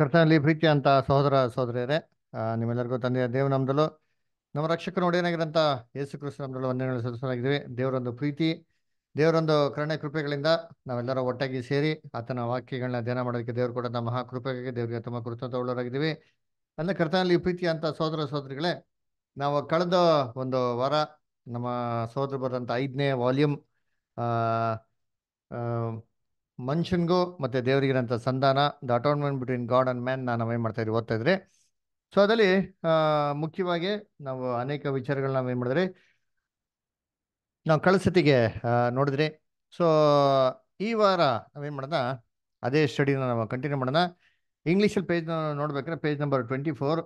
ಕರ್ತನಲ್ಲಿ ಪ್ರೀತಿ ಅಂತ ಸಹೋದರ ಸಹೋದರಿಯರೇ ನಿಮ್ಮೆಲ್ಲರಿಗೂ ತಂದೆಯ ದೇವನಮ್ದಲು ನಮ್ಮ ರಕ್ಷಕರು ನೋಡಿ ಯೇಸು ಕೃಷ್ಣ ನಮ್ದಲು ಒಂದನೇ ಸದಸ್ಯರಾಗಿದ್ದೀವಿ ದೇವರೊಂದು ಪ್ರೀತಿ ದೇವರೊಂದು ಕರುಣೆ ಕೃಪೆಗಳಿಂದ ನಾವೆಲ್ಲರೂ ಒಟ್ಟಾಗಿ ಸೇರಿ ಆತನ ವಾಕ್ಯಗಳನ್ನ ಧ್ಯಾನ ಮಾಡೋದಕ್ಕೆ ದೇವರು ಕೂಡ ನಮ್ಮ ಮಹಾ ದೇವರಿಗೆ ತುಂಬ ಕೃತಜ್ಞತವುಳ್ಳವರಾಗಿದ್ದೀವಿ ಅಂದರೆ ಕರ್ತನಲ್ಲಿ ಪ್ರೀತಿ ಅಂತ ಸಹೋದರ ಸಹೋದರಿಗಳೇ ನಾವು ಕಳೆದ ಒಂದು ವಾರ ನಮ್ಮ ಸಹೋದರ ಬರೆದಂಥ ಐದನೇ ವಾಲ್ಯೂಮ್ ಮನುಷ್ಯನಿಗೂ ಮತ್ತು ದೇವರಿಗಿರೋಂಥ ಸಂಧಾನ the atonement between God and man ನಾನು ಏನು ಮಾಡ್ತಾ ಇದ್ದೀವಿ ಓದ್ತಾ ಇದ್ರೆ ಸೊ ಅದರಲ್ಲಿ ಮುಖ್ಯವಾಗಿ ನಾವು ಅನೇಕ ವಿಚಾರಗಳನ್ನ ನಾವೇನು ಮಾಡಿದ್ರಿ ನಾವು ಕಳಿಸತಿಗೆ ನೋಡಿದ್ರಿ ಸೊ ಈ ವಾರ ನಾವೇನು ಮಾಡೋಣ ಅದೇ ಸ್ಟಡಿನ ನಾವು ಕಂಟಿನ್ಯೂ ಮಾಡೋಣ ಇಂಗ್ಲೀಷಲ್ಲಿ ಪೇಜ್ ನೋಡ್ಬೇಕಂದ್ರೆ ಪೇಜ್ ನಂಬರ್ ಟ್ವೆಂಟಿ ಫೋರ್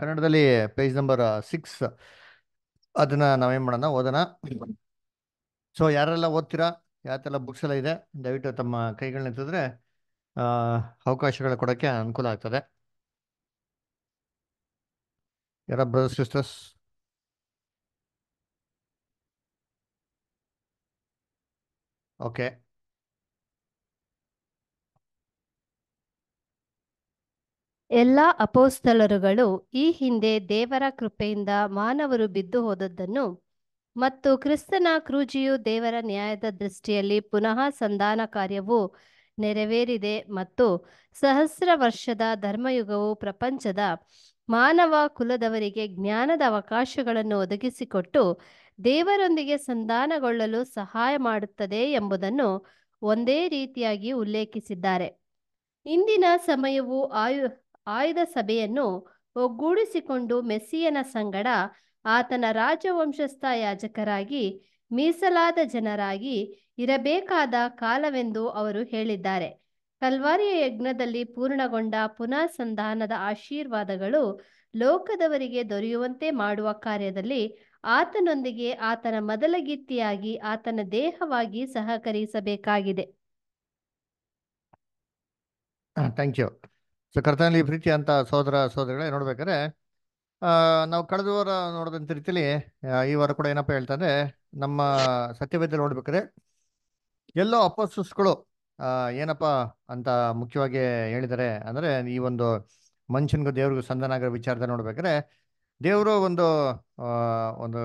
ಕನ್ನಡದಲ್ಲಿ ಪೇಜ್ ನಂಬರ್ ಸಿಕ್ಸ್ ಅದನ್ನು ನಾವೇನು ಮಾಡೋಣ ಓದೋಣ ಸೊ ಯಾರೆಲ್ಲ ಓದ್ತೀರಾ ಯಾವ ಥರ ಬುಕ್ಸ್ ಎಲ್ಲ ಇದೆ ದಯವಿಟ್ಟು ತಮ್ಮ ಕೈಗಳನ್ನೆತ್ತಿದ್ರೆ ಅವಕಾಶಗಳು ಕೊಡೋಕ್ಕೆ ಅನುಕೂಲ ಆಗ್ತದೆ ಯಾರ ಬ್ರದರ್ಸ್ ಸಿಸ್ಟರ್ಸ್ ಓಕೆ ಎಲ್ಲ ಅಪೋಸ್ತಲರುಗಳು ಈ ಹಿಂದೆ ದೇವರ ಕೃಪೆಯಿಂದ ಮಾನವರು ಬಿದ್ದು ಹೋದದ್ದನ್ನು ಮತ್ತು ಕ್ರಿಸ್ತನ ಕ್ರೂಜಿಯು ದೇವರ ನ್ಯಾಯದ ದೃಷ್ಟಿಯಲ್ಲಿ ಪುನಃ ಸಂಧಾನ ಕಾರ್ಯವು ನೆರವೇರಿದೆ ಮತ್ತು ಸಹಸ್ರ ವರ್ಷದ ಧರ್ಮಯುಗವು ಪ್ರಪಂಚದ ಮಾನವ ಕುಲದವರಿಗೆ ಜ್ಞಾನದ ಅವಕಾಶಗಳನ್ನು ಒದಗಿಸಿಕೊಟ್ಟು ದೇವರೊಂದಿಗೆ ಸಂಧಾನಗೊಳ್ಳಲು ಸಹಾಯ ಮಾಡುತ್ತದೆ ಎಂಬುದನ್ನು ಒಂದೇ ರೀತಿಯಾಗಿ ಉಲ್ಲೇಖಿಸಿದ್ದಾರೆ ಇಂದಿನ ಸಮಯವು ಆಯು ಆಯುಧ ಸಭೆಯನ್ನು ಒಗ್ಗೂಡಿಸಿಕೊಂಡು ಮೆಸ್ಸಿಯನ ಸಂಗಡ ಆತನ ರಾಜವಂಶಸ್ಥ ಯಾಜಕರಾಗಿ ಮೀಸಲಾದ ಜನರಾಗಿ ಇರಬೇಕಾದ ಕಾಲವೆಂದು ಅವರು ಹೇಳಿದ್ದಾರೆ ಕಲ್ವಾರಿಯ ಯಜ್ಞದಲ್ಲಿ ಪೂರ್ಣಗೊಂಡ ಪುನಃಸಂಧಾನದ ಆಶೀರ್ವಾದಗಳು ಲೋಕದವರಿಗೆ ದೊರೆಯುವಂತೆ ಮಾಡುವ ಕಾರ್ಯದಲ್ಲಿ ಆತನೊಂದಿಗೆ ಆತನ ಮೊದಲ ಗಿತ್ತಿಯಾಗಿ ಆತನ ದೇಹವಾಗಿ ಸಹಕರಿಸಬೇಕಾಗಿದೆ ಥ್ಯಾಂಕ್ ಯು ಅಂತ ಸೋದರ ಸೋದರಿಗಳೇ ನೋಡ್ಬೇಕಾದ್ರೆ ನಾವು ಕಳೆದ ವಾರ ನೋಡಿದಂಥ ರೀತಿಯಲ್ಲಿ ಈ ವಾರ ಕೂಡ ಏನಪ್ಪ ಹೇಳ್ತಾರೆ ನಮ್ಮ ಸತ್ಯವೇದ್ಯ ನೋಡ್ಬೇಕಾದ್ರೆ ಎಲ್ಲೋ ಅಪೋಸಸ್ಗಳು ಏನಪ್ಪ ಅಂತ ಮುಖ್ಯವಾಗಿ ಹೇಳಿದ್ದಾರೆ ಅಂದರೆ ಈ ಒಂದು ಮನುಷ್ಯನಿಗೂ ದೇವ್ರಿಗೂ ಸಂಧಾನ ಆಗಿರೋ ವಿಚಾರದಲ್ಲಿ ನೋಡ್ಬೇಕಾದ್ರೆ ದೇವರು ಒಂದು ಒಂದು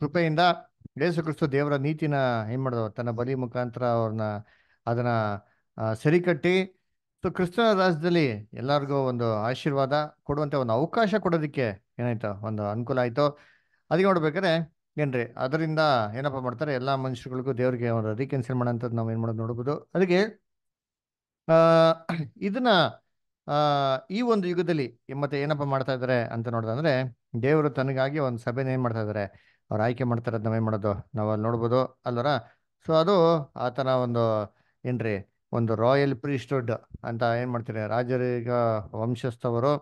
ಕೃಪೆಯಿಂದ ಯೇಸು ಕ್ರಿಸ್ತು ದೇವರ ನೀತಿನ ಏನು ಮಾಡೋದು ತನ್ನ ಬಲಿ ಮುಖಾಂತರ ಅವ್ರನ್ನ ಅದನ್ನ ಸರಿಕಟ್ಟಿ ಸೊ ಕ್ರಿಸ್ತನ ರಾಜ್ಯದಲ್ಲಿ ಎಲ್ಲರಿಗೂ ಒಂದು ಆಶೀರ್ವಾದ ಕೊಡುವಂಥ ಒಂದು ಅವಕಾಶ ಕೊಡೋದಕ್ಕೆ ಏನಾಯ್ತು ಒಂದು ಅನುಕೂಲ ಆಯಿತು ಅದಕ್ಕೆ ನೋಡ್ಬೇಕಾದ್ರೆ ಏನ್ರಿ ಅದರಿಂದ ಏನಪ್ಪ ಮಾಡ್ತಾರೆ ಎಲ್ಲ ಮನುಷ್ಯರುಗಳಿಗೂ ದೇವ್ರಿಗೆ ಒಂದು ರೀಕ್ಯಾನ್ಸಲ್ ಮಾಡೋಂಥದ್ದು ನಾವು ಏನು ಮಾಡೋದು ನೋಡ್ಬೋದು ಅದಕ್ಕೆ ಇದನ್ನ ಈ ಒಂದು ಯುಗದಲ್ಲಿ ಮತ್ತೆ ಏನಪ್ಪ ಮಾಡ್ತಾ ಇದ್ದಾರೆ ಅಂತ ನೋಡೋದಂದ್ರೆ ದೇವರು ತನಗಾಗಿ ಒಂದು ಸಭೆನ ಏನು ಮಾಡ್ತಾ ಇದ್ದಾರೆ ಅವ್ರು ಆಯ್ಕೆ ಮಾಡ್ತಾರೆ ಅದು ನಾವೇನು ಮಾಡೋದು ನಾವು ಅಲ್ಲಿ ನೋಡ್ಬೋದು ಅಲ್ವರ ಸೊ ಅದು ಆತನ ಒಂದು ಏನ್ರಿ ಒಂದು ರಾಯಲ್ ಪ್ರೀಸ್ಟುಡ್ ಅಂತ ಏನು ಮಾಡ್ತಾರೆ ರಾಜರಿಗ ವಂಶಸ್ಥವರು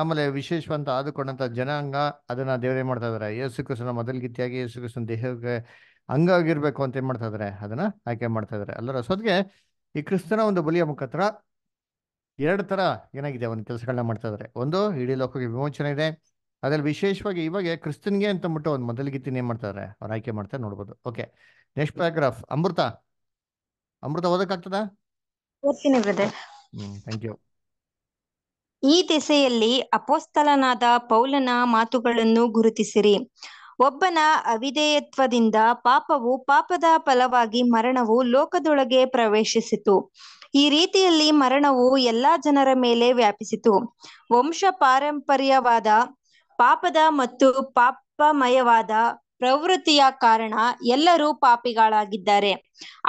ಆಮೇಲೆ ವಿಶೇಷವಂತ ಆದುಕೊಂಡಂಥ ಜನಾಂಗ ಅದನ್ನು ದೇವರೇ ಮಾಡ್ತಾ ಇದ್ದಾರೆ ಯೇಸು ಮೊದಲ ಗೀತೆಯಾಗಿ ಯೇಸು ಕೃಷ್ಣ ದೇಹಕ್ಕೆ ಅಂಗ ಆಗಿರ್ಬೇಕು ಅಂತ ಏನು ಮಾಡ್ತಾ ಇದ್ದಾರೆ ಅದನ್ನು ಆಯ್ಕೆ ಮಾಡ್ತಾ ಇದ್ದಾರೆ ಅಲ್ಲರ ಸೊದ್ಗೆ ಈ ಕ್ರಿಸ್ತನ ಒಂದು ಬಲಿಯ ಮುಖಾಂತರ ಎರಡು ಥರ ಏನಾಗಿದೆ ಒಂದು ಕೆಲಸಗಳನ್ನ ಮಾಡ್ತಾ ಇದ್ದಾರೆ ಒಂದು ಇಡೀ ಲೋಕಕ್ಕೆ ವಿಮೋಚನೆ ಇದೆ ಅದರಲ್ಲಿ ವಿಶೇಷವಾಗಿ ಇವಾಗ ಕ್ರಿಸ್ತನ್ಗೆ ಅಂತ ಮುಟ್ಟು ಒಂದು ಗೀತಿನ ಏನು ಮಾಡ್ತಾ ಇದ್ದಾರೆ ಅವ್ರು ಆಯ್ಕೆ ಮಾಡ್ತಾ ನೋಡ್ಬೋದು okay next paragraph Amrita Amrita ಓದಕ್ಕಾಗ್ತದ ಹ್ಮ್ ಥ್ಯಾಂಕ್ ಯು ಈ ದಿಸೆಯಲ್ಲಿ ಅಪೋಸ್ತಲನಾದ ಪೌಲನ ಮಾತುಗಳನ್ನು ಗುರುತಿಸಿರಿ ಒಬ್ಬನ ಅವಿಧೇಯತ್ವದಿಂದ ಪಾಪವು ಪಾಪದ ಫಲವಾಗಿ ಮರಣವು ಲೋಕದೊಳಗೆ ಪ್ರವೇಶಿಸಿತು ಈ ರೀತಿಯಲ್ಲಿ ಮರಣವು ಎಲ್ಲಾ ಜನರ ಮೇಲೆ ವ್ಯಾಪಿಸಿತು ವಂಶ ಪಾರಂಪರ್ಯವಾದ ಪಾಪದ ಮತ್ತು ಪಾಪಮಯವಾದ ಪ್ರವೃತ್ತಿಯ ಕಾರಣ ಎಲ್ಲರೂ ಪಾಪಿಗಳಾಗಿದ್ದಾರೆ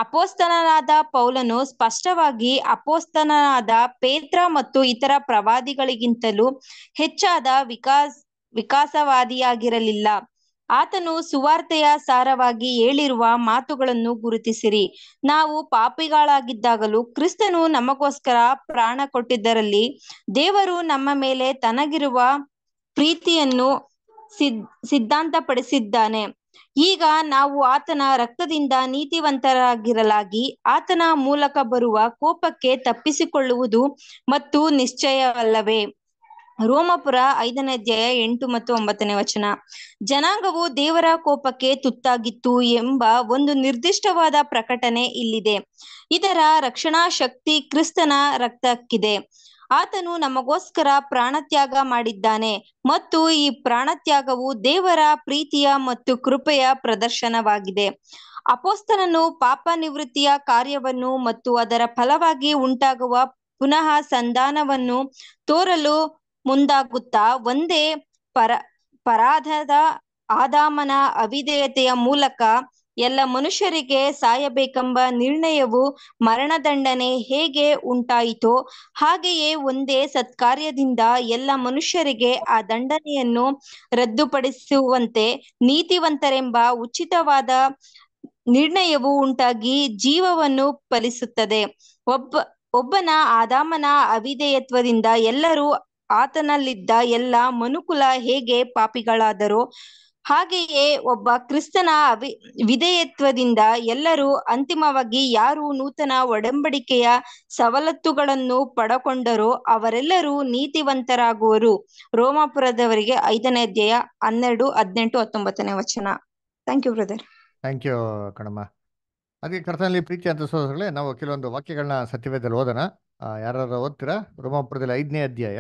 ಅಪೋಸ್ತನಾದ ಪೌಲನು ಸ್ಪಷ್ಟವಾಗಿ ಅಪೋಸ್ತನಾದ ಪೇತ್ರ ಮತ್ತು ಇತರ ಪ್ರವಾದಿಗಳಿಗಿಂತಲೂ ಹೆಚ್ಚಾದ ವಿಕಾಸ್ ವಿಕಾಸವಾದಿಯಾಗಿರಲಿಲ್ಲ ಆತನು ಸುವಾರ್ತೆಯ ಸಾರವಾಗಿ ಹೇಳಿರುವ ಮಾತುಗಳನ್ನು ಗುರುತಿಸಿರಿ ನಾವು ಪಾಪಿಗಳಾಗಿದ್ದಾಗಲೂ ಕ್ರಿಸ್ತನು ನಮಗೋಸ್ಕರ ಪ್ರಾಣ ಕೊಟ್ಟಿದ್ದರಲ್ಲಿ ದೇವರು ನಮ್ಮ ಮೇಲೆ ತನಗಿರುವ ಪ್ರೀತಿಯನ್ನು ಸಿದ್ ಸಿದ್ಧಾಂತ ಪಡಿಸಿದ್ದಾನೆ ಈಗ ನಾವು ಆತನ ರಕ್ತದಿಂದ ನೀತಿವಂತರಾಗಿರಲಾಗಿ ಆತನ ಮೂಲಕ ಬರುವ ಕೋಪಕ್ಕೆ ತಪ್ಪಿಸಿಕೊಳ್ಳುವುದು ಮತ್ತು ನಿಶ್ಚಯವಲ್ಲವೇ ರೋಮಪುರ ಐದನೇ ಅಧ್ಯಾಯ ಎಂಟು ಮತ್ತು ಒಂಬತ್ತನೇ ವಚನ ಜನಾಂಗವು ದೇವರ ಕೋಪಕ್ಕೆ ತುತ್ತಾಗಿತ್ತು ಎಂಬ ಒಂದು ನಿರ್ದಿಷ್ಟವಾದ ಪ್ರಕಟಣೆ ಇಲ್ಲಿದೆ ಇದರ ರಕ್ಷಣಾ ಶಕ್ತಿ ಕ್ರಿಸ್ತನ ರಕ್ತಕ್ಕಿದೆ ಆತನು ನಮಗೋಸ್ಕರ ಪ್ರಾಣತ್ಯಾಗ ಮಾಡಿದ್ದಾನೆ ಮತ್ತು ಈ ಪ್ರಾಣತ್ಯಾಗವು ದೇವರ ಪ್ರೀತಿಯ ಮತ್ತು ಕೃಪೆಯ ಪ್ರದರ್ಶನವಾಗಿದೆ ಅಪೋಸ್ತನನ್ನು ಪಾಪ ನಿವೃತ್ತಿಯ ಕಾರ್ಯವನ್ನು ಮತ್ತು ಅದರ ಫಲವಾಗಿ ಉಂಟಾಗುವ ಪುನಃ ಸಂಧಾನವನ್ನು ತೋರಲು ಮುಂದಾಗುತ್ತಾ ಒಂದೇ ಪರ ಪರಾಧದ ಆದಾಮನ ಅವಿಧೇಯತೆಯ ಮೂಲಕ ಎಲ್ಲ ಮನುಷ್ಯರಿಗೆ ಸಾಯಬೇಕೆಂಬ ನಿರ್ಣಯವು ಮರಣದಂಡನೆ ಹೇಗೆ ಉಂಟಾಯಿತೋ ಹಾಗೆಯೇ ಒಂದೇ ಸತ್ಕಾರ್ಯದಿಂದ ಎಲ್ಲ ಮನುಷ್ಯರಿಗೆ ಆ ದಂಡನೆಯನ್ನು ರದ್ದುಪಡಿಸುವಂತೆ ನೀತಿವಂತರೆಂಬ ಉಚಿತವಾದ ನಿರ್ಣಯವು ಉಂಟಾಗಿ ಜೀವವನ್ನು ಫಲಿಸುತ್ತದೆ ಒಬ್ಬ ಒಬ್ಬನ ಆದಾಮನ ಅವಿದೇಯತ್ವದಿಂದ ಎಲ್ಲರೂ ಆತನಲ್ಲಿದ್ದ ಎಲ್ಲ ಮನುಕುಲ ಹೇಗೆ ಪಾಪಿಗಳಾದರೂ ಹಾಗೆಯೇ ಒಬ್ಬ ಕ್ರಿಸ್ತನ ವಿಧೇಯತ್ವದಿಂದ ಎಲ್ಲರೂ ಅಂತಿಮವಾಗಿ ಯಾರು ನೂತನ ಒಡಂಬಡಿಕೆಯ ಸವಲತ್ತುಗಳನ್ನು ಪಡಕೊಂಡರೋ ಅವರೆಲ್ಲರೂ ನೀತಿವಂತರಾಗುವರು ರೋಮಾಪುರದವರಿಗೆ ಐದನೇ ಅಧ್ಯಾಯ ಹನ್ನೆರಡು ಹದಿನೆಂಟು ಹತ್ತೊಂಬತ್ತನೇ ವಚನ thank you brother thank you ಕಣಮ್ಮ ಹಾಗೆ ಕರ್ತನಲ್ಲಿ ಪ್ರೀತಿ ಅಂತ ಸೋದರಗಳೇ ನಾವು ಕೆಲವೊಂದು ವಾಕ್ಯಗಳನ್ನ ಸತ್ಯವೇದಲ್ಲಿ ಓದೋಣ ಯಾರು ಓದ್ತೀರಾ ರೋಮಾಪುರದಲ್ಲಿ ಐದನೇ ಅಧ್ಯಾಯ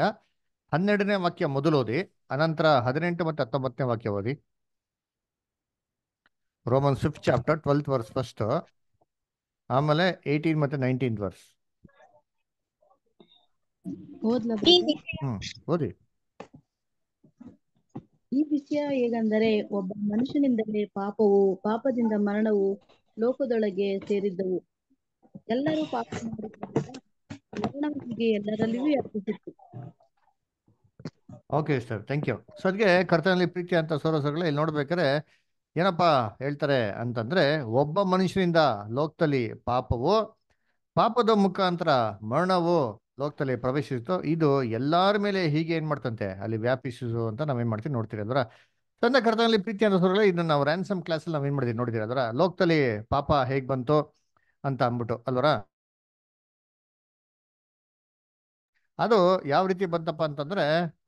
ಹನ್ನೆರಡನೇ ವಾಕ್ಯ ಮೊದಲು ಓದಿ ಅನಂತರ ಹದಿನೆಂಟು ಮತ್ತು ಹತ್ತೊಂಬತ್ತನೇ ವಾಕ್ಯ ಓದಿ Roman fifth chapter twelfth verse first ಆಮೇಲೆ ಏಯ್ಟೀನ್ ಮತ್ತೆ ನೈನ್ಟೀನ್ ವರ್ಸ್ ಓದಿ ಈ ವಿಷಯ ಹೇಗಂದರೆ ಒಬ್ಬ ಮನುಷ್ಯನಿಂದಲೇ ಪಾಪವು ಪಾಪದಿಂದ ಮರಣವು ಲೋಕದೊಳಗೆ ಸೇರಿದ್ದವು ಎಲ್ಲರೂ ಪಾಪ ಮಾಡಿ ಎಲ್ಲರಲ್ಲಿಯೂ ಅರ್ಪಿಸಿತ್ತು okay sir thank you so ಅದಕ್ಕೆ ಕರ್ತನಲ್ಲಿ ಪ್ರೀತಿ ಅಂತ ಸೋರಸಗಳು ಇಲ್ಲಿ ನೋಡ್ಬೇಕಾದ್ರೆ ಏನಪ್ಪಾ ಹೇಳ್ತಾರೆ ಅಂತಂದ್ರೆ ಒಬ್ಬ ಮನುಷ್ಯನಿಂದ ಲೋಕದಲ್ಲಿ ಪಾಪವು ಪಾಪದ ಮುಖಾಂತರ ಮರಣವು ಲೋಕದಲ್ಲಿ ಪ್ರವೇಶಿಸಿತು ಇದು ಎಲ್ಲಾರ ಮೇಲೆ ಹೀಗೆ ಏನ್ ಮಾಡ್ತಂತೆ ಅಲ್ಲಿ ವ್ಯಾಪಿಸು ಅಂತ ನಾವೇನ್ ಮಾಡ್ತೀವಿ ನೋಡ್ತೀವಿ ಅದರ ತನ್ನ ಕರ್ತನಲ್ಲಿ ಪ್ರೀತಿ ಅಂತ ಇದನ್ನ ನಾವು ರ್ಯಾನ್ಸಮ್ ಕ್ಲಾಸ್ ಕ್ಲಾಸಲ್ಲಿ ನಾವೇನ್ ಮಾಡಿದ್ವಿ ನೋಡಿದಿರ ಅದರ ಲೋಕದಲ್ಲಿ ಪಾಪ ಹೇಗ್ ಬಂತು ಅಂತ ಅಂದ್ಬಿಟ್ಟು ಅಲ್ವರ ಅದು ಯಾವ ರೀತಿ ಬಂತಪ್ಪ ಅಂತಂದ್ರೆ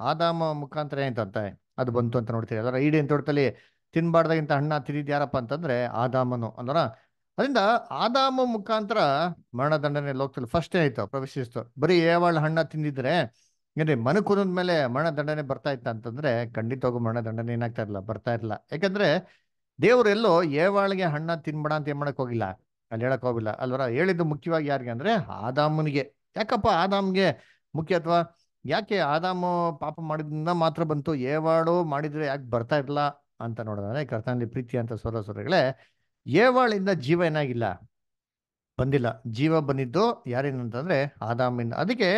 ಆದಾಮ ಮುಖಾಂತರ ಏನಂತಂತೆ ಅದು ಬಂತು ಅಂತ ನೋಡ್ತೀರಿ ಅದರ ಈಡೇನ್ ತೋಟದಲ್ಲಿ ತಿನ್ಬಾರ್ದಾಗಿಂತ ಹಣ್ಣ ತಿಂದಿದ್ದು ಯಾರಪ್ಪ ಅಂತಂದ್ರೆ ಆದಾಮನು ಅಂದ್ರ ಅದರಿಂದ ಆದಾಮ ಮುಖಾಂತರ ಮರಣದಂಡನೆ ಲೋಕದಲ್ಲಿ ಫಸ್ಟ್ ಆಯ್ತು ಪ್ರವೇಶಿಸ್ತು ಬರೀ ಏವಾಳ ಹಣ್ಣ ತಿಂದಿದ್ರೆ ಏನ್ರಿ ಮನ ಕುಂದ ಮೇಲೆ ಮರಣದಂಡನೆ ಬರ್ತಾ ಇತ್ತ ಅಂತಂದ್ರೆ ಖಂಡಿತವಾಗೂ ಮರಣದಂಡನೆ ಏನಾಗ್ತಾ ಇರಲ್ಲ ಬರ್ತಾ ಇರಲ್ಲ ಯಾಕಂದ್ರೆ ದೇವರು ಎಲ್ಲೋ ಏವಾಳಿಗೆ ಹಣ್ಣ ತಿನ್ಬೇಡ ಅಂತ ಏನ್ ಮಾಡಕ್ ಹೋಗಿಲ್ಲ ಅಲ್ಲಿ ಹೇಳಕ್ ಹೋಗಿಲ್ಲ ಅಲ್ವರ ಹೇಳಿದ್ದು ಮುಖ್ಯವಾಗಿ ಯಾರಿಗೆ ಅಂದ್ರೆ ಆದಾಮನಿಗೆ ಯಾಕಪ್ಪ ಆದಾಮ್ಗೆ ಮುಖ್ಯ ಅಥವಾ ಯಾಕೆ ಆದಾಮು ಪಾಪ ಮಾಡಿದ್ರಿಂದ ಮಾತ್ರ ಬಂತು ಏವಾಳು ಮಾಡಿದ್ರೆ ಯಾಕೆ ಬರ್ತಾ ಇರಲ್ಲ ಅಂತ ನೋಡೋದಾದ್ರೆ ಕರ್ತನಲ್ಲಿ ಪ್ರೀತಿ ಅಂತ ಸೋಲ ಸೋರಗಳೇ ಏವಾಳಿಂದ ಜೀವ ಏನಾಗಿಲ್ಲ ಬಂದಿಲ್ಲ ಜೀವ ಬಂದಿದ್ದು ಯಾರೇನಂತಂದ್ರೆ ಆದಾಮಿಂದ ಅದಕ್ಕೆ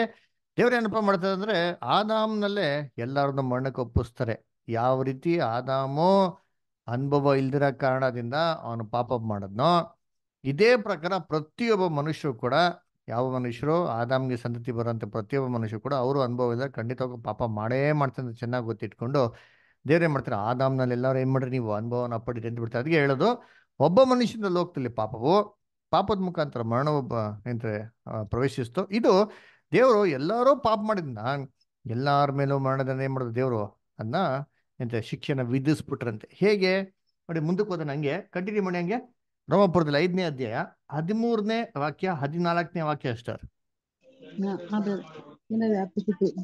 ದೇವ್ರ ಮಾಡ್ತಾರೆ ಅಂದ್ರೆ ಆದಾಮ್ನಲ್ಲೇ ಎಲ್ಲರನ್ನು ಮರಣಕ್ಕೆ ಒಪ್ಪಿಸ್ತಾರೆ ಯಾವ ರೀತಿ ಆದಾಮು ಅನುಭವ ಇಲ್ದಿರ ಕಾರಣದಿಂದ ಅವನು ಪಾಪ ಮಾಡಿದ್ನೋ ಇದೇ ಪ್ರಕಾರ ಪ್ರತಿಯೊಬ್ಬ ಮನುಷ್ಯರು ಕೂಡ ಯಾವ ಮನುಷ್ಯರು ಆದಾಮ್ಗೆ ಸಂತತಿ ಬರುವಂತ ಪ್ರತಿಯೊಬ್ಬ ಮನುಷ್ಯರು ಕೂಡ ಅವರು ಅನುಭವ ಇಲ್ಲ ಖಂಡಿತವಾಗ ಪಾಪ ಮಾಡೇ ಮಾಡ್ತಾನೆ ಚೆನ್ನಾಗಿ ಗೊತ್ತಿಟ್ಕೊಂಡು ದೇವ್ರೇನು ಮಾಡ್ತಾರೆ ಆದಾಮ್ನಲ್ಲಿ ಎಲ್ಲರೂ ಏನು ಮಾಡ್ರಿ ನೀವು ಅನುಭವನ ಪಡೀರಿ ಅಂತ ಬಿಡ್ತಾರೆ ಅದಕ್ಕೆ ಹೇಳೋದು ಒಬ್ಬ ಮನುಷ್ಯನ ಲೋಕದಲ್ಲಿ ಪಾಪವು ಪಾಪದ ಮುಖಾಂತರ ಮರಣ ಒಬ್ಬ ಪ್ರವೇಶಿಸ್ತು ಇದು ದೇವರು ಎಲ್ಲರೂ ಪಾಪ ಮಾಡಿದ್ನ ಎಲ್ಲರ ಮೇಲೂ ಮರಣದ ಏನ್ ಮಾಡುದು ದೇವರು ಅನ್ನ ಎಂತ ಶಿಕ್ಷಣ ವಿಧಿಸ್ಬಿಟ್ರಂತೆ ಹೇಗೆ ನೋಡಿ ಮುಂದಕ್ಕೆ ಹೋದ ನಂಗೆ ಕಂಟಿನ್ಯೂ ಮಾಡಿ ಹಂಗೆ ರೋಮಪುರದಲ್ಲಿ ಐದನೇ ಅಧ್ಯಾಯ ಹದಿಮೂರನೇ ವಾಕ್ಯ ಹದಿನಾಲ್ಕನೇ ವಾಕ್ಯ ಅಷ್ಟರ್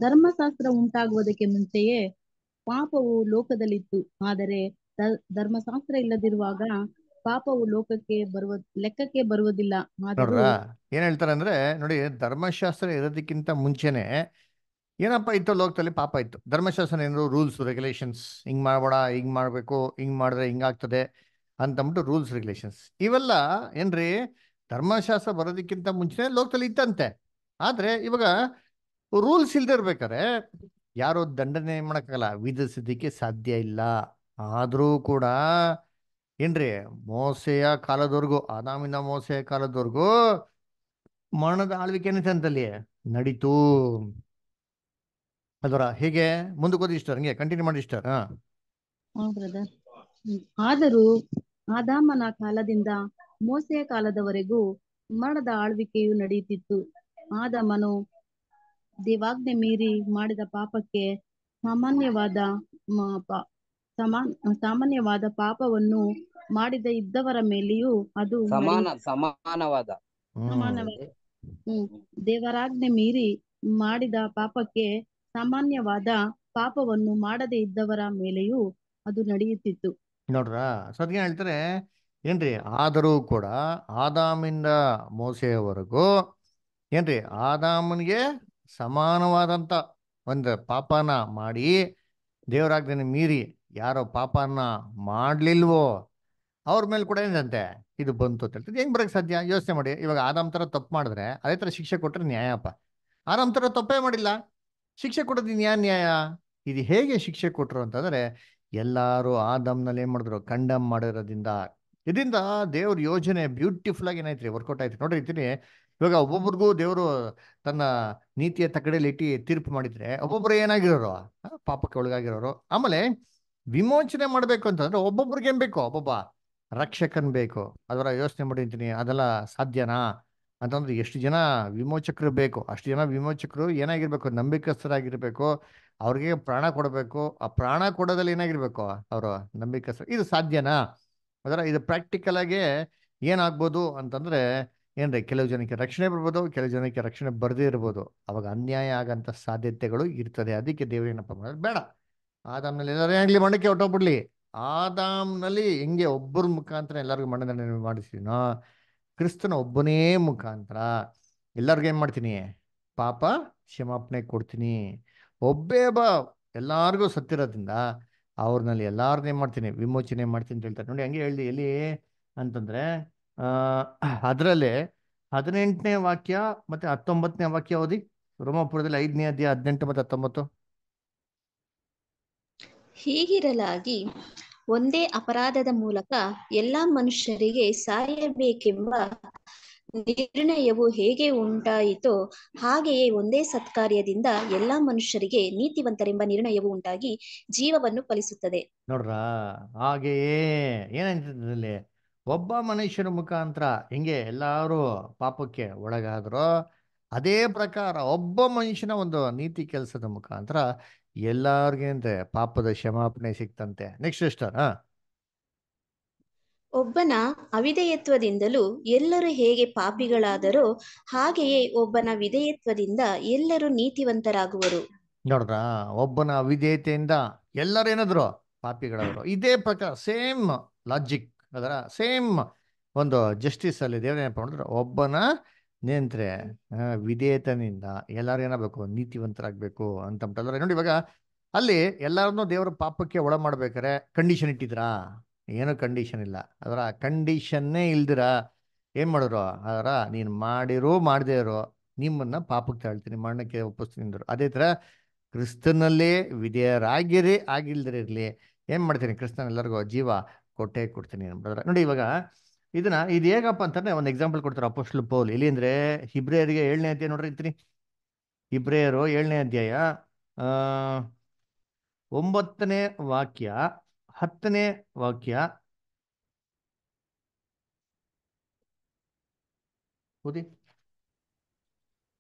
ಧರ್ಮಶಾಸ್ತ್ರ ಉಂಟಾಗುವುದಕ್ಕೆ ಮುಂಚೆಯೇ ಪಾಪವು ಲೋಕದಲ್ಲಿತ್ತು ಆದರೆ ಧರ್ಮಶಾಸ್ತ್ರ ಇಲ್ಲದಿರುವಾಗ ಪಾಪವು ಲೋಕಕ್ಕೆ ಬರುವ ಲೆಕ್ಕಕ್ಕೆ ಬರುವುದಿಲ್ಲ ಏನ್ ಹೇಳ್ತಾರೆ ಅಂದ್ರೆ ನೋಡಿ ಧರ್ಮಶಾಸ್ತ್ರ ಇರೋದಕ್ಕಿಂತ ಮುಂಚೆನೆ ಏನಪ್ಪಾ ಇತ್ತು ಲೋಕದಲ್ಲಿ ಪಾಪ ಇತ್ತು ಧರ್ಮಶಾಸ್ತ್ರ ಏನಾದ್ರು ರೂಲ್ಸ್ ರೆಗ್ಯುಲೇಷನ್ಸ್ ಹಿಂಗ್ ಮಾಡಬೇಡ ಹಿಂಗ್ ಮಾಡ್ಬೇಕು ಹಿಂಗ್ ಮಾಡಿದ್ರೆ ಹಿಂಗಾಗ್ತದೆ ಅಂತಂದ್ಬಿಟ್ಟು ರೂಲ್ಸ್ ರೆಗ್ಯುಲೇಷನ್ಸ್ ಇವೆಲ್ಲ ಏನ್ರಿ ಧರ್ಮಶಾಸ್ತ್ರ ಬರೋದಕ್ಕಿಂತ ಮುಂಚೆನೆ ಲೋಕದಲ್ಲಿ ಇತ್ತಂತೆ ಆದ್ರೆ ಇವಾಗ ರೂಲ್ಸ್ ಇಲ್ದಿರ್ಬೇಕಾರೆ ಯಾರು ದಂಡನೆ ಮಾಡೋಕ್ಕಾಗಲ್ಲ ವಿಧಿಸಿದ್ದಕ್ಕೆ ಸಾಧ್ಯ ಇಲ್ಲ ಆದರೂ ಕೂಡ ಏನ್ರಿ ಮೋಸೆಯ ಕಾಲದವರೆಗೂ ಆದಾಮಿನ ಮೋಸೆಯ ಕಾಲದವರೆಗೂ ಮರಣದ ಆಳ್ವಿಕೆನೇ ಅಂತಲ್ಲಿ ನಡೀತು ಅದರ ಹೇಗೆ ಮುಂದಕ್ಕೆ ಇಷ್ಟ ಹಂಗೆ ಕಂಟಿನ್ಯೂ ಮಾಡಿ ಇಷ್ಟ ಆದರೂ ಆದಾಮನ ಕಾಲದಿಂದ ಮೋಸೆಯ ಕಾಲದವರೆಗೂ ಮರಣದ ಆಳ್ವಿಕೆಯು ನಡೆಯುತ್ತಿತ್ತು ಆದಾಮನು ದೇವಾಜ್ಞೆ ಮೀರಿ ಮಾಡಿದ ಪಾಪಕ್ಕೆ ಸಾಮಾನ್ಯವಾದ ಸಮಾನ ಸಾಮಾನ್ಯವಾದ ಪಾಪವನ್ನು ಮಾಡಿದ ಇದ್ದವರ ಮೇಲೆಯೂ ಅದು ಸಮಾನ ಸಮಾನವಾದ ದೇವರಾಜ್ಞೆ ಮೀರಿ ಮಾಡಿದ ಪಾಪಕ್ಕೆ ಸಾಮಾನ್ಯವಾದ ಪಾಪವನ್ನು ಮಾಡದೇ ಇದ್ದವರ ಮೇಲೆಯೂ ಅದು ನಡೆಯುತ್ತಿತ್ತು ನೋಡ್ರ ಸದ್ಯ ಹೇಳ್ತಾರೆ ಏನ್ರಿ ಆದರೂ ಕೂಡ ಆದಾಮಿಂದ ಮೋಸೆಯವರೆಗೂ ಏನ್ರಿ ಆದಾಮನ್ಗೆ ಸಮಾನವಾದಂಥ ಒಂದು ಪಾಪನ ಮಾಡಿ ದೇವರಾಜ್ಞೆನ ಮೀರಿ ಯಾರೋ ಪಾಪನ ಮಾಡಲಿಲ್ವೋ ಅವ್ರ ಮೇಲೆ ಕೂಡ ಏನಂತೆ ಇದು ಬಂತು ಅಂತ ಹೇಳ್ತದೆ ಹೆಂಗೆ ಬರೋಕ್ಕೆ ಸಾಧ್ಯ ಯೋಚನೆ ಮಾಡಿ ಇವಾಗ ಆರಾಮ್ ಥರ ತಪ್ಪು ಮಾಡಿದ್ರೆ ಅದೇ ಥರ ಶಿಕ್ಷೆ ಕೊಟ್ಟರೆ ನ್ಯಾಯಪ್ಪ ಆರಾಮ್ ಥರ ತಪ್ಪೇ ಮಾಡಿಲ್ಲ ಶಿಕ್ಷೆ ಕೊಡೋದು ನ್ಯಾಯ ನ್ಯಾಯ ಇದು ಹೇಗೆ ಶಿಕ್ಷೆ ಕೊಟ್ಟರು ಅಂತಂದರೆ ಎಲ್ಲರೂ ಆದಮ್ನಲ್ಲಿ ದಮ್ನಲ್ಲಿ ಏನು ಮಾಡಿದ್ರು ಕಂಡಮ್ ಮಾಡಿರೋದ್ರಿಂದ ಇದರಿಂದ ದೇವ್ರ ಯೋಜನೆ ಬ್ಯೂಟಿಫುಲ್ ಆಗಿ ಏನಾಯ್ತು ರೀ ವರ್ಕೌಟ್ ಆಯ್ತು ನೋಡ್ರಿ ಇವಾಗ ಒಬ್ಬೊಬ್ರಿಗೂ ದೇವರು ತನ್ನ ನೀತಿಯ ತಕ್ಕಡೆಯಲ್ಲಿ ಇಟ್ಟು ತೀರ್ಪು ಮಾಡಿದ್ರೆ ಒಬ್ಬೊಬ್ರು ಏನಾಗಿರೋರು ಪಾಪಕ್ಕೆ ಒಳಗಾಗಿರೋರು ಆಮೇಲೆ ವಿಮೋಚನೆ ಮಾಡಬೇಕು ಅಂತಂದ್ರೆ ಒಬ್ಬೊಬ್ರಿಗೆ ಏನ್ ಬೇಕು ಒಬ್ಬೊಬ್ಬ ರಕ್ಷಕನ್ ಬೇಕು ಅದರ ಯೋಚನೆ ಮಾಡಿದ್ದೀನಿ ಅದೆಲ್ಲ ಸಾಧ್ಯನಾ ಅಂತಂದ್ರೆ ಎಷ್ಟು ಜನ ವಿಮೋಚಕರು ಬೇಕು ಅಷ್ಟು ಜನ ವಿಮೋಚಕರು ಏನಾಗಿರ್ಬೇಕು ನಂಬಿಕಸ್ಥರಾಗಿರ್ಬೇಕು ಅವ್ರಿಗೆ ಪ್ರಾಣ ಕೊಡಬೇಕು ಆ ಪ್ರಾಣ ಕೊಡೋದಲ್ಲಿ ಏನಾಗಿರ್ಬೇಕು ಅವರು ನಂಬಿಕಸ್ಥರು ಇದು ಸಾಧ್ಯನಾ ಅದರ ಇದು ಪ್ರಾಕ್ಟಿಕಲ್ ಆಗಿ ಏನಾಗ್ಬೋದು ಅಂತಂದ್ರೆ ಏನ್ರೀ ಕೆಲವು ಜನಕ್ಕೆ ರಕ್ಷಣೆ ಬರ್ಬೋದು ಕೆಲವು ಜನಕ್ಕೆ ರಕ್ಷಣೆ ಬರದೇ ಇರ್ಬೋದು ಅವಾಗ ಅನ್ಯಾಯ ಆಗಂತ ಸಾಧ್ಯತೆಗಳು ಇರ್ತದೆ ಅದಕ್ಕೆ ದೇವರೇನಪ್ಪ ಮಾಡೋದು ಬೇಡ ಆದಾಮ್ನಲ್ಲಿ ಎಲ್ಲರೇ ಆಗಲಿ ಮಂಡಕ್ಕೆ ಹೊಟ್ಟೋಗ್ಬಿಡ್ಲಿ ಆದಾಮ್ನಲ್ಲಿ ಹೆಂಗೆ ಒಬ್ಬರ ಮುಖಾಂತರ ಎಲ್ಲರಿಗೂ ಮಂಡನೆ ಮಾಡಿಸ್ತೀನೋ ಕ್ರಿಸ್ತನ ಒಬ್ಬನೇ ಮುಖಾಂತರ ಎಲ್ಲರಿಗೂ ಏನ್ ಮಾಡ್ತೀನಿ ಪಾಪ ಕ್ಷಮಾಪಣೆ ಕೊಡ್ತೀನಿ ಒಬ್ಬೇ ಬಾ ಎಲ್ಲಾರ್ಗು ಸತ್ತಿರೋದ್ರಿಂದ ಅವ್ರನ್ನಲ್ಲಿ ಎಲ್ಲಾರನ್ನೇ ಮಾಡ್ತೀನಿ ವಿಮೋಚನೆ ಮಾಡ್ತೀನಿ ಅಂತ ಹೇಳ್ತಾರೆ ನೋಡಿ ಹಂಗೆ ಹೇಳಿ ಎಲ್ಲಿ ಅಂತಂದ್ರೆ ಅದರಲ್ಲಿ ಹದಿನೆಂಟನೇ ವಾಕ್ಯ ಮತ್ತೆ ಹತ್ತೊಂಬತ್ತನೇ ವಾಕ್ಯ ಓದಿ ರೋಮಾಪುರದಲ್ಲಿ ಐದನೇ ಅಧ್ಯಯ ಹದಿನೆಂಟು ಮತ್ತೆ ಹತ್ತೊಂಬತ್ತು ಹೀಗಿರಲಾಗಿ ಒಂದೇ ಅಪರಾಧದ ಮೂಲಕ ಎಲ್ಲಾ ಮನುಷ್ಯರಿಗೆ ಸಾಯಬೇಕೆಂಬ ನಿರ್ಣಯವು ಹೇಗೆ ಉಂಟಾಯಿತು ಹಾಗೆಯೇ ಒಂದೇ ಸತ್ಕಾರ್ಯದಿಂದ ಎಲ್ಲಾ ಮನುಷ್ಯರಿಗೆ ನೀತಿವಂತರೆಂಬ ನಿರ್ಣಯವು ಉಂಟಾಗಿ ಜೀವವನ್ನು ಫಲಿಸುತ್ತದೆ ನೋಡ್ರಾ ಹಾಗೆಯೇ ಏನಂತದಲ್ಲಿ ಒಬ್ಬ ಮನುಷ್ಯನ ಮುಖಾಂತರ ಹಿಂಗೆ ಎಲ್ಲರೂ ಪಾಪಕ್ಕೆ ಒಳಗಾದ್ರೋ ಅದೇ ಪ್ರಕಾರ ಒಬ್ಬ ಮನುಷ್ಯನ ಒಂದು ನೀತಿ ಕೆಲಸದ ಮುಖಾಂತರ ಎಲ್ಲಾರ್ಗೇಂದ್ರೆ ಪಾಪದ ಕ್ಷಮಾಪಣೆ ಸಿಕ್ತಂತೆ ನೆಕ್ಸ್ಟ್ ಎಷ್ಟರ ಒಬ್ಬನ ಅವಿದೇಯತ್ವದಿಂದಲೂ ಎಲ್ಲರೂ ಹೇಗೆ ಪಾಪಿಗಳಾದರೂ ಹಾಗೆಯೇ ಒಬ್ಬನ ವಿಧೇಯತ್ವದಿಂದ ಎಲ್ಲರೂ ನೀತಿವಂತರಾಗುವರು ನೋಡ್ರ ಒಬ್ಬನ ಅವಿಧೇಯತೆಯಿಂದ ಎಲ್ಲರೇನಾದ್ರು ಪಾಪಿಗಳಾದ್ರು ಇದೇ ಪ್ರಕಾರ ಸೇಮ್ ಲಾಜಿಕ್ ಅದರ ಸೇಮ್ ಒಂದು ಜಸ್ಟಿಸ್ ದೇವ್ರ ಏನಪ್ಪ ಒಬ್ಬನ ಒಬ್ಬನ ನೆಂತ್ರೆ ವಿಧೇಯತನಿಂದ ಎಲ್ಲರೂ ಏನಾಗಬೇಕು ನೀತಿವಂತರಾಗಬೇಕು ಅಂತ ಬಿಟ್ಟಲ್ಲ ನೋಡಿ ಇವಾಗ ಅಲ್ಲಿ ಎಲ್ಲರನ್ನೂ ದೇವರ ಪಾಪಕ್ಕೆ ಒಳ ಮಾಡ್ಬೇಕಾರೆ ಕಂಡೀಷನ್ ಇಟ್ಟಿದ್ರಾ ಏನೂ ಕಂಡೀಷನ್ ಇಲ್ಲ ಅದರ ಕಂಡೀಷನ್ನೇ ಇಲ್ದಿರ ಏನು ಮಾಡೋರು ಅದರ ನೀನು ಮಾಡಿರೋ ಮಾಡದೇ ಇರೋ ನಿಮ್ಮನ್ನು ಪಾಪಕ್ಕೆ ತಾಳ್ತೀನಿ ಮರಣಕ್ಕೆ ಒಪ್ಪಿಸ್ತೀನಿ ಅಂದರು ಅದೇ ಥರ ಕ್ರಿಸ್ತನಲ್ಲಿ ವಿಧೇಯರಾಗಿರಿ ಆಗಿಲ್ದಿರಲಿ ಏನು ಮಾಡ್ತೀನಿ ಕ್ರಿಸ್ತನ ಎಲ್ಲರಿಗೂ ಜೀವ ಕೊಟ್ಟೆ ಕೊಡ್ತೀನಿ ಬ್ರದರ್ ನೋಡಿ ಇವಾಗ ಇದನ್ನ ಇದು ಹೇಗಪ್ಪ ಅಂತಾನೆ ಒಂದು ಎಕ್ಸಾಂಪಲ್ ಕೊಡ್ತಾರೆ ಅಪೋಸ್ಟ್ಲ್ ಪೌಲ್ ಇಲ್ಲಿ ಅಂದ್ರೆ ಹಿಬ್ರೇಯರಿಗೆ ಏಳನೇ ಅಧ್ಯಾಯ ನೋಡ್ರಿ ಇತ್ತೀನಿ ಹಿಬ್ರೇಯರು ಏಳನೇ ಅಧ್ಯಾಯ ಆ ಒಂಬತ್ತನೇ ವಾಕ್ಯ ಹತ್ತನೇ ವಾಕ್ಯ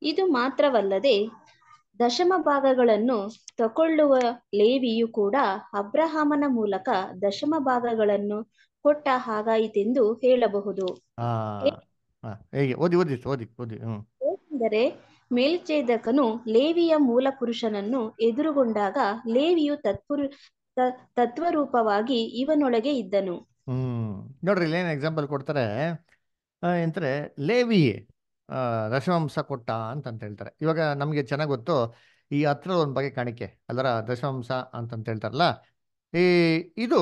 ಇದು ಮಾತ್ರವಲ್ಲದೆ ದಶಮ ಭಾಗಗಳನ್ನು ತಕೊಳ್ಳುವ ಲೇವಿಯು ಕೂಡ ಅಬ್ರಹಾಮನ ಮೂಲಕ ದಶಮ ಭಾಗಗಳನ್ನು ಕೊಟ್ಟ ಹಾಗಾಯಿತೆಂದು ಹೇಳಬಹುದು ಏಕೆಂದರೆ ಮೇಲ್ಛೇದಕನು ಲೇವಿಯ ಮೂಲ ಪುರುಷನನ್ನು ಎದುರುಗೊಂಡಾಗ ಲೇವಿಯು ತತ್ಪುರು ತತ್ವರೂಪವಾಗಿ ಇವನೊಳಗೆ ಇದ್ದನು ನೋಡ್ರಿ ಏನ್ ಎಕ್ಸಾಂಪಲ್ ಕೊಡ್ತಾರೆ ಅಂದ್ರೆ ಲೇವಿಯೇ ದಶಮಾಂಶ ಕೊಟ್ಟ ಅಂತಂತ ಹೇಳ್ತಾರೆ ಇವಾಗ ನಮಗೆ ಚೆನ್ನಾಗಿ ಗೊತ್ತು ಈ ಹತ್ರದ ಒಂದು ಬಗೆ ಕಾಣಿಕೆ ಅದರ ದಶಮಾಂಶ ಅಂತಂತ ಹೇಳ್ತಾರಲ್ಲ ಈ ಇದು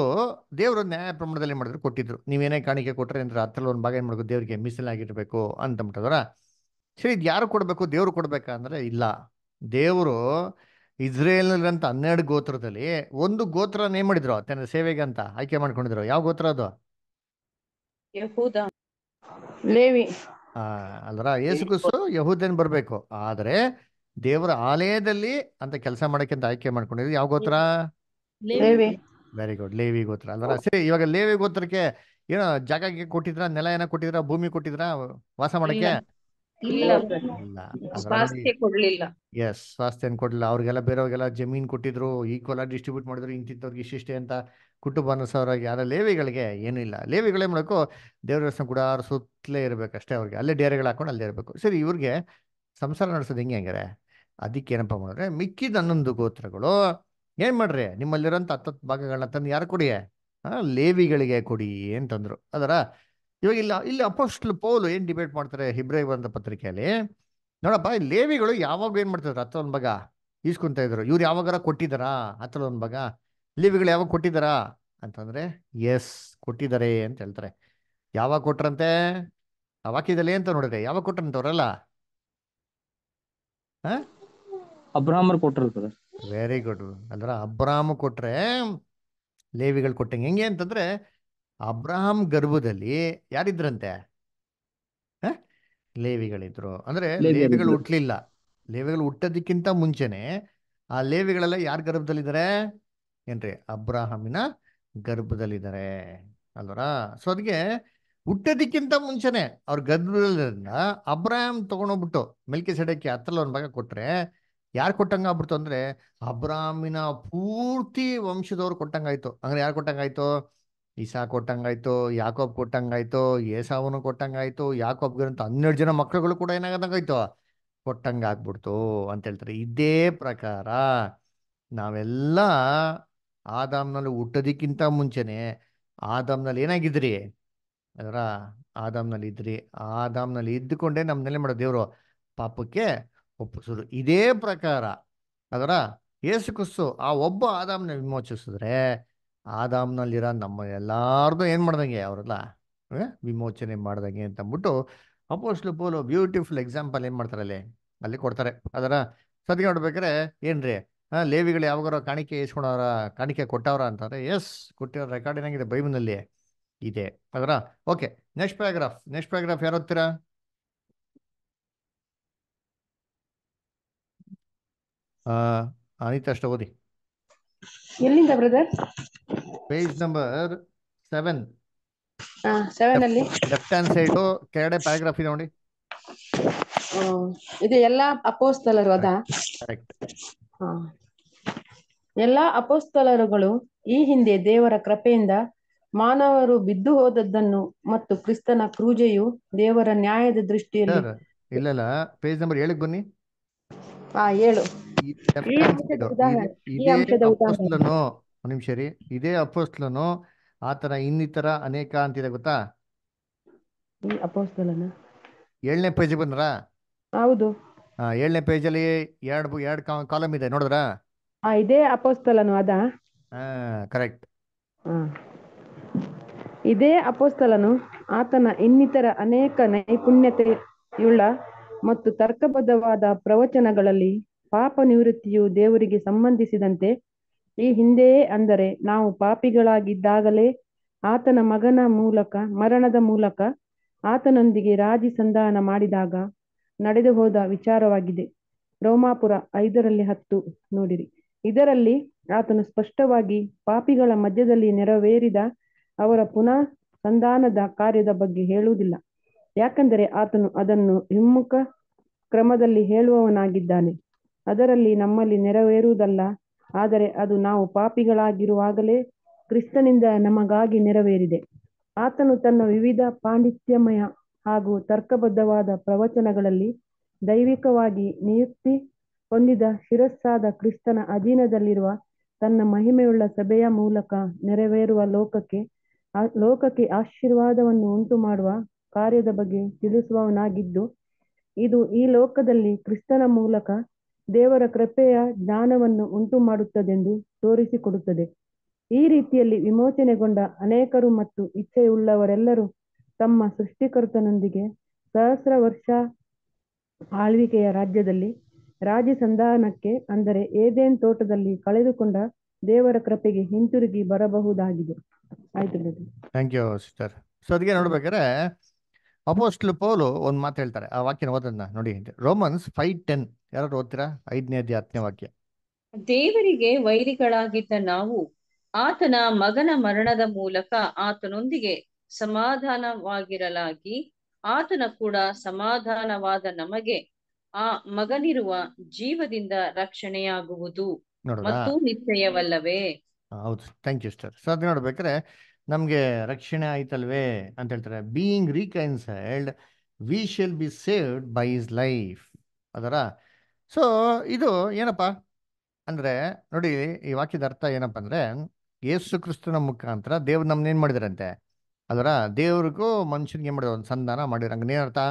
ದೇವರು ನ್ಯಾಯ ಪ್ರಮಾಣದಲ್ಲಿ ಮಾಡಿದ್ರು ಕೊಟ್ಟಿದ್ರು ನೀವೇನೇ ಕಾಣಿಕೆ ಕೊಟ್ಟರೆ ಅಂದ್ರೆ ಹತ್ರದ ಒಂದು ಭಾಗ ಏನು ಮಾಡಬೇಕು ದೇವರಿಗೆ ಮೀಸಲಾಗಿರ್ಬೇಕು ಅಂತಂಬಿಟ್ಟದ್ರ ಸರಿ ಇದು ಯಾರು ಕೊಡಬೇಕು ದೇವರು ಕೊಡಬೇಕಾ ಅಂದರೆ ಇಲ್ಲ ದೇವರು ಅಂತ ಹನ್ನೆರಡು ಗೋತ್ರದಲ್ಲಿ ಒಂದು ಗೋತ್ರ ನೇಮ್ ಮಾಡಿದ್ರು ತನ್ನ ಸೇವೆಗೆ ಅಂತ ಆಯ್ಕೆ ಮಾಡ್ಕೊಂಡಿದ್ರು ಯಾವ ಗೋತ್ರ ಅದು ಅಲ್ರ ಯೇಸು ಕ್ರಿಸ್ತು ಯಹೂದನ್ ಬರ್ಬೇಕು ಆದ್ರೆ ದೇವರ ಆಲಯದಲ್ಲಿ ಅಂತ ಕೆಲಸ ಮಾಡಕ್ಕೆ ಅಂತ ಆಯ್ಕೆ ಮಾಡ್ಕೊಂಡಿದ್ರು ಯಾವ ಗೋತ್ರ ವೆರಿ ಗುಡ್ ಲೇವಿ ಗೋತ್ರ ಅಲ್ರ ಸರಿ ಇವಾಗ ಲೇವಿ ಗೋತ್ರಕ್ಕೆ ಏನೋ ಜಾಗ ಕೊಟ್ಟಿದ್ರ ನೆಲ ಏನೋ ಕೊಟ್ಟಿದ್ರ ಭೂಮಿ ಕೊಟ್ಟಿದ್ರ ವಾಸ ಮಾಡಕ್ಕೆ ಎಸ್ ಸ್ವಾಸ್ಥ್ಯ ಕೊಡ್ಲಿಲ್ಲ ಅವ್ರಿಗೆಲ್ಲ ಬೇರೆಯವ್ರಿಗೆಲ್ಲ ಜಮೀನ್ ಕೊಟ್ಟಿದ್ರು ಈಕ್ವಲ್ ಆಗಿ ಡಿಸ್ಟ್ರಿಬ್ಯೂಟ್ ಮಾಡಿದ್ರು ಇಂತಿದ್ದವ್ರಿಗೆ ಇಷ್ಟಿಷ್ಟೇ ಅಂತ ಕುಟುಂಬ ಅನ್ನಿಸೋರಾಗಿ ಯಾರ ಲೇವಿಗಳಿಗೆ ಏನು ಇಲ್ಲ ಲೇವಿಗಳೇನ್ ಮಾಡಬೇಕು ದೇವ್ರ ದರ್ಶನ ಕೂಡ ಅವ್ರ ಸುತ್ತಲೇ ಅಷ್ಟೇ ಅವ್ರಿಗೆ ಅಲ್ಲೇ ಡೇರೆಗಳು ಹಾಕೊಂಡು ಅಲ್ಲೇ ಇರ್ಬೇಕು ಸರಿ ಇವ್ರಿಗೆ ಸಂಸಾರ ನಡೆಸೋದು ಹೆಂಗೆ ಹಂಗಾರೆ ಅದಕ್ಕೆ ಮಾಡಿದ್ರೆ ಮಿಕ್ಕಿದ ಹನ್ನೊಂದು ಗೋತ್ರಗಳು ಏನ್ ಮಾಡ್ರಿ ನಿಮ್ಮಲ್ಲಿರೋಂಥ ಹತ್ತತ್ತು ಭಾಗಗಳನ್ನ ತಂದು ಯಾರು ಕೊಡಿ ಲೇವಿಗಳಿಗೆ ಕೊಡಿ ಅಂತಂದ್ರು ಅದರ ಇವಾಗ ಇಲ್ಲ ಇಲ್ಲಿ ಅಪೋಸ್ಟ್ಲು ಪೋಲು ಏನು ಡಿಬೇಟ್ ಮಾಡ್ತಾರೆ ಹಿಬ್ರೈ ಬಂದ ಪತ್ರಿಕೆಯಲ್ಲಿ ನೋಡಪ್ಪ ಲೇವಿಗಳು ಯಾವಾಗ ಏನು ಮಾಡ್ತಿದ್ರು ಹತ್ರ ಒಂದು ಭಾಗ ಈಸ್ಕೊಂತ ಇದ್ರು ಇವ್ರು ಯಾವಾಗಾರ ಕೊಟ್ಟಿದ್ದಾರಾ ಹತ್ರ ಒಂದು ಭಾಗ ಲೇವಿಗಳು ಯಾವಾಗ ಕೊಟ್ಟಿದ್ದಾರಾ ಅಂತಂದರೆ ಎಸ್ ಕೊಟ್ಟಿದ್ದಾರೆ ಅಂತ ಹೇಳ್ತಾರೆ ಯಾವಾಗ ಕೊಟ್ರಂತೆ ವಾಕ್ಯದಲ್ಲಿ ಅಂತ ನೋಡಿದ್ರೆ ಯಾವಾಗ ಕೊಟ್ರಂತ ಅವರಲ್ಲ ಅಬ್ರಾಮರ್ ಕೊಟ್ಟರು ವೆರಿ ಗುಡ್ ಅಂದ್ರ ಅಬ್ರಾಹ್ಮ ಕೊಟ್ರೆ ಲೇವಿಗಳು ಕೊಟ್ಟಂಗೆ ಹೆಂಗೆ ಅಂತಂದ್ರೆ ಅಬ್ರಹಾಂ ಗರ್ಭದಲ್ಲಿ ಯಾರಿದ್ರಂತೆ ಲೇವಿಗಳಿದ್ರು ಅಂದ್ರೆ ಲೇವಿಗಳು ಹುಟ್ಲಿಲ್ಲ ಲೇವಿಗಳು ಹುಟ್ಟದಕ್ಕಿಂತ ಮುಂಚೆನೆ ಆ ಲೇವಿಗಳೆಲ್ಲ ಯಾರ ಗರ್ಭದಲ್ಲಿದ್ದಾರೆ ಏನ್ರಿ ಅಬ್ರಾಹಮಿನ ಗರ್ಭದಲ್ಲಿದ್ದಾರೆ ಅಲ್ವರ ಸೊ ಅದಕ್ಕೆ ಹುಟ್ಟೋದಕ್ಕಿಂತ ಮುಂಚೆನೆ ಅವ್ರ ಗರ್ಭದಲ್ಲಿರೋದ್ರಿಂದ ಅಬ್ರಾಹಮ್ ತಗೊಂಡೋಗ್ಬಿಟ್ಟು ಮೆಲ್ಕೆ ಸೆಡಕ್ಕೆ ಹತ್ತಲ್ಲ ಒಂದು ಭಾಗ ಕೊಟ್ರೆ ಯಾರು ಕೊಟ್ಟಂಗ ಆಗ್ಬಿಡ್ತು ಅಂದ್ರೆ ಅಬ್ರಾಹ್ಮಿನ ಪೂರ್ತಿ ವಂಶದವ್ರು ಕೊಟ್ಟಂಗಾಯ್ತು ಅಂದ್ರೆ ಯಾರು ಕೊಟ್ಟಂಗಾಯ್ತು ಈಸಾ ಕೊಟ್ಟಂಗಾಯ್ತು ಯಾಕೋಬ್ ಕೊಟ್ಟಂಗಾಯ್ತು ಏಸಾವನ್ನು ಕೊಟ್ಟಂಗಾಯ್ತು ಗ್ರಂತ ಹನ್ನೆರಡು ಜನ ಮಕ್ಕಳುಗಳು ಕೂಡ ಏನಾಗದಂಗಾಯ್ತು ಕೊಟ್ಟಂಗ ಆಗ್ಬಿಡ್ತು ಅಂತ ಹೇಳ್ತಾರೆ ಇದೇ ಪ್ರಕಾರ ನಾವೆಲ್ಲ ಆದಾಮ್ನಲ್ಲಿ ಹುಟ್ಟೋದಕ್ಕಿಂತ ಮುಂಚೆನೆ ಆದಾಮ್ನಲ್ಲಿ ಏನಾಗಿದ್ರಿ ಅದರ ಆದಾಮ್ನಲ್ಲಿ ಇದ್ರಿ ಆದಾಮ್ನಲ್ಲಿ ಇದ್ದುಕೊಂಡೇ ನೆಲೆ ಮಾಡೋ ದೇವರು ಪಾಪಕ್ಕೆ ಒಪ್ಪಿಸೋದು ಇದೇ ಪ್ರಕಾರ ಅದರ ಏಸು ಆ ಒಬ್ಬ ಆದಾಮ್ನ ವಿಮೋಚಿಸಿದ್ರೆ ಆದಾಮ್ನಲ್ಲಿರೋ ನಮ್ಮ ಎಲ್ಲಾರ್ದು ಏನು ಮಾಡ್ದಂಗೆ ಅವರೆಲ್ಲ ವಿಮೋಚನೆ ಮಾಡ್ದಂಗೆ ಅಂತ ಅಂದ್ಬಿಟ್ಟು ಅಪೋಸ್ಲು ಪೋಲು ಬ್ಯೂಟಿಫುಲ್ ಎಕ್ಸಾಂಪಲ್ ಏನು ಮಾಡ್ತಾರೆ ಅಲ್ಲಿ ಅಲ್ಲಿ ಕೊಡ್ತಾರೆ ಅದರ ಸದ್ಯ ನೋಡ್ಬೇಕ್ರೆ ಏನ್ರಿ ಹಾಂ ಲೇವಿಗಳು ಯಾವಾಗಾರ ಕಾಣಿಕೆ ಇಸ್ಕೊಳವ್ರ ಕಾಣಿಕೆ ಕೊಟ್ಟವರ ಅಂತಾರೆ ಎಸ್ ಕೊಟ್ಟಿರೋ ರೆಕಾರ್ಡ್ ಏನಾಗಿದೆ ಬೈಬಲ್ನಲ್ಲಿ ಇದೆ ಅದರ okay next paragraph next paragraph ಯಾರು ಓದ್ತೀರಾ ಅನಿತ ಅಷ್ಟು ಓದಿ ಎಲ್ಲಿಂದ brother page number seven seven ಅಲ್ಲಿ ಲೆಫ್ಟ್ ಹ್ಯಾಂಡ್ ಸೈಡ್ ಕೆಳಗಡೆ ಪ್ಯಾರಾಗ್ರಾಫ್ ಇದೆ ನೋಡಿ ಇದು ಎಲ್ಲಾ ಅಪೋಸ್ತಲರು ಅದಾ ಎಲ್ಲಾ ಅಪೋಸ್ತಲರುಗಳು ಈ ಹಿಂದೆ ದೇವರ ಕೃಪೆಯಿಂದ ಮಾನವರು ಬಿದ್ದು ಹೋದದ್ದನ್ನು ಮತ್ತು ಕ್ರಿಸ್ತನ ಕ್ರೂಜೆಯು ದೇವರ ನ್ಯಾಯದ ದೃಷ್ಟಿಯಲ್ಲಿ ಇಲ್ಲ ಪೇಜ್ ನಂಬರ್ ಏಳಕ್ಕೆ ಬನ್ನಿ ಹಾ ಏಳು ಇದೇ ಅಪೋಸ್ತಲನು ಆತರ ಇನ್ನಿತರ ಅನೇಕ ಅಂತಿದೆ ಗೊತ್ತಾ ಏಳನೇ ಪೇಜ್ ಬಂದ್ರ ಹೌದು ಏಳನೇ ಪೇಜ್ ಅಲ್ಲಿ ಎರಡ್ ಎರಡ್ ಕಾಲಮ್ ಇದೆ ನೋಡಿದ್ರ ಇದೇ ಅಪೋಸ್ತಲನು ಅದ ಕರೆಕ್ಟ್ ಇದೇ ಅಪೋಸ್ತಲನು ಆತನ ಇನ್ನಿತರ ಅನೇಕ ನೈಪುಣ್ಯತೆಯುಳ್ಳ ಮತ್ತು ತರ್ಕಬದ್ಧವಾದ ಪ್ರವಚನಗಳಲ್ಲಿ ಪಾಪ ನಿವೃತ್ತಿಯು ದೇವರಿಗೆ ಸಂಬಂಧಿಸಿದಂತೆ ಈ ಹಿಂದೆಯೇ ಅಂದರೆ ನಾವು ಪಾಪಿಗಳಾಗಿದ್ದಾಗಲೇ ಆತನ ಮಗನ ಮೂಲಕ ಮರಣದ ಮೂಲಕ ಆತನೊಂದಿಗೆ ರಾಜಿ ಸಂಧಾನ ಮಾಡಿದಾಗ ನಡೆದು ಹೋದ ವಿಚಾರವಾಗಿದೆ ರೋಮಾಪುರ ಐದರಲ್ಲಿ ಹತ್ತು ನೋಡಿರಿ ಇದರಲ್ಲಿ ಆತನು ಸ್ಪಷ್ಟವಾಗಿ ಪಾಪಿಗಳ ಮಧ್ಯದಲ್ಲಿ ನೆರವೇರಿದ ಅವರ ಪುನಃ ಸಂಧಾನದ ಕಾರ್ಯದ ಬಗ್ಗೆ ಹೇಳುವುದಿಲ್ಲ ಯಾಕಂದರೆ ಆತನು ಅದನ್ನು ಹಿಮ್ಮುಖ ಕ್ರಮದಲ್ಲಿ ಹೇಳುವವನಾಗಿದ್ದಾನೆ ಅದರಲ್ಲಿ ನಮ್ಮಲ್ಲಿ ನೆರವೇರುವುದಲ್ಲ ಆದರೆ ಅದು ನಾವು ಪಾಪಿಗಳಾಗಿರುವಾಗಲೇ ಕ್ರಿಸ್ತನಿಂದ ನಮಗಾಗಿ ನೆರವೇರಿದೆ ಆತನು ತನ್ನ ವಿವಿಧ ಪಾಂಡಿತ್ಯಮಯ ಹಾಗೂ ತರ್ಕಬದ್ಧವಾದ ಪ್ರವಚನಗಳಲ್ಲಿ ದೈವಿಕವಾಗಿ ನಿಯುಕ್ತಿ ಹೊಂದಿದ ಶಿರಸ್ಸಾದ ಕ್ರಿಸ್ತನ ಅಧೀನದಲ್ಲಿರುವ ತನ್ನ ಮಹಿಮೆಯುಳ್ಳ ಸಭೆಯ ಮೂಲಕ ನೆರವೇರುವ ಲೋಕಕ್ಕೆ ಲೋಕಕ್ಕೆ ಆಶೀರ್ವಾದವನ್ನು ಉಂಟು ಮಾಡುವ ಕಾರ್ಯದ ಬಗ್ಗೆ ತಿಳಿಸುವವನಾಗಿದ್ದು ಇದು ಈ ಲೋಕದಲ್ಲಿ ಕ್ರಿಸ್ತನ ಮೂಲಕ ದೇವರ ಕೃಪೆಯ ಜ್ಞಾನವನ್ನು ಉಂಟು ಮಾಡುತ್ತದೆಂದು ತೋರಿಸಿಕೊಡುತ್ತದೆ ಈ ರೀತಿಯಲ್ಲಿ ವಿಮೋಚನೆಗೊಂಡ ಅನೇಕರು ಮತ್ತು ಇಚ್ಛೆಯುಳ್ಳವರೆಲ್ಲರೂ ತಮ್ಮ ಸೃಷ್ಟಿಕರ್ತನೊಂದಿಗೆ ಸಹಸ್ರ ವರ್ಷ ಆಳ್ವಿಕೆಯ ರಾಜ್ಯದಲ್ಲಿ ರಾಜಿ ಸಂಧಾನಕ್ಕೆ ಅಂದರೆ ಏದೇನ್ ತೋಟದಲ್ಲಿ ಕಳೆದುಕೊಂಡ ದೇವರ ಕೃಪೆಗೆ ಹಿಂತಿರುಗಿ ಬರಬಹುದಾಗಿದೆ ಆಯ್ತು ಸೊ ಅದಕ್ಕೆ ನೋಡ್ಬೇಕಾದ್ರೆ ಅಪೋಸ್ಟ್ಲ್ ಪೋಲು ಒಂದ್ ಮಾತು ಹೇಳ್ತಾರೆ ಆ ವಾಕ್ಯನ ಓದನ್ನ ನೋಡಿ ರೋಮನ್ಸ್ ಫೈವ್ ಟೆನ್ ಯಾರು ಓದ್ತೀರಾ ಐದನೇ ಹತ್ತನೇ ವಾಕ್ಯ ದೇವರಿಗೆ ವೈರಿಗಳಾಗಿದ್ದ ನಾವು ಆತನ ಮಗನ ಮರಣದ ಮೂಲಕ ಆತನೊಂದಿಗೆ ಸಮಾಧಾನವಾಗಿರಲಾಗಿ ಆತನ ಕೂಡ ಸಮಾಧಾನವಾದ ನಮಗೆ ಆ ಮಗನಿರುವ ಜೀವದಿಂದ ರಕ್ಷಣೆಯಾಗುವುದು ಮತ್ತು ನಿಶ್ಚಯವಲ್ಲವೇ ಹೌದು ಥ್ಯಾಂಕ್ ಯು ಸರ್ ಸೊ ಅದ್ ನೋಡ್ಬೇಕಾದ್ರೆ ನಮಗೆ ರಕ್ಷಣೆ ಆಯ್ತಲ್ವೇ ಅಂತ ಹೇಳ್ತಾರೆ being reconciled we shall be saved by his life ಅದರ ಸೊ ಇದು ಏನಪ್ಪ ಅಂದರೆ ನೋಡಿ ಈ ವಾಕ್ಯದ ಅರ್ಥ ಏನಪ್ಪ ಅಂದರೆ ಯೇಸು ಕ್ರಿಸ್ತನ ಮುಖಾಂತರ ದೇವ್ರು ಏನು ಮಾಡಿದಾರಂತೆ ಅದರ ದೇವ್ರಿಗೂ ಮನುಷ್ಯನಿಗೆ ಏನು ಮಾಡಿದ್ರು ಒಂದು ಸಂಧಾನ ಮಾಡಿದ್ರು ಹಂಗೆ ಏನರ್ಥ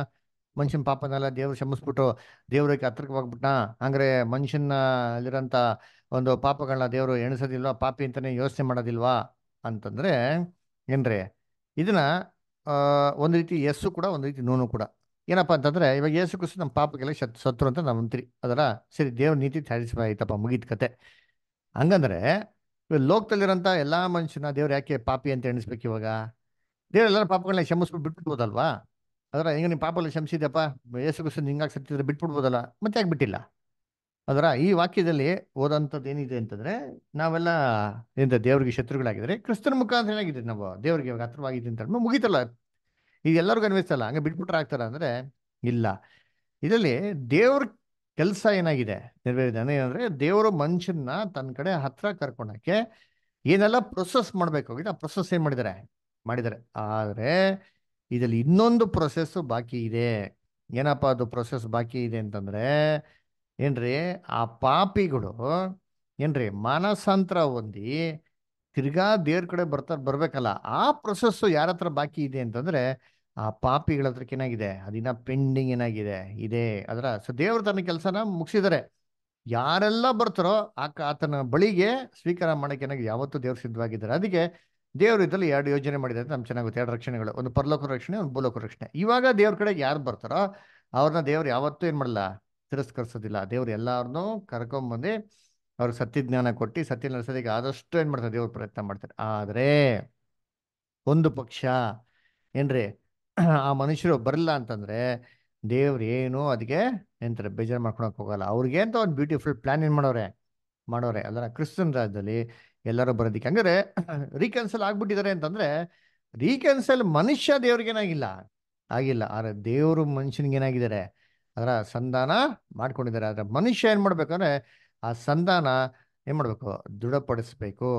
ಮನುಷ್ಯನ ಪಾಪನೆಲ್ಲ ದೇವ್ರು ಕ್ಷಮಿಸ್ಬಿಟ್ಟು ದೇವ್ರಿಗೆ ಹತ್ರಕವಾಗ್ಬಿಟ್ನಾ ಮನುಷ್ಯನ ಅಲ್ಲಿರೋಂಥ ಒಂದು ಪಾಪಗಳನ್ನ ದೇವರು ಎಣಿಸೋದಿಲ್ವಾ ಪಾಪಿ ಅಂತಲೇ ಯೋಚನೆ ಮಾಡೋದಿಲ್ವಾ ಅಂತಂದರೆ ಏನ್ರಿ ಇದನ್ನ ಒಂದು ರೀತಿ ಯಸ್ಸು ಕೂಡ ಒಂದು ರೀತಿ ನೂನು ಕೂಡ ಏನಪ್ಪ ಅಂತಂದರೆ ಇವಾಗ ಯೇಸು ಕುಸು ನಮ್ಮ ಪಾಪಕ್ಕೆಲ್ಲ ಶತ್ ಶತ್ರು ಅಂತ ನಮ್ಮ ಮಂತ್ರಿ ಅದರ ಸರಿ ದೇವ್ರ ನೀತಿ ತ್ಯಾಜಿಸ್ಬಾ ಆಯ್ತಪ್ಪ ಮುಗಿದ ಕತೆ ಹಂಗಂದ್ರೆ ಲೋಕದಲ್ಲಿರೋಂಥ ಎಲ್ಲ ಮನುಷ್ಯನ ದೇವ್ರು ಯಾಕೆ ಪಾಪಿ ಅಂತ ಎಣಿಸ್ಬೇಕು ಇವಾಗ ದೇವ್ರು ಎಲ್ಲರ ಪಾಪಗಳನ್ನ ಕ್ಷಮಿಸ್ಬಿಟ್ಟು ಬಿಟ್ಬಿಡ್ಬೋದಲ್ವಾ ಅದರ ಹೆಂಗೆ ನಿಮ್ಮ ಪಾಪಗಳು ಕ್ಷಮಿಸಿದ್ಯಪ್ಪ ಯೇಸು ಕ್ರಿಸ್ತು ಹಿಂಗಾಗಿ ಸತ್ತಿದ್ರೆ ಬಿಟ್ಬಿಡ್ಬೋದಲ್ಲ ಮತ್ತೆ ಯಾಕೆ ಬಿಟ್ಟಿಲ್ಲ ಅದರ ಈ ವಾಕ್ಯದಲ್ಲಿ ಓದಂಥದ್ದು ಏನಿದೆ ಅಂತಂದ್ರೆ ನಾವೆಲ್ಲ ಏನಂತ ದೇವರಿಗೆ ಶತ್ರುಗಳಾಗಿದ್ರೆ ಕ್ರಿಸ್ತನ ಮುಖಾಂತರ ಏನಾಗಿದೆ ನಾವು ದೇವರಿಗೆ ಇವಾಗ ಹತ್ರವಾಗಿದೆ ಅಂತ ಮುಗಿತಲ್ಲ ಈಗ ಎಲ್ಲರಿಗೂ ಅನ್ವಯಿಸ್ತಲ್ಲ ಹಂಗೆ ಬಿಟ್ಬಿಟ್ರೆ ಆಗ್ತಾರ ಅಂದ್ರೆ ಇಲ್ಲ ಇದರಲ್ಲಿ ದೇವ್ರ ಕೆಲಸ ಏನಾಗಿದೆ ನೆರವೇರಿದೆ ಏನಂದ್ರೆ ದೇವರು ಮನುಷ್ಯನ ತನ್ನ ಕಡೆ ಹತ್ರ ಕರ್ಕೊಳಕ್ಕೆ ಏನೆಲ್ಲ ಪ್ರೊಸೆಸ್ ಮಾಡಬೇಕಾಗಿದೆ ಆ ಪ್ರೊಸೆಸ್ ಏನು ಮಾಡಿದ್ದಾರೆ ಮಾಡಿದ್ದಾರೆ ಆದರೆ ಇದರಲ್ಲಿ ಇನ್ನೊಂದು ಪ್ರೊಸೆಸ್ ಬಾಕಿ ಇದೆ ಏನಪ್ಪ ಅದು ಪ್ರೊಸೆಸ್ ಬಾಕಿ ಇದೆ ಅಂತಂದ್ರೆ ಏನ್ರಿ ಆ ಪಾಪಿಗಳು ಏನ್ರಿ ಮನಸಂತ್ರ ಹೊಂದಿ ತಿರ್ಗಾ ದೇವ್ರ ಕಡೆ ಬರ್ತಾರೆ ಬರ್ಬೇಕಲ್ಲ ಆ ಪ್ರೊಸೆಸ್ಸು ಯಾರ ಹತ್ರ ಬಾಕಿ ಇದೆ ಅಂತಂದ್ರೆ ಆ ಪಾಪಿಗಳ ಹತ್ರ ಏನಾಗಿದೆ ಅದಿನ ಪೆಂಡಿಂಗ್ ಏನಾಗಿದೆ ಇದೆ ಅದರ ಸೊ ದೇವ್ರ ತನ್ನ ಕೆಲಸನ ಮುಗಿಸಿದರೆ ಯಾರೆಲ್ಲ ಬರ್ತಾರೋ ಆಕ ಆತನ ಬಳಿಗೆ ಸ್ವೀಕಾರ ಮಾಡಕ್ಕೆ ಏನಾಗಿದೆ ಯಾವತ್ತೂ ದೇವ್ರು ಸಿದ್ಧವಾಗಿದ್ದಾರೆ ಅದಕ್ಕೆ ದೇವ್ರ ಇದರಲ್ಲಿ ಎರಡು ಯೋಜನೆ ಮಾಡಿದೆ ಅಂತ ನಮ್ಗೆ ಚೆನ್ನಾಗುತ್ತೆ ಎರಡು ರಕ್ಷಣೆಗಳು ಒಂದು ಪರಲೋಕ ರಕ್ಷಣೆ ಒಂದು ಭೂಲೋಕ ರಕ್ಷಣೆ ಇವಾಗ ದೇವ್ರ ಕಡೆ ಯಾರು ಬರ್ತಾರೋ ಅವ್ರನ್ನ ದೇವ್ರು ಯಾವತ್ತೂ ಏನು ಮಾಡಲ್ಲ ತಿರಸ್ಕರಿಸೋದಿಲ್ಲ ದೇವ್ರು ಎಲ್ಲರನ್ನೂ ಕರ್ಕೊಂಬಂದು ಅವ್ರಿಗೆ ಸತ್ಯ ಜ್ಞಾನ ಕೊಟ್ಟು ಸತ್ಯ ನಡೆಸೋದಕ್ಕೆ ಆದಷ್ಟು ಏನು ಮಾಡ್ತಾರೆ ದೇವ್ರು ಪ್ರಯತ್ನ ಮಾಡ್ತಾರೆ ಆದರೆ ಒಂದು ಪಕ್ಷ ಏನ್ರಿ ಆ ಮನುಷ್ಯರು ಬರಲ್ಲ ಅಂತಂದರೆ ದೇವ್ರು ಏನು ಅದಕ್ಕೆ ಎಂತಾರೆ ಬೇಜಾರು ಮಾಡ್ಕೊಳಕ್ ಹೋಗಲ್ಲ ಅವ್ರಿಗೆ ಅಂತ ಒಂದು ಬ್ಯೂಟಿಫುಲ್ ಪ್ಲಾನ್ ಏನು ಮಾಡೋರೆ ಮಾಡೋರೆ ಅಲ್ಲ ಕ್ರಿಶ್ಚಿಯನ್ ರಾಜ್ಯದಲ್ಲಿ ಎಲ್ಲರೂ ಬರೋದಿಕ್ಕೆ ಹಂಗಾರೆ ರೀಕನ್ಸಲ್ ಆಗ್ಬಿಟ್ಟಿದ್ದಾರೆ ಅಂತಂದ್ರೆ ರೀಕ್ಯಾನ್ಸಲ್ ಮನುಷ್ಯ ದೇವ್ರಿಗೇನಾಗಿಲ್ಲ ಆಗಿಲ್ಲ ಆದರೆ ದೇವರು ಮನುಷ್ಯನಿಗೇನಾಗಿದ್ದಾರೆ ಅದರ ಸಂಧಾನ ಮಾಡ್ಕೊಂಡಿದ್ದಾರೆ ಆದರೆ ಮನುಷ್ಯ ಏನು ಮಾಡ್ಬೇಕಂದ್ರೆ ಆ ಸಂಧಾನ ಏನು ಮಾಡಬೇಕು ದೃಢಪಡಿಸ್ಬೇಕು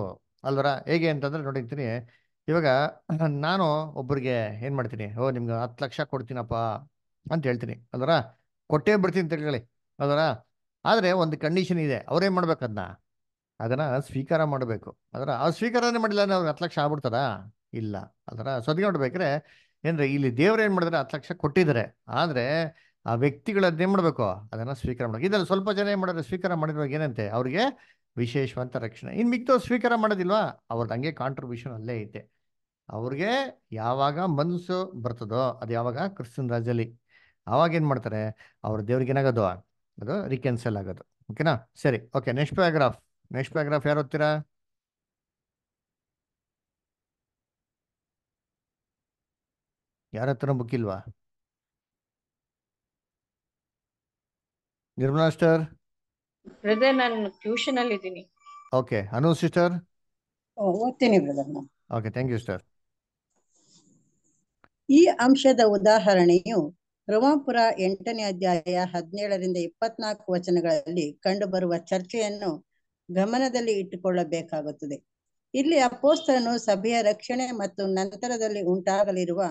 ಅಲ್ವರ ಹೇಗೆ ಅಂತಂದ್ರೆ ನೋಡಿರ್ತೀನಿ ಇವಾಗ ನಾನು ಒಬ್ಬರಿಗೆ ಏನು ಮಾಡ್ತೀನಿ ಓ ನಿಮ್ಗೆ ಹತ್ತು ಲಕ್ಷ ಕೊಡ್ತೀನಪ್ಪ ಅಂತ ಹೇಳ್ತೀನಿ ಅಲ್ವರ ಕೊಟ್ಟೇ ಬಿಡ್ತೀನಿ ತಿಳ್ಕೊಳ್ಳಿ ಅಲ್ವರ ಆದರೆ ಒಂದು ಕಂಡೀಷನ್ ಇದೆ ಅವ್ರೇನು ಮಾಡ್ಬೇಕು ಅದನ್ನ ಅದನ್ನು ಸ್ವೀಕಾರ ಮಾಡಬೇಕು ಅದರ ಆ ಸ್ವೀಕಾರನೇ ಮಾಡಿಲ್ಲ ಅಂದ್ರೆ ಅವ್ರಿಗೆ ಹತ್ತು ಲಕ್ಷ ಆಗ್ಬಿಡ್ತಾರ ಇಲ್ಲ ಅದರ ಸದ್ಗೆ ನೋಡ್ಬೇಕ್ರೆ ಏನ್ರಿ ಇಲ್ಲಿ ದೇವ್ರು ಏನು ಮಾಡಿದ್ರೆ ಹತ್ತು ಲಕ್ಷ ಕೊಟ್ಟಿದ್ದಾರೆ ಆದರೆ ಆ ವ್ಯಕ್ತಿಗಳನ್ನ ಏನ್ ಮಾಡಬೇಕು ಅದನ್ನ ಸ್ವೀಕಾರ ಮಾಡಬೇಕು ಇದರಲ್ಲಿ ಸ್ವಲ್ಪ ಜನ ಏನ್ ಮಾಡಿದ್ರೆ ಸ್ವೀಕಾರ ಮಾಡಿರುವಾಗ ಏನಂತೆ ಅವ್ರಿಗೆ ವಿಶೇಷವಂತ ರಕ್ಷಣೆ ಇನ್ನು ಮಿಕ್ಕವ್ರು ಸ್ವೀಕಾರ ಮಾಡೋದಿಲ್ವಾ ಅವ್ರದ್ದು ಹಂಗೆ ಕಾಂಟ್ರಿಬ್ಯೂಷನ್ ಅಲ್ಲೇ ಐತೆ ಅವ್ರಿಗೆ ಯಾವಾಗ ಮನಸ್ಸು ಬರ್ತದೋ ಅದು ಯಾವಾಗ ಕ್ರಿಶ್ಚಿಯನ್ ರಾಜ್ಯದಲ್ಲಿ ಅವಾಗ ಏನ್ ಮಾಡ್ತಾರೆ ಅವ್ರ ದೇವ್ರಿಗೆ ಏನಾಗೋದು ಅದು ರಿಕೆನ್ಸಲ್ ಆಗೋದು ಓಕೆನಾ ಸರಿ okay next paragraph next paragraph ಯಾರು ಓದ್ತೀರಾ ಯಾರ ಹತ್ರ ಬುಕ್ ಇಲ್ವಾ ನಿರ್ಮಲಾ ಸಿಸ್ಟರ್ ನಾನು ಟ್ಯೂಷನ್ ಅಲ್ಲಿ ಇದ್ದೀನಿ ಓಕೆ ಅನು ಸಿಸ್ಟರ್ ಓದ್ತೀನಿ brother okay thank you sister ಈ ಅಂಶದ ಉದಾಹರಣೆಯು ರೋಮಾಪುರ ಎಂಟನೇ ಅಧ್ಯಾಯ ಹದಿನೇಳರಿಂದ ಇಪ್ಪತ್ನಾಲ್ಕು ವಚನಗಳಲ್ಲಿ ಕಂಡುಬರುವ ಚರ್ಚೆಯನ್ನು ಗಮನದಲ್ಲಿ ಇಟ್ಟುಕೊಳ್ಳಬೇಕಾಗುತ್ತದೆ ಇಲ್ಲಿ ಅಪೋಸ್ತರನು ಸಭೆಯ ರಕ್ಷಣೆ ಮತ್ತು ನಂತರದಲ್ಲಿ ಉಂಟಾಗಲಿರುವ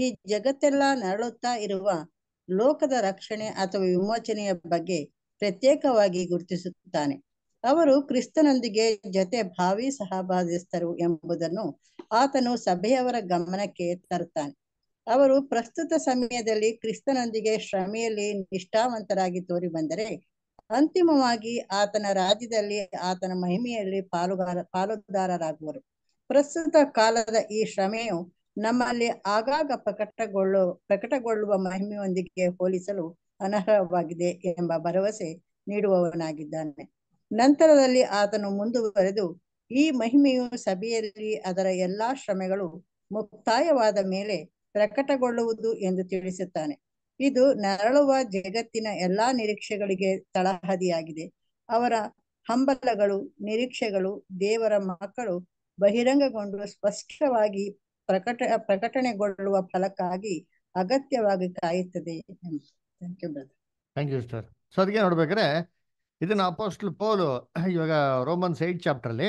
ಈ ಜಗತ್ತೆಲ್ಲ ನರಳುತ್ತಾ ಇರುವ ಲೋಕದ ರಕ್ಷಣೆ ಅಥವಾ ವಿಮೋಚನೆಯ ಬಗ್ಗೆ ಪ್ರತ್ಯೇಕವಾಗಿ ಗುರುತಿಸುತ್ತಾನೆ ಅವರು ಕ್ರಿಸ್ತನೊಂದಿಗೆ ಜೊತೆ ಭಾವಿ ಸಹಬಾಧಿಸ್ತರು ಎಂಬುದನ್ನು ಆತನು ಸಭೆಯವರ ಗಮನಕ್ಕೆ ತರುತ್ತಾನೆ ಅವರು ಪ್ರಸ್ತುತ ಸಮಯದಲ್ಲಿ ಕ್ರಿಸ್ತನೊಂದಿಗೆ ಶ್ರಮೆಯಲ್ಲಿ ನಿಷ್ಠಾವಂತರಾಗಿ ತೋರಿ ಬಂದರೆ ಅಂತಿಮವಾಗಿ ಆತನ ರಾಜ್ಯದಲ್ಲಿ ಆತನ ಮಹಿಮೆಯಲ್ಲಿ ಪಾಲುಗಾರ ಪಾಲುದಾರರಾಗುವರು ಪ್ರಸ್ತುತ ಕಾಲದ ಈ ಶ್ರಮೆಯು ನಮ್ಮಲ್ಲಿ ಆಗಾಗ ಪ್ರಕಟಗೊಳ್ಳು ಪ್ರಕಟಗೊಳ್ಳುವ ಮಹಿಮೆಯೊಂದಿಗೆ ಹೋಲಿಸಲು ಅನರ್ಹವಾಗಿದೆ ಎಂಬ ಭರವಸೆ ನೀಡುವವನಾಗಿದ್ದಾನೆ ನಂತರದಲ್ಲಿ ಆತನು ಮುಂದುವರೆದು ಈ ಮಹಿಮೆಯು ಸಭೆಯಲ್ಲಿ ಅದರ ಎಲ್ಲಾ ಶ್ರಮೆಗಳು ಮುಕ್ತಾಯವಾದ ಮೇಲೆ ಪ್ರಕಟಗೊಳ್ಳುವುದು ಎಂದು ತಿಳಿಸುತ್ತಾನೆ ಇದು ನರಳುವ ಜಗತ್ತಿನ ಎಲ್ಲಾ ನಿರೀಕ್ಷೆಗಳಿಗೆ ತಳಹದಿಯಾಗಿದೆ ಅವರ ಹಂಬಲಗಳು ನಿರೀಕ್ಷೆಗಳು ದೇವರ ಮಕ್ಕಳು ಬಹಿರಂಗಗೊಂಡು ಸ್ಪಷ್ಟವಾಗಿ ಪ್ರಕಟ ಪ್ರಕಟಣೆಗೊಳ್ಳುವ ಫಲಕ್ಕಾಗಿ ಅಗತ್ಯವಾಗಿ ಕಾಯುತ್ತದೆ ಥ್ಯಾಂಕ್ ಯು ಸರ್ ಸೊ ಅದಕ್ಕೆ ನೋಡ್ಬೇಕಾದ್ರೆ ಇದನ್ನ ಅಪೋಸ್ಟ್ಲ್ ಪೋಲು ಇವಾಗ ರೋಮನ್ಸ್ ಏಟ್ ಅಲ್ಲಿ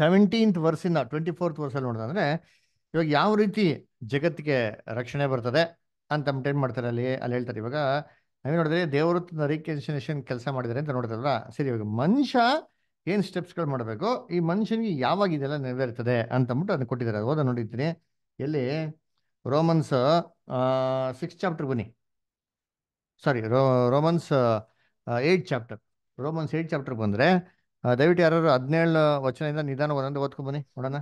ಸೆವೆಂಟೀನ್ತ್ ವರ್ಸಿನ ಟ್ವೆಂಟಿ ಫೋರ್ತ್ ಅಲ್ಲಿ ನೋಡೋದಂದ್ರೆ ಇವಾಗ ಯಾವ ರೀತಿ ಜಗತ್ತಿಗೆ ರಕ್ಷಣೆ ಬರ್ತದೆ ಅಂತ ಏನ್ ಮಾಡ್ತಾರೆ ಅಲ್ಲಿ ಅಲ್ಲಿ ಹೇಳ್ತಾರೆ ಇವಾಗ ನಾವೇನ್ ನೋಡಿದ್ರೆ ದೇವರು ರಿಕನ್ಸಿನೇಷನ್ ಕೆಲಸ ಮಾಡಿದರೆ ಅಂತ ನೋಡಿದ್ರಲ್ಲ ಸರಿ ಇವಾಗ ಮನುಷ್ಯ ಏನು ಸ್ಟೆಪ್ಸ್ಗಳು ಮಾಡಬೇಕು ಈ ಮನುಷ್ಯನಿಗೆ ಯಾವಾಗ ಇದೆಲ್ಲ ನೆರವೇರ್ತದೆ ಅಂತಂದ್ಬಿಟ್ಟು ಅದನ್ನು ಕೊಟ್ಟಿದ್ದಾರೆ ಓದ ನೋಡಿದ್ದೀನಿ ಎಲ್ಲಿ ರೋಮನ್ಸ್ ಸಿಕ್ಸ್ ಚಾಪ್ಟರ್ ಬನ್ನಿ sorry Romans eight chapter Romans eight chapter ಬಂದರೆ ದಯವಿಟ್ಟು ಯಾರು ಹದಿನೇಳು ವಚನದಿಂದ ನಿಧಾನ ಒಂದೊಂದು ಓದ್ಕೊಂಡು ಬನ್ನಿ ನೋಡೋಣ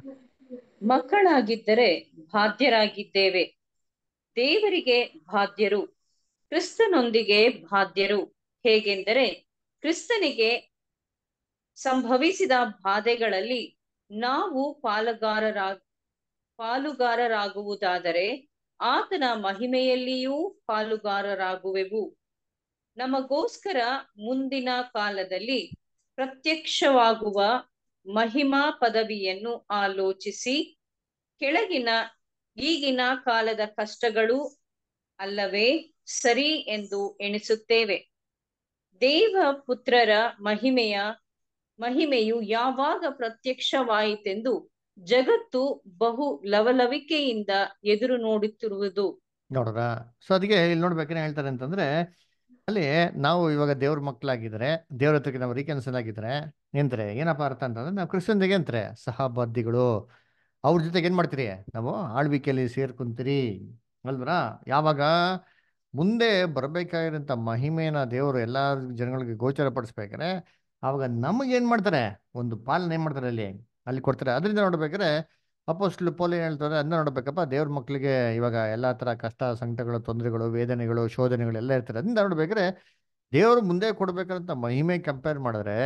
ಮಕ್ಕಳಾಗಿದ್ದರೆ ಬಾಧ್ಯರಾಗಿದ್ದೇವೆ ದೇವರಿಗೆ ಬಾಧ್ಯರು ಕ್ರಿಸ್ತನೊಂದಿಗೆ ಬಾಧ್ಯರು ಹೇಗೆಂದರೆ ಕ್ರಿಸ್ತನಿಗೆ ಸಂಭವಿಸಿದ ಬಾಧೆಗಳಲ್ಲಿ ನಾವು ಪಾಲುಗಾರರ ಪಾಲುಗಾರರಾಗುವುದಾದರೆ ಆತನ ಮಹಿಮೆಯಲ್ಲಿಯೂ ಪಾಲುಗಾರರಾಗುವೆವು ನಮಗೋಸ್ಕರ ಮುಂದಿನ ಕಾಲದಲ್ಲಿ ಪ್ರತ್ಯಕ್ಷವಾಗುವ ಮಹಿಮಾ ಪದವಿಯನ್ನು ಆಲೋಚಿಸಿ ಕೆಳಗಿನ ಈಗಿನ ಕಾಲದ ಕಷ್ಟಗಳು ಅಲ್ಲವೇ ಸರಿ ಎಂದು ಎಣಿಸುತ್ತೇವೆ ದೇವ ಪುತ್ರರ ಮಹಿಮೆಯ ಮಹಿಮೆಯು ಯಾವಾಗ ಪ್ರತ್ಯಕ್ಷವಾಯಿತೆಂದು ಜಗತ್ತು ಬಹು ಲವಲವಿಕೆಯಿಂದ ಎದುರು ನೋಡುತ್ತಿರುವುದು ನೋಡದ ಸೊ ಅದಕ್ಕೆ ಇಲ್ಲಿ ನೋಡ್ಬೇಕೇನೆ ಹೇಳ್ತಾರೆ ಅಂತಂದ್ರೆ ಅಲ್ಲಿ ನಾವು ಇವಾಗ ದೇವ್ರ ಮಕ್ಕಳಾಗಿದ್ರೆ ದೇವ್ರ ಹತ್ರಕ್ಕೆ ನಾವು ರೀಕನ್ಸಲ್ ಆಗಿದ್ರೆ ನಿಂತರೆ ಏನಪ್ಪಾ ಅರ್ಥ ಅಂತಂದ್ರೆ ನಾವು ಕ್ರಿಶ್ಚಿಯನ್ಗೆ ಅಂತಾರೆ ಸಹಬಾಧಿಗಳು ಅವ್ರ ಜೊತೆಗೆ ಏನ್ ಮಾಡ್ತೀರಿ ನಾವು ಆಳ್ವಿಕೆಯಲ್ಲಿ ಸೇರ್ಕೊಂತೀರಿ ಅಲ್ವರಾ ಯಾವಾಗ ಮುಂದೆ ಬರಬೇಕಾಗಿರೋಂಥ ಮಹಿಮೆಯನ್ನ ದೇವರು ಎಲ್ಲ ಜನಗಳಿಗೆ ಗೋಚರ ಪಡಿಸ್ಬೇಕಾರೆ ಆವಾಗ ನಮಗೇನು ಮಾಡ್ತಾರೆ ಒಂದು ಪಾಲನೆ ಏನು ಮಾಡ್ತಾರೆ ಅಲ್ಲಿ ಅಲ್ಲಿ ಕೊಡ್ತಾರೆ ಅದರಿಂದ ನೋಡ್ಬೇಕಾದ್ರೆ ಅಪೋಸ್ಟ್ಲು ಪೋಲ್ ಹೇಳ್ತಾರೆ ಅದನ್ನ ನೋಡ್ಬೇಕಪ್ಪ ದೇವ್ರ ಮಕ್ಕಳಿಗೆ ಇವಾಗ ಎಲ್ಲ ಥರ ಕಷ್ಟ ಸಂಕಟಗಳು ತೊಂದರೆಗಳು ವೇದನೆಗಳು ಶೋಧನೆಗಳು ಎಲ್ಲ ಇರ್ತಾರೆ ಅದನ್ನ ನೋಡ್ಬೇಕಾದ್ರೆ ದೇವರು ಮುಂದೆ ಕೊಡ್ಬೇಕಂತ ಮಹಿಮೆ ಕಂಪೇರ್ ಮಾಡಿದ್ರೆ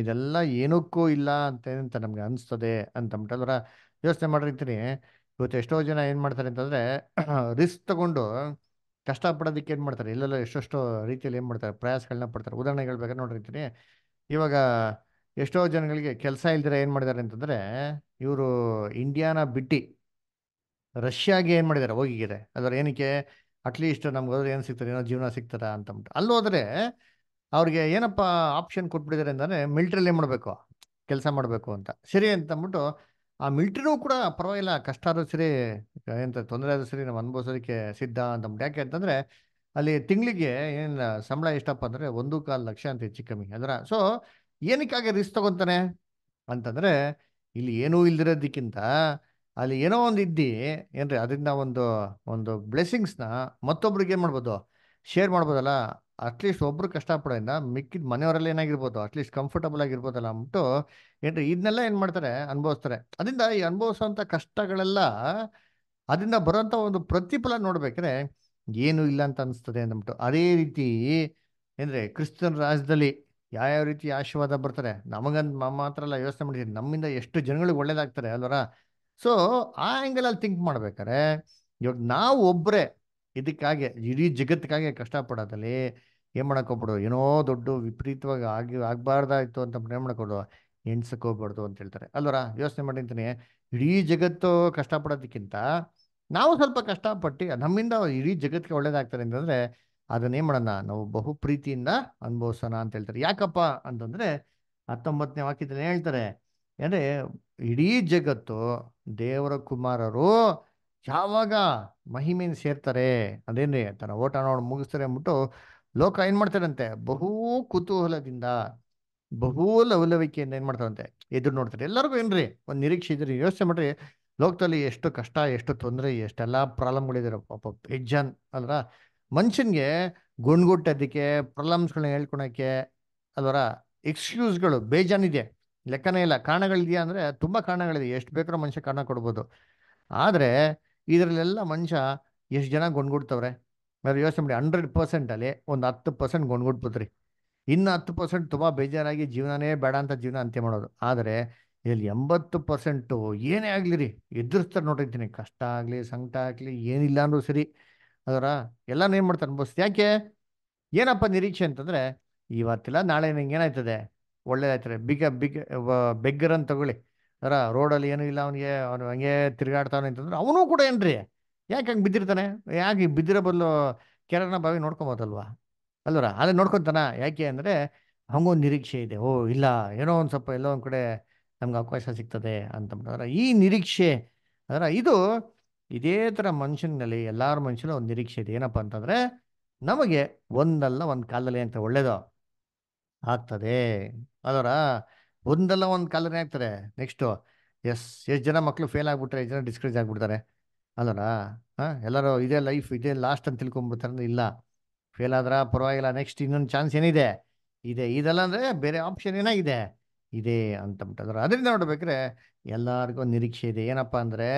ಇದೆಲ್ಲ ಏನಕ್ಕೂ ಇಲ್ಲ ಅಂತ ಏನಂತ ನಮ್ಗೆ ಅನಿಸ್ತದೆ ಅಂತ ಅಂದ್ಬಿಟ್ಟು ಯೋಚನೆ ಮಾಡಿರ್ತೀನಿ ಇವತ್ತು ಎಷ್ಟೋ ಜನ ಏನು ಮಾಡ್ತಾರೆ ಅಂತಂದರೆ ರಿಸ್ಕ್ ತಗೊಂಡು ಕಷ್ಟ ಏನು ಮಾಡ್ತಾರೆ ಇಲ್ಲೆಲ್ಲ ಎಷ್ಟೆಷ್ಟೋ ರೀತಿಯಲ್ಲಿ ಏನು ಮಾಡ್ತಾರೆ ಪ್ರಯಾಸಗಳನ್ನ ಪಡ್ತಾರೆ ಉದಾಹರಣೆ ಹೇಳ್ಬೇಕಾದ್ರೆ ನೋಡಿರ್ತೀನಿ ಇವಾಗ ಎಷ್ಟೋ ಜನಗಳಿಗೆ ಕೆಲಸ ಇಲ್ದಿರ ಏನು ಮಾಡಿದ್ದಾರೆ ಅಂತಂದರೆ ಇವರು ಇಂಡಿಯಾನ ಬಿಟ್ಟು ರಷ್ಯಾಗೆ ಏನು ಮಾಡಿದ್ದಾರೆ ಹೋಗಿದ್ದಾರೆ ಅದರ ಏನಕ್ಕೆ ಅಟ್ಲೀಸ್ಟ್ ನಮ್ಗೆ ಹೋದ್ರೆ ಏನು ಸಿಗ್ತಾರೆ ಏನೋ ಜೀವನ ಸಿಗ್ತಾರೆ ಅಂತಂದ್ಬಿಟ್ಟು ಅಲ್ಲಿ ಅಲ್ಲೋದ್ರೆ ಅವ್ರಿಗೆ ಏನಪ್ಪ ಆಪ್ಷನ್ ಕೊಟ್ಬಿಟ್ಟಿದ್ದಾರೆ ಅಂತಂದರೆ ಮಿಲ್ಟ್ರಿಯಲ್ಲಿ ಏನು ಮಾಡಬೇಕು ಕೆಲಸ ಮಾಡಬೇಕು ಅಂತ ಸರಿ ಅಂತಂದ್ಬಿಟ್ಟು ಆ ಮಿಲ್ಟ್ರಿನೂ ಕೂಡ ಪರವಾಗಿಲ್ಲ ಕಷ್ಟ ಆದರೂ ಸರಿ ಎಂತ ತೊಂದರೆ ಆದರೂ ಸರಿ ನಾವು ಅನುಭವಿಸೋದಕ್ಕೆ ಸಿದ್ಧ ಅಂತಂದ್ಬಿಟ್ಟು ಯಾಕೆ ಅಂತಂದರೆ ಅಲ್ಲಿ ತಿಂಗಳಿಗೆ ಏನು ಸಂಬಳ ಎಷ್ಟಪ್ಪ ಅಂದರೆ ಒಂದು ಕಾಲು ಲಕ್ಷ ಅಂತ ಹೆಚ್ಚು ಕಮ್ಮಿ ಅದರ ಸೊ ಏನಕ್ಕಾಗಿ ರಿಸ್ಕ್ ತಗೊಂತಾನೆ ಅಂತಂದರೆ ಇಲ್ಲಿ ಏನೂ ಇಲ್ದಿರೋದಕ್ಕಿಂತ ಅಲ್ಲಿ ಏನೋ ಒಂದು ಇದ್ದಿ ಏನ್ರಿ ಅದರಿಂದ ಒಂದು ಒಂದು ಬ್ಲೆಸ್ಸಿಂಗ್ಸ್ನ ಮತ್ತೊಬ್ರಿಗೆ ಏನು ಮಾಡ್ಬೋದು ಶೇರ್ ಮಾಡ್ಬೋದಲ್ಲ ಅಟ್ಲೀಸ್ಟ್ ಒಬ್ರು ಕಷ್ಟಪಡೋದ್ರಿಂದ ಮಿಕ್ಕಿದ ಮನೆಯವರಲ್ಲಿ ಏನಾಗಿರ್ಬೋದು ಅಟ್ಲೀಸ್ಟ್ ಕಂಫರ್ಟಬಲ್ ಆಗಿರ್ಬೋದಲ್ಲ ಅಂದ್ಬಿಟ್ಟು ಏನ್ರಿ ಇದನ್ನೆಲ್ಲ ಏನು ಮಾಡ್ತಾರೆ ಅನುಭವಿಸ್ತಾರೆ ಅದರಿಂದ ಈ ಅನುಭವಿಸೋಂಥ ಕಷ್ಟಗಳೆಲ್ಲ ಅದರಿಂದ ಬರೋಂಥ ಒಂದು ಪ್ರತಿಫಲ ನೋಡ್ಬೇಕ್ರೆ ಏನೂ ಇಲ್ಲ ಅಂತ ಅನಿಸ್ತದೆ ಅಂದ್ಬಿಟ್ಟು ಅದೇ ರೀತಿ ಅಂದರೆ ಕ್ರಿಸ್ತನ ರಾಜ್ಯದಲ್ಲಿ ಯಾವ್ಯಾವ ರೀತಿ ಆಶೀರ್ವಾದ ಬರ್ತಾರೆ ನಮಗಂತ ಮಾತ್ರ ಅಲ್ಲ ವ್ಯವಸ್ಥೆ ಮಾಡಿದ್ರಿ ನಮ್ಮಿಂದ ಎಷ್ಟು ಜನಗಳಿಗೆ ಒಳ್ಳೇದಾಗ್ತಾರೆ ಅಲ್ವರ ಸೊ ಆ ಆ್ಯಂಗಲಲ್ಲಿ ಥಿಂಕ್ ಮಾಡ್ಬೇಕಾರೆ ಇವಾಗ ನಾವು ಒಬ್ಬರೇ ಇದಕ್ಕಾಗೆ ಇಡೀ ಜಗತ್ತಿಗಾಗಿ ಕಷ್ಟಪಡೋದಲ್ಲಿ ಏನು ಮಾಡೋಕ್ಕೋಗ್ಬಿಡು ಏನೋ ದೊಡ್ಡ ವಿಪರೀತವಾಗಿ ಆಗಿ ಆಗಬಾರ್ದಾಯ್ತು ಅಂತ ಏನು ಮಾಡ್ಕೊಡು ಎಣ್ಸಕ್ಕೆ ಹೋಗ್ಬಾರ್ದು ಅಂತ ಹೇಳ್ತಾರೆ ಅಲ್ವರ ಯೋಚನೆ ಮಾಡಿರ್ತೀನಿ ಇಡೀ ಜಗತ್ತು ಕಷ್ಟಪಡೋದಕ್ಕಿಂತ ನಾವು ಸ್ವಲ್ಪ ಕಷ್ಟಪಟ್ಟು ನಮ್ಮಿಂದ ಇಡೀ ಜಗತ್ತಿಗೆ ಒಳ್ಳೇದಾಗ್ತಾರೆ ಅಂತಂದ್ರೆ ಅದನ್ನೇ ಮಾಡೋಣ ನಾವು ಬಹು ಪ್ರೀತಿಯಿಂದ ಅನುಭವಿಸೋಣ ಅಂತ ಹೇಳ್ತಾರೆ ಯಾಕಪ್ಪ ಅಂತಂದ್ರೆ ಹತ್ತೊಂಬತ್ತನೇ ವಾಕ್ಯದಲ್ಲಿ ಹೇಳ್ತಾರೆ ಅಂದರೆ ಇಡೀ ಜಗತ್ತು ದೇವರ ಕುಮಾರರು ಯಾವಾಗ ಮಹಿಮೆಯನ್ನು ಸೇರ್ತಾರೆ ಅದೇನ್ರಿ ತನ್ನ ಓಟ ನೋಡಿ ಮುಗಿಸ್ತಾರೆ ಅಂದ್ಬಿಟ್ಟು ಲೋಕ ಏನು ಮಾಡ್ತಾರಂತೆ ಬಹು ಕುತೂಹಲದಿಂದ ಬಹು ಲವಲವಿಕೆಯಿಂದ ಏನು ಮಾಡ್ತಾರಂತೆ ಎದುರು ನೋಡ್ತಾರೆ ಎಲ್ಲರಿಗೂ ಏನ್ರಿ ಒಂದು ನಿರೀಕ್ಷೆ ಇದ್ರಿ ಯೋಚನೆ ಮಾಡ್ರಿ ಲೋಕದಲ್ಲಿ ಎಷ್ಟು ಕಷ್ಟ ಎಷ್ಟು ತೊಂದರೆ ಎಷ್ಟೆಲ್ಲ ಪ್ರಾಬ್ಲಮ್ಗಳಿದ್ದಾರೆ ಪಾಪ ಜನ್ ಅಲ್ರ ಮನುಷ್ಯನಿಗೆ ಗುಣ್ಗುಟ್ಟೋದಕ್ಕೆ ಪ್ರಾಬ್ಲಮ್ಸ್ಗಳನ್ನ ಹೇಳ್ಕೊಳಕ್ಕೆ ಅದರ ಎಕ್ಸ್ಕ್ಯೂಸ್ಗಳು ಬೇಜಾನಿದೆ ಲೆಕ್ಕನೇ ಇಲ್ಲ ಕಾರಣಗಳಿದೆಯಾ ಅಂದರೆ ತುಂಬ ಕಾರಣಗಳಿದೆ ಎಷ್ಟು ಬೇಕಾದ್ರೂ ಮನುಷ್ಯ ಕಾರಣ ಕೊಡ್ಬೋದು ಆದರೆ ಇದರಲ್ಲೆಲ್ಲ ಮನುಷ್ಯ ಎಷ್ಟು ಜನ ಗುಣ್ಗುಡ್ತವ್ರೆ ಅದು ಯೋಚನೆ ಮಾಡಿ ಹಂಡ್ರೆಡ್ ಪರ್ಸೆಂಟಲ್ಲಿ ಒಂದು ಹತ್ತು ಪರ್ಸೆಂಟ್ ಗುಣ್ಗುಡ್ಬಿಟ್ರಿ ಇನ್ನು ಹತ್ತು ಪರ್ಸೆಂಟ್ ತುಂಬ ಬೇಜಾರಾಗಿ ಜೀವನನೇ ಬೇಡ ಅಂತ ಜೀವನ ಅಂತ್ಯ ಮಾಡೋದು ಆದರೆ ಇಲ್ಲಿ ಎಂಬತ್ತು ಪರ್ಸೆಂಟು ಏನೇ ಆಗಲಿ ರೀ ಎದುರಿಸ್ತಾರೆ ನೋಡಿರ್ತೀನಿ ಕಷ್ಟ ಆಗಲಿ ಸಂಕಟ ಆಗಲಿ ಏನಿಲ್ಲ ಅಂದ್ರೂ ಸರಿ ಅದರ ಎಲ್ಲಾನು ಏನು ಮಾಡ್ತಾರೆ ಬಸ್ ಯಾಕೆ ಏನಪ್ಪ ನಿರೀಕ್ಷೆ ಅಂತಂದರೆ ಇವತ್ತಿಲ್ಲ ನಾಳೆ ನಂಗೆ ಏನಾಯ್ತದೆ ಒಳ್ಳೇದಾಯ್ತಾರೆ ಬಿಗ ಬಿಗ್ ಬೆಗ್ಗರನ್ನು ತಗೊಳ್ಳಿ ಅದರ ರೋಡಲ್ಲಿ ಏನೂ ಇಲ್ಲ ಅವನಿಗೆ ಅವನು ಹಂಗೆ ತಿರುಗಾಡ್ತಾನೆ ಅಂತಂದ್ರೆ ಅವನು ಕೂಡ ಏನ್ರಿ ಯಾಕೆ ಹಂಗೆ ಬಿದ್ದಿರ್ತಾನೆ ಯಾಕೆ ಬಿದ್ದಿರೋ ಬದಲು ಕೆರನ ಬಾವಿ ನೋಡ್ಕೊಬೋದಲ್ವಾ ಅಲ್ವರ ಅಲ್ಲೇ ನೋಡ್ಕೊತಾನ ಯಾಕೆ ಅಂದರೆ ಹಂಗೊಂದು ನಿರೀಕ್ಷೆ ಇದೆ ಓ ಇಲ್ಲ ಏನೋ ಒಂದು ಸ್ವಲ್ಪ ಎಲ್ಲೋ ಒಂದು ಕಡೆ ನಮ್ಗೆ ಅವಕಾಶ ಸಿಗ್ತದೆ ಅಂದ್ರೆ ಈ ನಿರೀಕ್ಷೆ ಅದರ ಇದು ಇದೇ ಥರ ಮನುಷ್ಯನಲ್ಲಿ ಎಲ್ಲರ ಮನುಷ್ಯನ ಒಂದು ನಿರೀಕ್ಷೆ ಇದೆ ಏನಪ್ಪ ಅಂತಂದರೆ ನಮಗೆ ಒಂದಲ್ಲ ಒಂದು ಕಾಲದಲ್ಲಿ ಅಂತ ಒಳ್ಳೇದು ಆಗ್ತದೆ ಅದರ ಒಂದಲ್ಲ ಒಂದು ಕಾಲದಲ್ಲಿ ಆಗ್ತಾರೆ ನೆಕ್ಸ್ಟು ಎಸ್ ಎಷ್ಟು ಜನ ಮಕ್ಳು ಫೇಲ್ ಆಗಿಬಿಟ್ರೆ ಎಷ್ಟು ಜನ ಡಿಸ್ಕರೇಜ್ ಆಗಿಬಿಡ್ತಾರೆ ಅಲ್ಲರ ಹಾಂ ಎಲ್ಲರೂ ಇದೇ ಲೈಫ್ ಇದೇ ಲಾಸ್ಟ್ ಅಂತ ತಿಳ್ಕೊಂಬಿಡ್ತಾರೆ ಇಲ್ಲ ಫೇಲ್ ಆದ್ರೆ ಪರವಾಗಿಲ್ಲ ನೆಕ್ಸ್ಟ್ ಇನ್ನೊಂದು ಚಾನ್ಸ್ ಏನಿದೆ ಇದೆ ಇದೆಲ್ಲ ಅಂದರೆ ಬೇರೆ ಆಪ್ಷನ್ ಏನಾಗಿದೆ ಇದೆ ಅಂತ ಅದರಿಂದ ನೋಡ್ಬೇಕ್ರೆ ಎಲ್ಲರಿಗೂ ನಿರೀಕ್ಷೆ ಇದೆ ಏನಪ್ಪ ಅಂದರೆ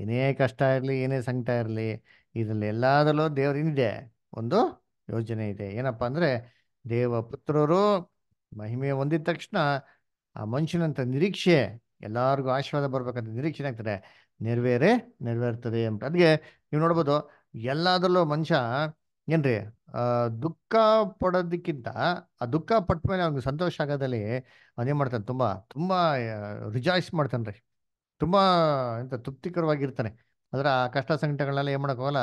ಏನೇ ಕಷ್ಟ ಇರಲಿ ಏನೇ ಸಂಕಟ ಇರಲಿ ಇದರಲ್ಲಿ ಎಲ್ಲದರಲ್ಲೂ ದೇವರಿನಿದೆ ಒಂದು ಯೋಜನೆ ಇದೆ ಏನಪ್ಪ ಅಂದರೆ ದೇವ ಪುತ್ರರು ಮಹಿಮೆ ಹೊಂದಿದ ತಕ್ಷಣ ಆ ಮನುಷ್ಯನಂಥ ನಿರೀಕ್ಷೆ ಎಲ್ಲರಿಗೂ ಆಶೀರ್ವಾದ ಬರ್ಬೇಕಂತ ನಿರೀಕ್ಷೆ ಆಗ್ತದೆ ನೆರವೇರೇ ನೆರವೇರ್ತದೆ ಅಂತ ಅದಕ್ಕೆ ನೀವು ನೋಡ್ಬೋದು ಎಲ್ಲದರಲ್ಲೂ ಮನುಷ್ಯ ಏನ್ರಿ ದುಃಖ ಪಡೋದಕ್ಕಿಂತ ಆ ದುಃಖ ಪಟ್ಟ ಮೇಲೆ ಅವ್ನಿಗೆ ಸಂತೋಷ ಆಗೋದಲ್ಲಿ ಅವನೇನು ಮಾಡ್ತಾನೆ ತುಂಬಾ ತುಂಬಾ ರಿಜಾಯ್ಸ್ ಮಾಡ್ತಾನೆ ರೀ ತುಂಬ ಎಂತ ತೃಪ್ತಿಕರವಾಗಿರ್ತಾನೆ ಅದರ ಕಷ್ಟ ಸಂಕಟಗಳನ್ನೆಲ್ಲ ಏನ್ ಮಾಡೋಕ್ಕೋಗಲ್ಲ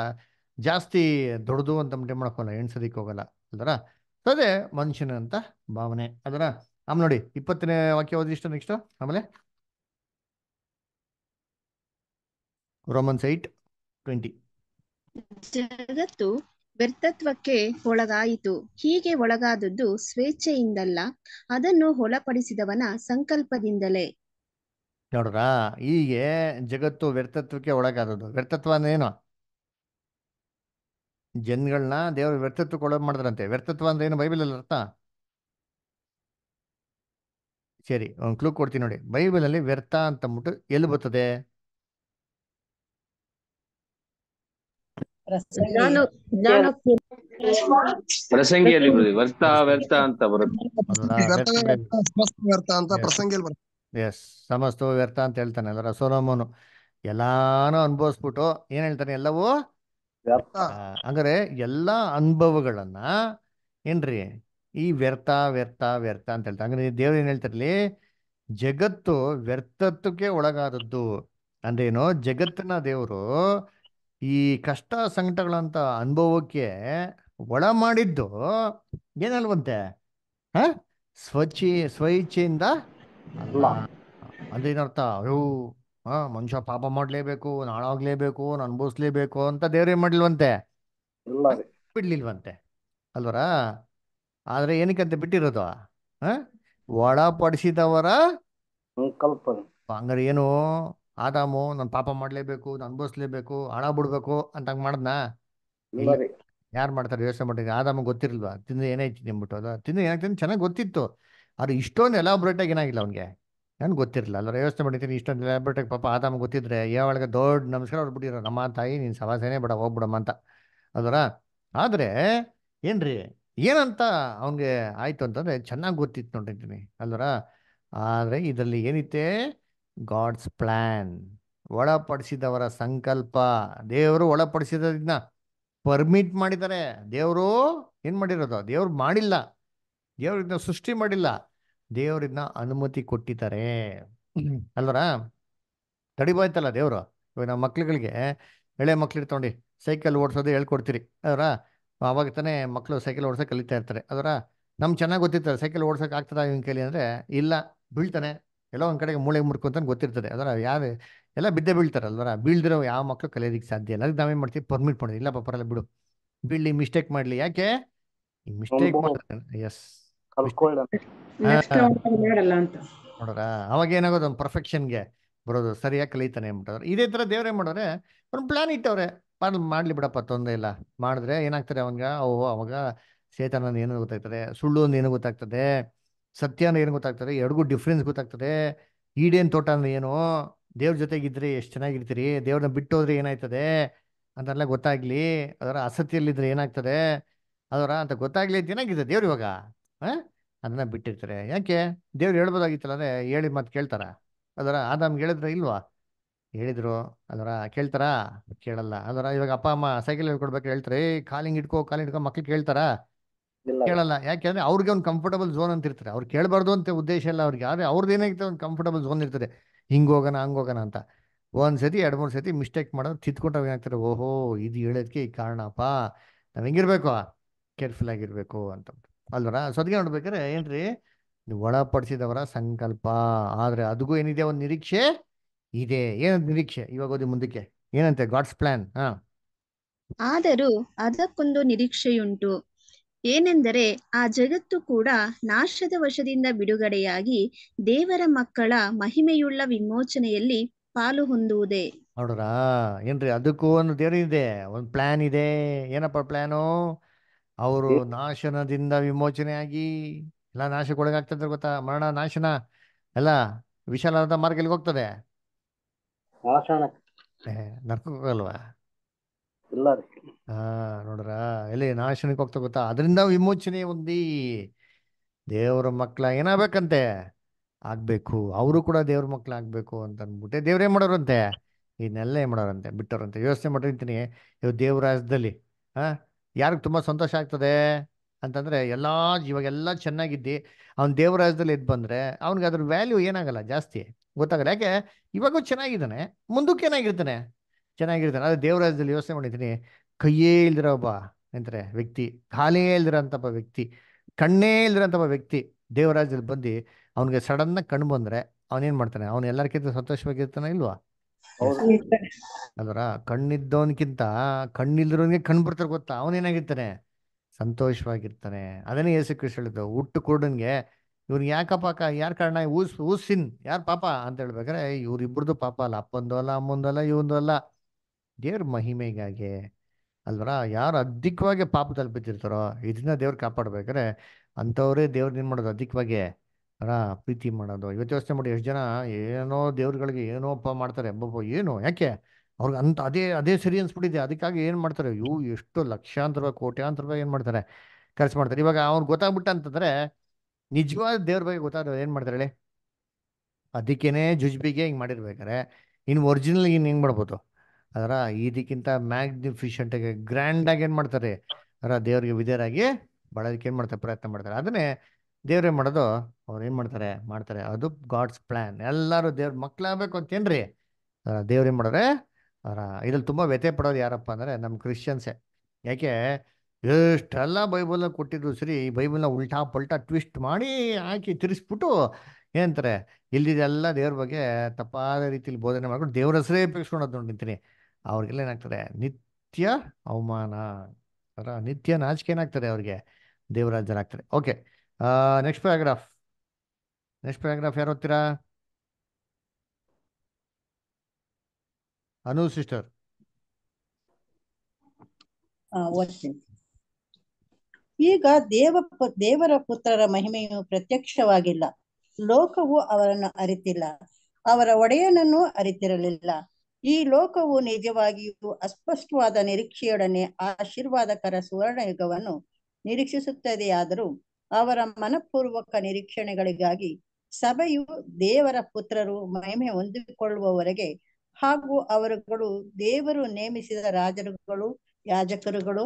ಜಾಸ್ತಿ ದೊಡ್ಡದು ಅಂತ ಮಟ್ಟ ಮಾಡೋಕ್ಕೋಗಲ್ಲ ಎಣ್ಸೋದಿಕ್ಕೆ ಹೋಗಲ್ಲ ಅಲ್ದರ ಅದೇ ಮನುಷ್ಯನ ಅಂತ ಭಾವನೆ ಅದರ ಆಮ್ ನೋಡಿ ಇಪ್ಪತ್ತನೇ ವಾಕ್ಯ ಓದಿಷ್ಟು ನೆಕ್ಸ್ಟ್ ಆಮೇಲೆ ರೋಮನ್ ಸೈಟ್ ಟ್ವೆಂಟಿ ಜಗತ್ತು ವ್ಯರ್ಥತ್ವಕ್ಕೆ ಒಳಗಾಯಿತು ಹೀಗೆ ಒಳಗಾದದ್ದು ಸ್ವೇಚ್ಛೆಯಿಂದಲ್ಲ ಅದನ್ನು ಒಳಪಡಿಸಿದವನ ಸಂಕಲ್ಪದಿಂದಲೇ ನೋಡ್ರ ಹೀಗೆ ಜಗತ್ತು ವ್ಯರ್ಥತ್ವಕ್ಕೆ ಒಳಗಾದದ್ದು ವ್ಯರ್ಥತ್ವ ಅಂದ್ರೇನು ಜನಗಳನ್ನ ದೇವರು ವ್ಯರ್ಥತ್ವಕ್ಕೆ ಒಳಗೆ ಮಾಡಿದ್ರಂತೆ ವ್ಯರ್ಥತ್ವ ಅಂದ್ರೆ ಏನು ಬೈಬಲ್ ಅರ್ಥ ಸರಿ ಒಂದು ಕ್ಲೂ ಕೊಡ್ತೀನಿ ನೋಡಿ ಅಲ್ಲಿ ವ್ಯರ್ಥ ಅಂತ ಅಂದ್ಬಿಟ್ಟು ಎಲ್ಲಿ ಬರ್ತದೆ ಪ್ರಸಂಗಿಯಲ್ಲಿ ವ್ಯರ್ಥ ವ್ಯರ್ಥ ಅಂತ ಬರುತ್ತೆ ಎಸ್ ಸಮಸ್ತ ವ್ಯರ್ಥ ಅಂತ ಹೇಳ್ತಾನೆ ಅಲ್ಲ ಎಲ್ಲಾನು ಅನುಭವಿಸ್ಬಿಟ್ಟು ಏನ್ ಹೇಳ್ತಾನೆ ಎಲ್ಲವೂ ಅಂದ್ರೆ ಎಲ್ಲಾ ಅನುಭವಗಳನ್ನ ಏನ್ರಿ ಈ ವ್ಯರ್ಥ ವ್ಯರ್ಥ ವ್ಯರ್ಥ ಅಂತ ಹೇಳ್ತಾರೆ ಅಂದ್ರೆ ದೇವ್ರ ಏನ್ ಹೇಳ್ತಾರಲಿ ಜಗತ್ತು ವ್ಯರ್ಥತ್ವಕ್ಕೆ ಒಳಗಾದದ್ದು ಅಂದ್ರೇನು ಜಗತ್ತನ್ನ ದೇವರು ಈ ಕಷ್ಟ ಸಂಕಟಗಳಂತ ಅನುಭವಕ್ಕೆ ಒಳ ಮಾಡಿದ್ದು ಏನಲ್ವಂತೆ ಹ ಸ್ವಚ್ಛಿ ಸ್ವ ಇಚ್ಛೆಯಿಂದ ಅದೇನರ್ಥ ಅಯ್ಯೋ ಹಾ ಮನುಷ್ಯ ಪಾಪ ಮಾಡ್ಲೇಬೇಕು ನಾಳಾಗ್ಲೇಬೇಕು ಅನುಭವಿಸ್ಲೇಬೇಕು ಅಂತ ದೇವ್ರೇನ್ ಮಾಡ್ಲಿಲ್ವಂತೆ ಬಿಡ್ಲಿಲ್ವಂತೆ ಅಲ್ವರ ಆದ್ರೆ ಏನಕ್ಕಂತ ಬಿಟ್ಟಿರೋದು ಒಳಪಡಿಸಿದವರ ಹಂಗಾರೆ ಏನು ಆದಾಮು ನಾನು ಪಾಪ ಮಾಡ್ಲೇಬೇಕು ನಾನು ಅನುಭವಿಸ್ಲೇಬೇಕು ಹಣ ಬಿಡ್ಬೇಕು ಅಂತ ಹಂಗ ಮಾಡದ್ನ ಯಾರು ಮಾಡ್ತಾರೆ ಯೋಚನೆ ಮಾಡಿದ್ರೆ ಆದಾಮ ಗೊತ್ತಿರಲ್ವಾ ತಿಂದ ಏನೈತಿ ನಿಂಬಿಟ್ಟು ಅದು ತಿಂದ ಏನಾಗ್ತೀನಿ ಚೆನ್ನಾಗಿ ಗೊತ್ತಿತ್ತು ಅದು ಇಷ್ಟೊಂದು ಎಲಾಬ್ರೇಟ್ ಆಗಿ ಏನಾಗಿಲ್ಲ ಅವನಿಗೆ ನನ್ಗೆ ಗೊತ್ತಿರಲಿಲ್ಲ ಅಲ್ಲ ವ್ಯವಸ್ಥೆ ಮಾಡಿದ್ದೀನಿ ಇಷ್ಟೊಂದು ಎಲಾಬ್ರೇಟ್ ಪಾಪ ಆದಾಮ ಗೊತ್ತಿದ್ರೆ ಯಾವಳಿಗೆ ದೊಡ್ಡ ನಮಸ್ಕಾರ ಅವ್ರು ಬಿಟ್ಟಿರೋ ನಮ್ಮ ತಾಯಿ ನೀನು ಸವಾಸೇನೆ ಬೇಡ ಹೋಗ್ಬಿಡಮ್ಮ ಅಂತ ಅದರ ಆದ್ರೆ ಏನ್ರಿ ಏನಂತ ಅವನಿಗೆ ಆಯಿತು ಅಂತಂದ್ರೆ ಚೆನ್ನಾಗಿ ಗೊತ್ತಿತ್ತು ನೋಡಿದ್ದೀನಿ ಅಲ್ವರ ಆದ್ರೆ ಇದರಲ್ಲಿ ಏನಿತ್ತೇ ಗಾಡ್ಸ್ ಪ್ಲ್ಯಾನ್ ಒಳಪಡಿಸಿದವರ ಸಂಕಲ್ಪ ದೇವರು ಒಳಪಡಿಸಿದ್ನ ಪರ್ಮಿಟ್ ಮಾಡಿದ್ದಾರೆ ದೇವರು ಏನ್ ಮಾಡಿರೋದು ದೇವ್ರು ಮಾಡಿಲ್ಲ ದೇವ್ರಿದ್ನ ಸೃಷ್ಟಿ ಮಾಡಿಲ್ಲ ದೇವ್ರನ್ನ ಅನುಮತಿ ಕೊಟ್ಟಿದ್ದಾರೆ ಅಲ್ವರ ತಡಿಬೋಯ್ತಲ್ಲ ದೇವರು ಇವಾಗ ನಮ್ಮ ಮಕ್ಳುಗಳಿಗೆ ಎಳೆ ಮಕ್ಳು ತಗೊಂಡು ಸೈಕಲ್ ಓಡಿಸೋದು ಹೇಳ್ಕೊಡ್ತೀರಿ ಅದರ ಅವಾಗ ತಾನೇ ಮಕ್ಳು ಸೈಕಲ್ ಓಡಿಸೋಕೆ ಕಲಿತಾ ಇರ್ತಾರೆ ಅದರ ನಮ್ಗೆ ಚೆನ್ನಾಗಿ ಗೊತ್ತಿರ್ತಾರೆ ಸೈಕಲ್ ಓಡಿಸೋಕೆ ಆಗ್ತದ ಇವನ್ ಕೇಳಿ ಅಂದರೆ ಇಲ್ಲ ಬೀಳ್ತಾನೆ ಎಲ್ಲೋ ಒಂದು ಕಡೆಗೆ ಮೂಳೆ ಮುರ್ಕೊಂತ ಗೊತ್ತಿರ್ತದೆ ಅದರ ಯಾವ ಎಲ್ಲ ಬಿದ್ದೆ ಬೀಳ್ತಾರಲ್ವರ ಬೀಳ್ದಿರೋ ಯಾವ ಮಕ್ಕಳು ಕಲಿಯೋದಕ್ಕೆ ಸಾಧ್ಯ ಇಲ್ಲ ಅದಕ್ಕೆ ನಾವೇನು ಮಾಡ್ತೀವಿ ಪರ್ಮಿಟ್ ಮಾಡಿದ್ವಿ ಇಲ್ಲ ಬಿಡು ಬೀಳಿ ಮಿಸ್ಟೇಕ್ ಮಾಡ್ಲಿ ಯಾಕೆ ಮಿಸ್ಟೇಕ್ ಎಸ್ ನೋಡ್ರ ಅವಾಗ ಏನಾಗೋದು ಪರ್ಫೆಕ್ಷನ್ಗೆ ಬರೋದು ಸರಿಯಾಗಿ ಕಲಿತಾನೆ ಅಂದ್ಬಿಟ್ಟವ್ರು ಇದೇ ತರ ದೇವ್ರೇ ಮಾಡೋರೆ ಒಂದು ಪ್ಲಾನ್ ಇಟ್ಟವ್ರೆ ಮಾಡ್ ಮಾಡ್ಲಿ ಬಿಡಪ್ಪ ತೊಂದರೆ ಇಲ್ಲ ಮಾಡಿದ್ರೆ ಏನಾಗ್ತಾರೆ ಅವನ್ಗ ಓ ಅವಾಗ ಸೇತನ ಏನು ಗೊತ್ತಾಗ್ತದೆ ಸುಳ್ಳು ಒಂದು ಏನು ಗೊತ್ತಾಗ್ತದೆ ಸತ್ಯಾನ ಏನು ಗೊತ್ತಾಗ್ತದೆ ಎರಡಿಗೂ ಡಿಫ್ರೆನ್ಸ್ ಗೊತ್ತಾಗ್ತದೆ ಈಡೇನು ತೋಟ ಅಂದ್ರೆ ಏನು ದೇವ್ರ ಜೊತೆಗಿದ್ರೆ ಎಷ್ಟು ಚೆನ್ನಾಗಿರ್ತೀರಿ ದೇವ್ರನ್ನ ಬಿಟ್ಟೋದ್ರೆ ಏನಾಯ್ತದೆ ಅಂತೆಲ್ಲ ಗೊತ್ತಾಗ್ಲಿ ಅದರ ಅಸತ್ಯಲ್ಲಿದ್ರೆ ಏನಾಗ್ತದೆ ಅದರ ಅಂತ ಗೊತ್ತಾಗ್ಲಿ ಅಂತ ಏನಾಗಿದೆ ದೇವ್ರು ಇವಾಗ ಹಾಂ ಅದನ್ನ ಬಿಟ್ಟಿರ್ತಾರೆ ಯಾಕೆ ದೇವ್ರು ಹೇಳ್ಬೋದಾಗಿತ್ತಲ್ಲ ಅಂದರೆ ಹೇಳಿ ಮತ್ತೆ ಕೇಳ್ತಾರ ಅದರ ಆದಾಮ್ ಹೇಳಿದ್ರೆ ಇಲ್ವಾ ಹೇಳಿದ್ರು ಅದರ ಕೇಳ್ತಾರಾ ಕೇಳಲ್ಲ ಅದರ ಇವಾಗ ಅಪ್ಪ ಅಮ್ಮ ಸೈಕಲ್ ಹೇಳ್ಕೊಡ್ಬೇಕು ಹೇಳ್ತಾರೆ ಕಾಲಿಂಗ್ ಇಟ್ಕೋ ಕಾಲಿಂಗ್ ಇಟ್ಕೋ ಮಕ್ಳಿಗೆ ಕೇಳ್ತಾರಾ ಕೇಳಲ್ಲ ಯಾಕೆಂದ್ರೆ ಅವ್ರಿಗೆ ಒಂದು ಕಂಫರ್ಟಬಲ್ ಝೋನ್ ಅಂತ ಇರ್ತಾರೆ ಅವ್ರು ಕೇಳಬಾರ್ದು ಅಂತ ಉದ್ದೇಶ ಇಲ್ಲ ಅವ್ರಿಗೆ ಆದ್ರೆ ಅವ್ರದ್ದು ಏನಾಗುತ್ತೆ ಒಂದು ಕಂಫರ್ಟಬಲ್ ಝೋನ್ ಇರ್ತದೆ ಹಿಂಗ್ ಹೋಗೋಣ ಹಂಗೆ ಹೋಗೋಣ ಅಂತ ಒಂದ್ಸತಿ ಸತಿ ಎರಡು ಮೂರು ಸತಿ ಮಿಸ್ಟೇಕ್ ಮಾಡೋದು ತಿದ್ಕೊಂಡಾಗ ಏನಾಗ್ತಾರೆ ಓಹೋ ಇದು ಹೇಳೋದಕ್ಕೆ ಈ ಕಾರಣಪ್ಪ ನಾವು ಹೆಂಗಿರ್ಬೇಕು ಕೇರ್ಫುಲ್ ಆಗಿರ್ಬೇಕು ಅಂತ ಅಲ್ವರ ಸದ್ಗೆ ನೋಡ್ಬೇಕಾರೆ ನೋಡ್ಬೇಕಾದ್ರೆ ಏನ್ರಿ ಒಳಪಡಿಸಿದವರ ಸಂಕಲ್ಪ ಆದ್ರೆ ಅದಕ್ಕೂ ಏನಿದೆ ಒಂದು ನಿರೀಕ್ಷೆ ಇದೆ ಏನಂತ ನಿರೀಕ್ಷೆ ಇವಾಗ ಓದಿ ಮುಂದಕ್ಕೆ ಏನಂತೆ ಗಾಡ್ಸ್ ಪ್ಲಾನ್ ಹಾ ಆದರೂ ಅದಕ್ಕೊಂದು ನಿರೀಕ್ಷೆಯುಂಟು ಏನೆಂದರೆ ಆ ಜಗತ್ತು ಕೂಡ ನಾಶದ ವಶದಿಂದ ಬಿಡುಗಡೆಯಾಗಿ ದೇವರ ಮಕ್ಕಳ ಮಹಿಮೆಯುಳ್ಳ ವಿಮೋಚನೆಯಲ್ಲಿ ಪಾಲು ಹೊಂದುವುದೇ ನೋಡ್ರ ಏನ್ರಿ ಅದಕ್ಕೂ ಒಂದು ದೇವರಿದೆ ಒಂದು ಪ್ಲಾನ್ ಇದೆ ಏನಪ್ಪ ಪ್ಲಾನು ಅವರು ನಾಶನದಿಂದ ಆಗಿ ಎಲ್ಲ ನಾಶಕ್ಕೊಳಗಾಗ್ತದೆ ಗೊತ್ತಾ ಮರಣ ನಾಶನ ಎಲ್ಲ ವಿಶಾಲವಾದ ಮಾರ್ಗಗಳಿಗೆ ಹೋಗ್ತದೆ ನರ್ಕೋಗಲ್ವಾ ಹಾ ನೋಡ್ರ ಎಲ್ಲಿ ನಾಶನಕ್ಕೆ ಹೋಗ್ತಾ ಗೊತ್ತಾ ಅದರಿಂದ ವಿಮೋಚನೆ ಹೊಂದಿ ದೇವ್ರ ಮಕ್ಳ ಏನಾಗ್ಬೇಕಂತೆ ಆಗ್ಬೇಕು ಅವರು ಕೂಡ ದೇವ್ರ ಮಕ್ಳ ಆಗ್ಬೇಕು ಅಂತ ಅಂದ್ಬಿಟ್ಟೆ ದೇವ್ರೇ ಮಾಡೋರಂತೆ ಇದನ್ನೆಲ್ಲ ಏನ್ ಮಾಡೋರಂತೆ ಬಿಟ್ಟವ್ರಂತೆ ವ್ಯವಸ್ಥೆ ಮಾಡಿರ್ತೀನಿ ಇವ್ ದೇವ್ರ ರಾಜ್ಯದಲ್ಲಿ ಹಾ ಯಾರಿಗೆ ತುಂಬಾ ಸಂತೋಷ ಆಗ್ತದೆ ಅಂತಂದ್ರೆ ಎಲ್ಲಾ ಇವಾಗೆಲ್ಲ ಚೆನ್ನಾಗಿದ್ದಿ ಅವ್ನ ದೇವ್ರ ರಾಜ್ಯದಲ್ಲಿ ಇದ್ ಬಂದ್ರೆ ಅವ್ನಿಗೆ ಅದ್ರ ವ್ಯಾಲ್ಯೂ ಏನಾಗಲ್ಲ ಜಾಸ್ತಿ ಗೊತ್ತಾಗಲ್ಲ ಯಾಕೆ ಇವಾಗೂ ಚೆನ್ನಾಗಿದ್ದಾನೆ ಮುಂದಕ್ಕೆ ಏನಾಗಿರ್ತಾನೆ ಚೆನ್ನಾಗಿರ್ತಾನೆ ಅದೇ ದೇವರಾಜದಲ್ಲಿ ಯೋಚನೆ ಮಾಡಿದ್ದೀನಿ ಕೈಯೇ ಇಲ್ದಿರೋ ಒಬ್ಬ ಎಂದರೆ ವ್ಯಕ್ತಿ ಕಾಲೇ ಒಬ್ಬ ವ್ಯಕ್ತಿ ಕಣ್ಣೇ ಒಬ್ಬ ವ್ಯಕ್ತಿ ದೇವರಾಜದಲ್ಲಿ ಬಂದು ಅವನಿಗೆ ಸಡನ್ನ ಕಣ್ಣು ಬಂದರೆ ಅವನೇನು ಮಾಡ್ತಾನೆ ಅವನು ಎಲ್ಲರಿಗಿಂತ ಸಂತೋಷವಾಗಿರ್ತಾನೆ ಇಲ್ವಾ ಅದರ ಕಣ್ಣಿದ್ದವನ್ಕಿಂತ ಕಣ್ಣಿಲ್ದಿರೋನ್ಗೆ ಕಣ್ಣು ಬರ್ತಾರೆ ಗೊತ್ತಾ ಅವನೇನಾಗಿರ್ತಾನೆ ಸಂತೋಷವಾಗಿರ್ತಾನೆ ಅದನ್ನೇ ಯೇಸು ಕೃಷ್ಣ ಹೇಳಿದ್ದು ಹುಟ್ಟು ಕೂಡನ್ಗೆ ಇವ್ರಿಗೆ ಯಾಕಪ್ಪ ಯಾರ ಕಾರಣ ಊಸ್ ಊಸಿನ್ ಯಾರು ಪಾಪ ಅಂತ ಹೇಳ್ಬೇಕಾರೆ ಇವ್ರಿಬ್ರದ್ದು ಪಾಪ ಅಲ್ಲ ಅಪ್ಪಂದು ಅಲ್ಲ ಅಮ್ಮಂದು ಅಲ್ಲ ಇವಂದು ಅಲ್ಲ ದೇವ್ರ ಮಹಿಮೆಗಾಗಿ ಅಲ್ವರ ಯಾರು ಅಧಿಕವಾಗಿ ಪಾಪ ತಲುಪಿದ್ದಿರ್ತಾರೋ ಇದನ್ನ ದೇವ್ರು ಕಾಪಾಡ್ಬೇಕಾರೆ ಅಂಥವ್ರೇ ದೇವ್ರ ಏನು ಮಾಡೋದು ಅಧಿಕವಾಗಿ ಅರ ಪ್ರೀತಿ ಮಾಡೋದು ಇವತ್ತು ವ್ಯವಸ್ಥೆ ಮಾಡಿ ಎಷ್ಟು ಜನ ಏನೋ ದೇವ್ರಗಳಿಗೆ ಏನೋ ಪ ಮಾಡ್ತಾರೆ ಒಬ್ಬೊಬ್ಬ ಏನು ಯಾಕೆ ಅವ್ರಿಗೆ ಅಂತ ಅದೇ ಅದೇ ಸರಿ ಅನ್ಸ್ಬಿಟ್ಟಿದೆ ಅದಕ್ಕಾಗಿ ಏನು ಮಾಡ್ತಾರೆ ಇವು ಎಷ್ಟು ಲಕ್ಷಾಂತರ ರೂಪಾಯಿ ಕೋಟ್ಯಾಂತರ ರೂಪಾಯಿ ಏನು ಮಾಡ್ತಾರೆ ಖರ್ಚು ಮಾಡ್ತಾರೆ ಇವಾಗ ಅವ್ರು ಗೊತ್ತಾಗ್ಬಿಟ್ಟ ಅಂತಂದರೆ ನಿಜವಾದ ದೇವ್ರ ಬಗ್ಗೆ ಗೊತ್ತಾದ್ರೆ ಏನು ಮಾಡ್ತಾರೆ ಹೇಳಿ ಅದಕ್ಕೇನೆ ಜುಜ್ಬಿಗೆ ಹಿಂಗೆ ಮಾಡಿರ್ಬೇಕಾರೆ ಇನ್ನು ಒರಿಜಿನಲ್ ಇನ್ನು ಹೆಂಗೆ ಮಾಡ್ಬೋದು ಅದರ ಇದಕ್ಕಿಂತ ಗ್ರ್ಯಾಂಡ್ ಆಗಿ ಏನ್ ಮಾಡ್ತಾರೆ ಅದರ ದೇವ್ರಿಗೆ ವಿಧೇಯರಾಗಿ ಬಾಳೋದಕ್ಕೆ ಏನ್ ಮಾಡ್ತಾರೆ ಪ್ರಯತ್ನ ಮಾಡ್ತಾರೆ ಅದನ್ನೇ ದೇವ್ರೇನು ಮಾಡೋದು ಅವ್ರು ಏನು ಮಾಡ್ತಾರೆ ಮಾಡ್ತಾರೆ ಅದು ಗಾಡ್ಸ್ ಪ್ಲಾನ್ ಎಲ್ಲರೂ ದೇವ್ರ ಮಕ್ಕಳಾಗಬೇಕು ಅಂತೇನ್ರಿ ದೇವ್ರ ಏನ್ ಮಾಡೋರೆ ಅವರ ಇದ್ರಲ್ಲಿ ತುಂಬಾ ವ್ಯಥೆ ಪಡೋದು ಯಾರಪ್ಪ ಅಂದ್ರೆ ನಮ್ ಕ್ರಿಶ್ಚಿಯನ್ಸೇ ಯಾಕೆ ಎಷ್ಟೆಲ್ಲ ಬೈಬಲ್ನ ಕೊಟ್ಟಿದ್ರು ಸರಿ ಈ ಬೈಬಲ್ನ ಉಲ್ಟಾ ಪಲ್ಟಾ ಟ್ವಿಸ್ಟ್ ಮಾಡಿ ಹಾಕಿ ತಿರ್ಸ್ಬಿಟ್ಟು ಏನಂತಾರೆ ಇಲ್ಲಿದೆಲ್ಲ ದೇವ್ರ ಬಗ್ಗೆ ತಪ್ಪಾದ ರೀತಿಯಲ್ಲಿ ಬೋಧನೆ ಮಾಡ್ಕೊಂಡು ದೇವ್ರ ಹೆಸರೇ ಉಪಯೋಗಿಸ್ಕೊಂಡು ನಿಂತೀನಿ ಅವ್ರಿಗೆಲ್ಲ ಏನಾಗ್ತದೆ ನಿತ್ಯ ಅವಮಾನ ನಿತ್ಯ ನಾಚಿಕೆ ಏನಾಗ್ತದೆ ಅವ್ರಿಗೆ ದೇವರಾಜರಾಗ್ತದೆ okay next paragraph next paragraph ಯಾರು ಓದ್ತೀರಾ ಅನು ಸಿಸ್ಟರ್ ಈಗ ದೇವ ದೇವರ ಪುತ್ರರ ಮಹಿಮೆಯು ಪ್ರತ್ಯಕ್ಷವಾಗಿಲ್ಲ ಲೋಕವು ಅವರನ್ನು ಅರಿತಿಲ್ಲ ಅವರ ಒಡೆಯನನ್ನು ಅರಿತಿರಲಿಲ್ಲ ಈ ಲೋಕವು ನಿಜವಾಗಿಯೂ ಅಸ್ಪಷ್ಟವಾದ ನಿರೀಕ್ಷೆಯೊಡನೆ ಆಶೀರ್ವಾದಕರ ಯುಗವನ್ನು ನಿರೀಕ್ಷಿಸುತ್ತದೆಯಾದರೂ ಅವರ ಮನಪೂರ್ವಕ ನಿರೀಕ್ಷಣೆಗಳಿಗಾಗಿ ಸಭೆಯು ದೇವರ ಪುತ್ರರು ಮಹಿಮೆ ಹೊಂದಿಕೊಳ್ಳುವವರೆಗೆ ಹಾಗೂ ಅವರುಗಳು ದೇವರು ನೇಮಿಸಿದ ರಾಜರುಗಳು ಯಾಜಕರುಗಳು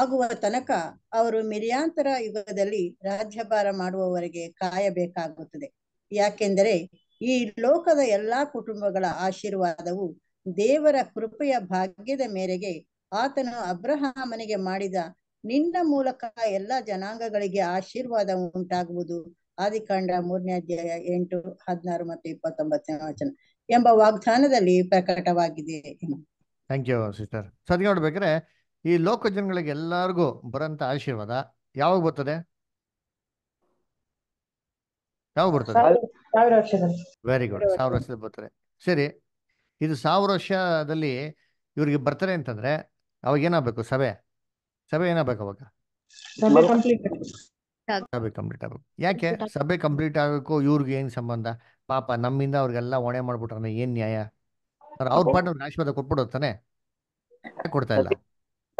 ಆಗುವ ತನಕ ಅವರು ಮಿರ್ಯಾಂತರ ಯುಗದಲ್ಲಿ ರಾಜ್ಯಭಾರ ಮಾಡುವವರೆಗೆ ಕಾಯಬೇಕಾಗುತ್ತದೆ ಯಾಕೆಂದರೆ ಈ ಲೋಕದ ಎಲ್ಲಾ ಕುಟುಂಬಗಳ ಆಶೀರ್ವಾದವು ದೇವರ ಕೃಪೆಯ ಭಾಗ್ಯದ ಮೇರೆಗೆ ಆತನು ಅಬ್ರಹಾಮನಿಗೆ ಮಾಡಿದ ನಿನ್ನ ಮೂಲಕ ಎಲ್ಲ ಜನಾಂಗಗಳಿಗೆ ಆಶೀರ್ವಾದ ಉಂಟಾಗುವುದು ಆದಿಕಾಂಡ ಮೂರನೇ ಅಧ್ಯಾಯ ಎಂಟು ಹದಿನಾರು ಮತ್ತು ಇಪ್ಪತ್ತೊಂಬತ್ತನೇ ವಚನ ಎಂಬ ವಾಗ್ದಾನದಲ್ಲಿ ಪ್ರಕಟವಾಗಿದೆ ಥ್ಯಾಂಕ್ ಯು ಸಿಸ್ಟರ್ ನೋಡ್ಬೇಕಾದ್ರೆ ಈ ಲೋಕ ಜನಗಳಿಗೆ ಎಲ್ಲರಿಗೂ ಬರಂತ ಆಶೀರ್ವಾದ ಯಾವಾಗ ಬರ್ತದೆ ಯಾವಾಗ ಬರ್ತದೆ ವೆರಿ ಗುಡ್ ಸಾವಿರ ವರ್ಷದ ಬರ್ತಾರೆ ಸರಿ ಇದು ಸಾವಿರ ವರ್ಷದಲ್ಲಿ ಇವ್ರಿಗೆ ಬರ್ತಾರೆ ಅಂತಂದ್ರೆ ಅವಾಗ ಏನಾಗಬೇಕು ಸಭೆ ಸಭೆ ಏನಾಗಬೇಕು ಅವಾಗ ಸಭೆ ಕಂಪ್ಲೀಟ್ ಆಗ್ಬೇಕು ಯಾಕೆ ಸಭೆ ಕಂಪ್ಲೀಟ್ ಆಗಬೇಕು ಇವ್ರಿಗೆ ಏನ್ ಸಂಬಂಧ ಪಾಪ ನಮ್ಮಿಂದ ಅವ್ರಿಗೆಲ್ಲ ಹೊಣೆ ಮಾಡ್ಬಿಟ್ರೆ ಏನ್ ನ್ಯಾಯ ಅವ್ರ ಪಾಠ ಆಶೀರ್ವಾದ ಕೊಟ್ಬಿಡೋದು ತಾನೆ ಕೊಡ್ತಾ ಇಲ್ಲ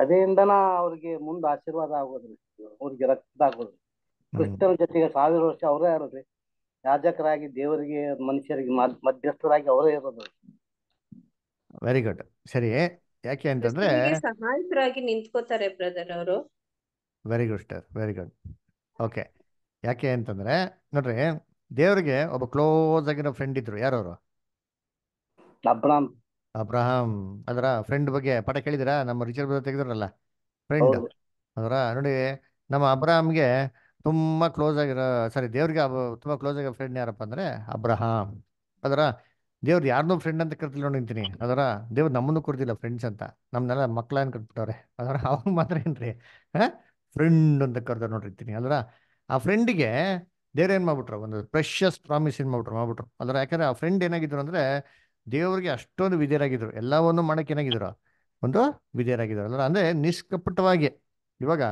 ಅದರಿಂದನ ಅವ್ರಿಗೆ ಮುಂದ ಆಶೀರ್ವಾದ ಆಗೋದ್ರಿ ಅವ್ರಿಗೆ ರಕ್ತ ಆಗೋದ್ರಿ ಕೃಷ್ಣನ ಜೊತೆಗೆ ಸಾವಿರ ವರ್ಷ ಅವರೇ ಆಡೋದ್ರಿ ಯಾಜಕರಾಗಿ ದೇವರಿಗೆ ಮನುಷ್ಯರಿಗೆ ಮಧ್ಯಸ್ಥರಾಗಿ ಅವರೇ ಇರೋದು ವೆರಿ ಗುಡ್ ಸರಿ ಯಾಕೆ ಅಂತಂದ್ರೆ ಸಹಾಯಕರಾಗಿ ನಿಂತ್ಕೋತಾರೆ ಬ್ರದರ್ ಅವರು very good sir very good okay ಯಾಕೆ ಅಂತಂದ್ರೆ ನೋಡ್ರಿ ದೇವರಿಗೆ ಒಬ್ಬ ಕ್ಲೋಸ್ ಆಗಿರೋ ಫ್ರೆಂಡ್ ಇದ್ರು ಯಾರವರು ಅಬ್ರಾಹಂ ಅಬ್ರಹಾಂ ಅದರ ಫ್ರೆಂಡ್ ಬಗ್ಗೆ ಪಾಠ ಕೇಳಿದಿರಾ ನಮ್ಮ ರಿಚರ್ ಬ್ರದರ್ ತೆಗೆದ್ರಲ್ಲ ಫ್ರೆಂಡ್ ಅದರ ನೋಡಿ ನಮ್ಮ ಅಬ್ರಹಾಂಗೆ ತುಂಬ ಕ್ಲೋಸ್ ಆಗಿರೋ ಸಾರಿ ದೇವ್ರಿಗೆ ತುಂಬ ಕ್ಲೋಸ್ ಆಗಿರೋ ಫ್ರೆಂಡ್ ಯಾರಪ್ಪ ಅಂದರೆ ಅಬ್ರಹಾಮ್ ಅದರ ದೇವ್ರು ಯಾರನ್ನೂ ಫ್ರೆಂಡ್ ಅಂತ ಕರಿತಿಲ್ಲ ನೋಡಿಂತೀನಿ ಅದರ ದೇವ್ರು ನಮ್ಮನ್ನು ಕೊಡ್ತಿಲ್ಲ ಫ್ರೆಂಡ್ಸ್ ಅಂತ ನಮ್ಮನ್ನೆಲ್ಲ ಅಂತ ಕಟ್ಬಿಟ್ಟವ್ರೆ ಅದರ ಅವ್ರು ಮಾತ್ರ ಏನ್ರಿ ಫ್ರೆಂಡ್ ಅಂತ ಕರೆದವ್ರು ನೋಡಿರ್ತೀನಿ ಅದರ ಆ ಫ್ರೆಂಡಿಗೆ ದೇವ್ರು ಏನು ಮಾಡ್ಬಿಟ್ರು ಒಂದು ಪ್ರೆಷಸ್ ಪ್ರಾಮಿಸ್ ಏನು ಮಾಡ್ಬಿಟ್ರು ಮಾಡ್ಬಿಟ್ರು ಅದರ ಯಾಕಂದರೆ ಆ ಫ್ರೆಂಡ್ ಏನಾಗಿದ್ರು ಅಂದರೆ ದೇವರಿಗೆ ಅಷ್ಟೊಂದು ವಿಧೇಯರಾಗಿದ್ರು ಎಲ್ಲವನ್ನು ಮಾಡೋಕೆ ಏನಾಗಿದ್ರು ಒಂದು ವಿಧೇಯರಾಗಿದ್ರು ಅದರ ಅಂದರೆ ನಿಷ್ಕಪಟವಾಗಿ ಇವಾಗ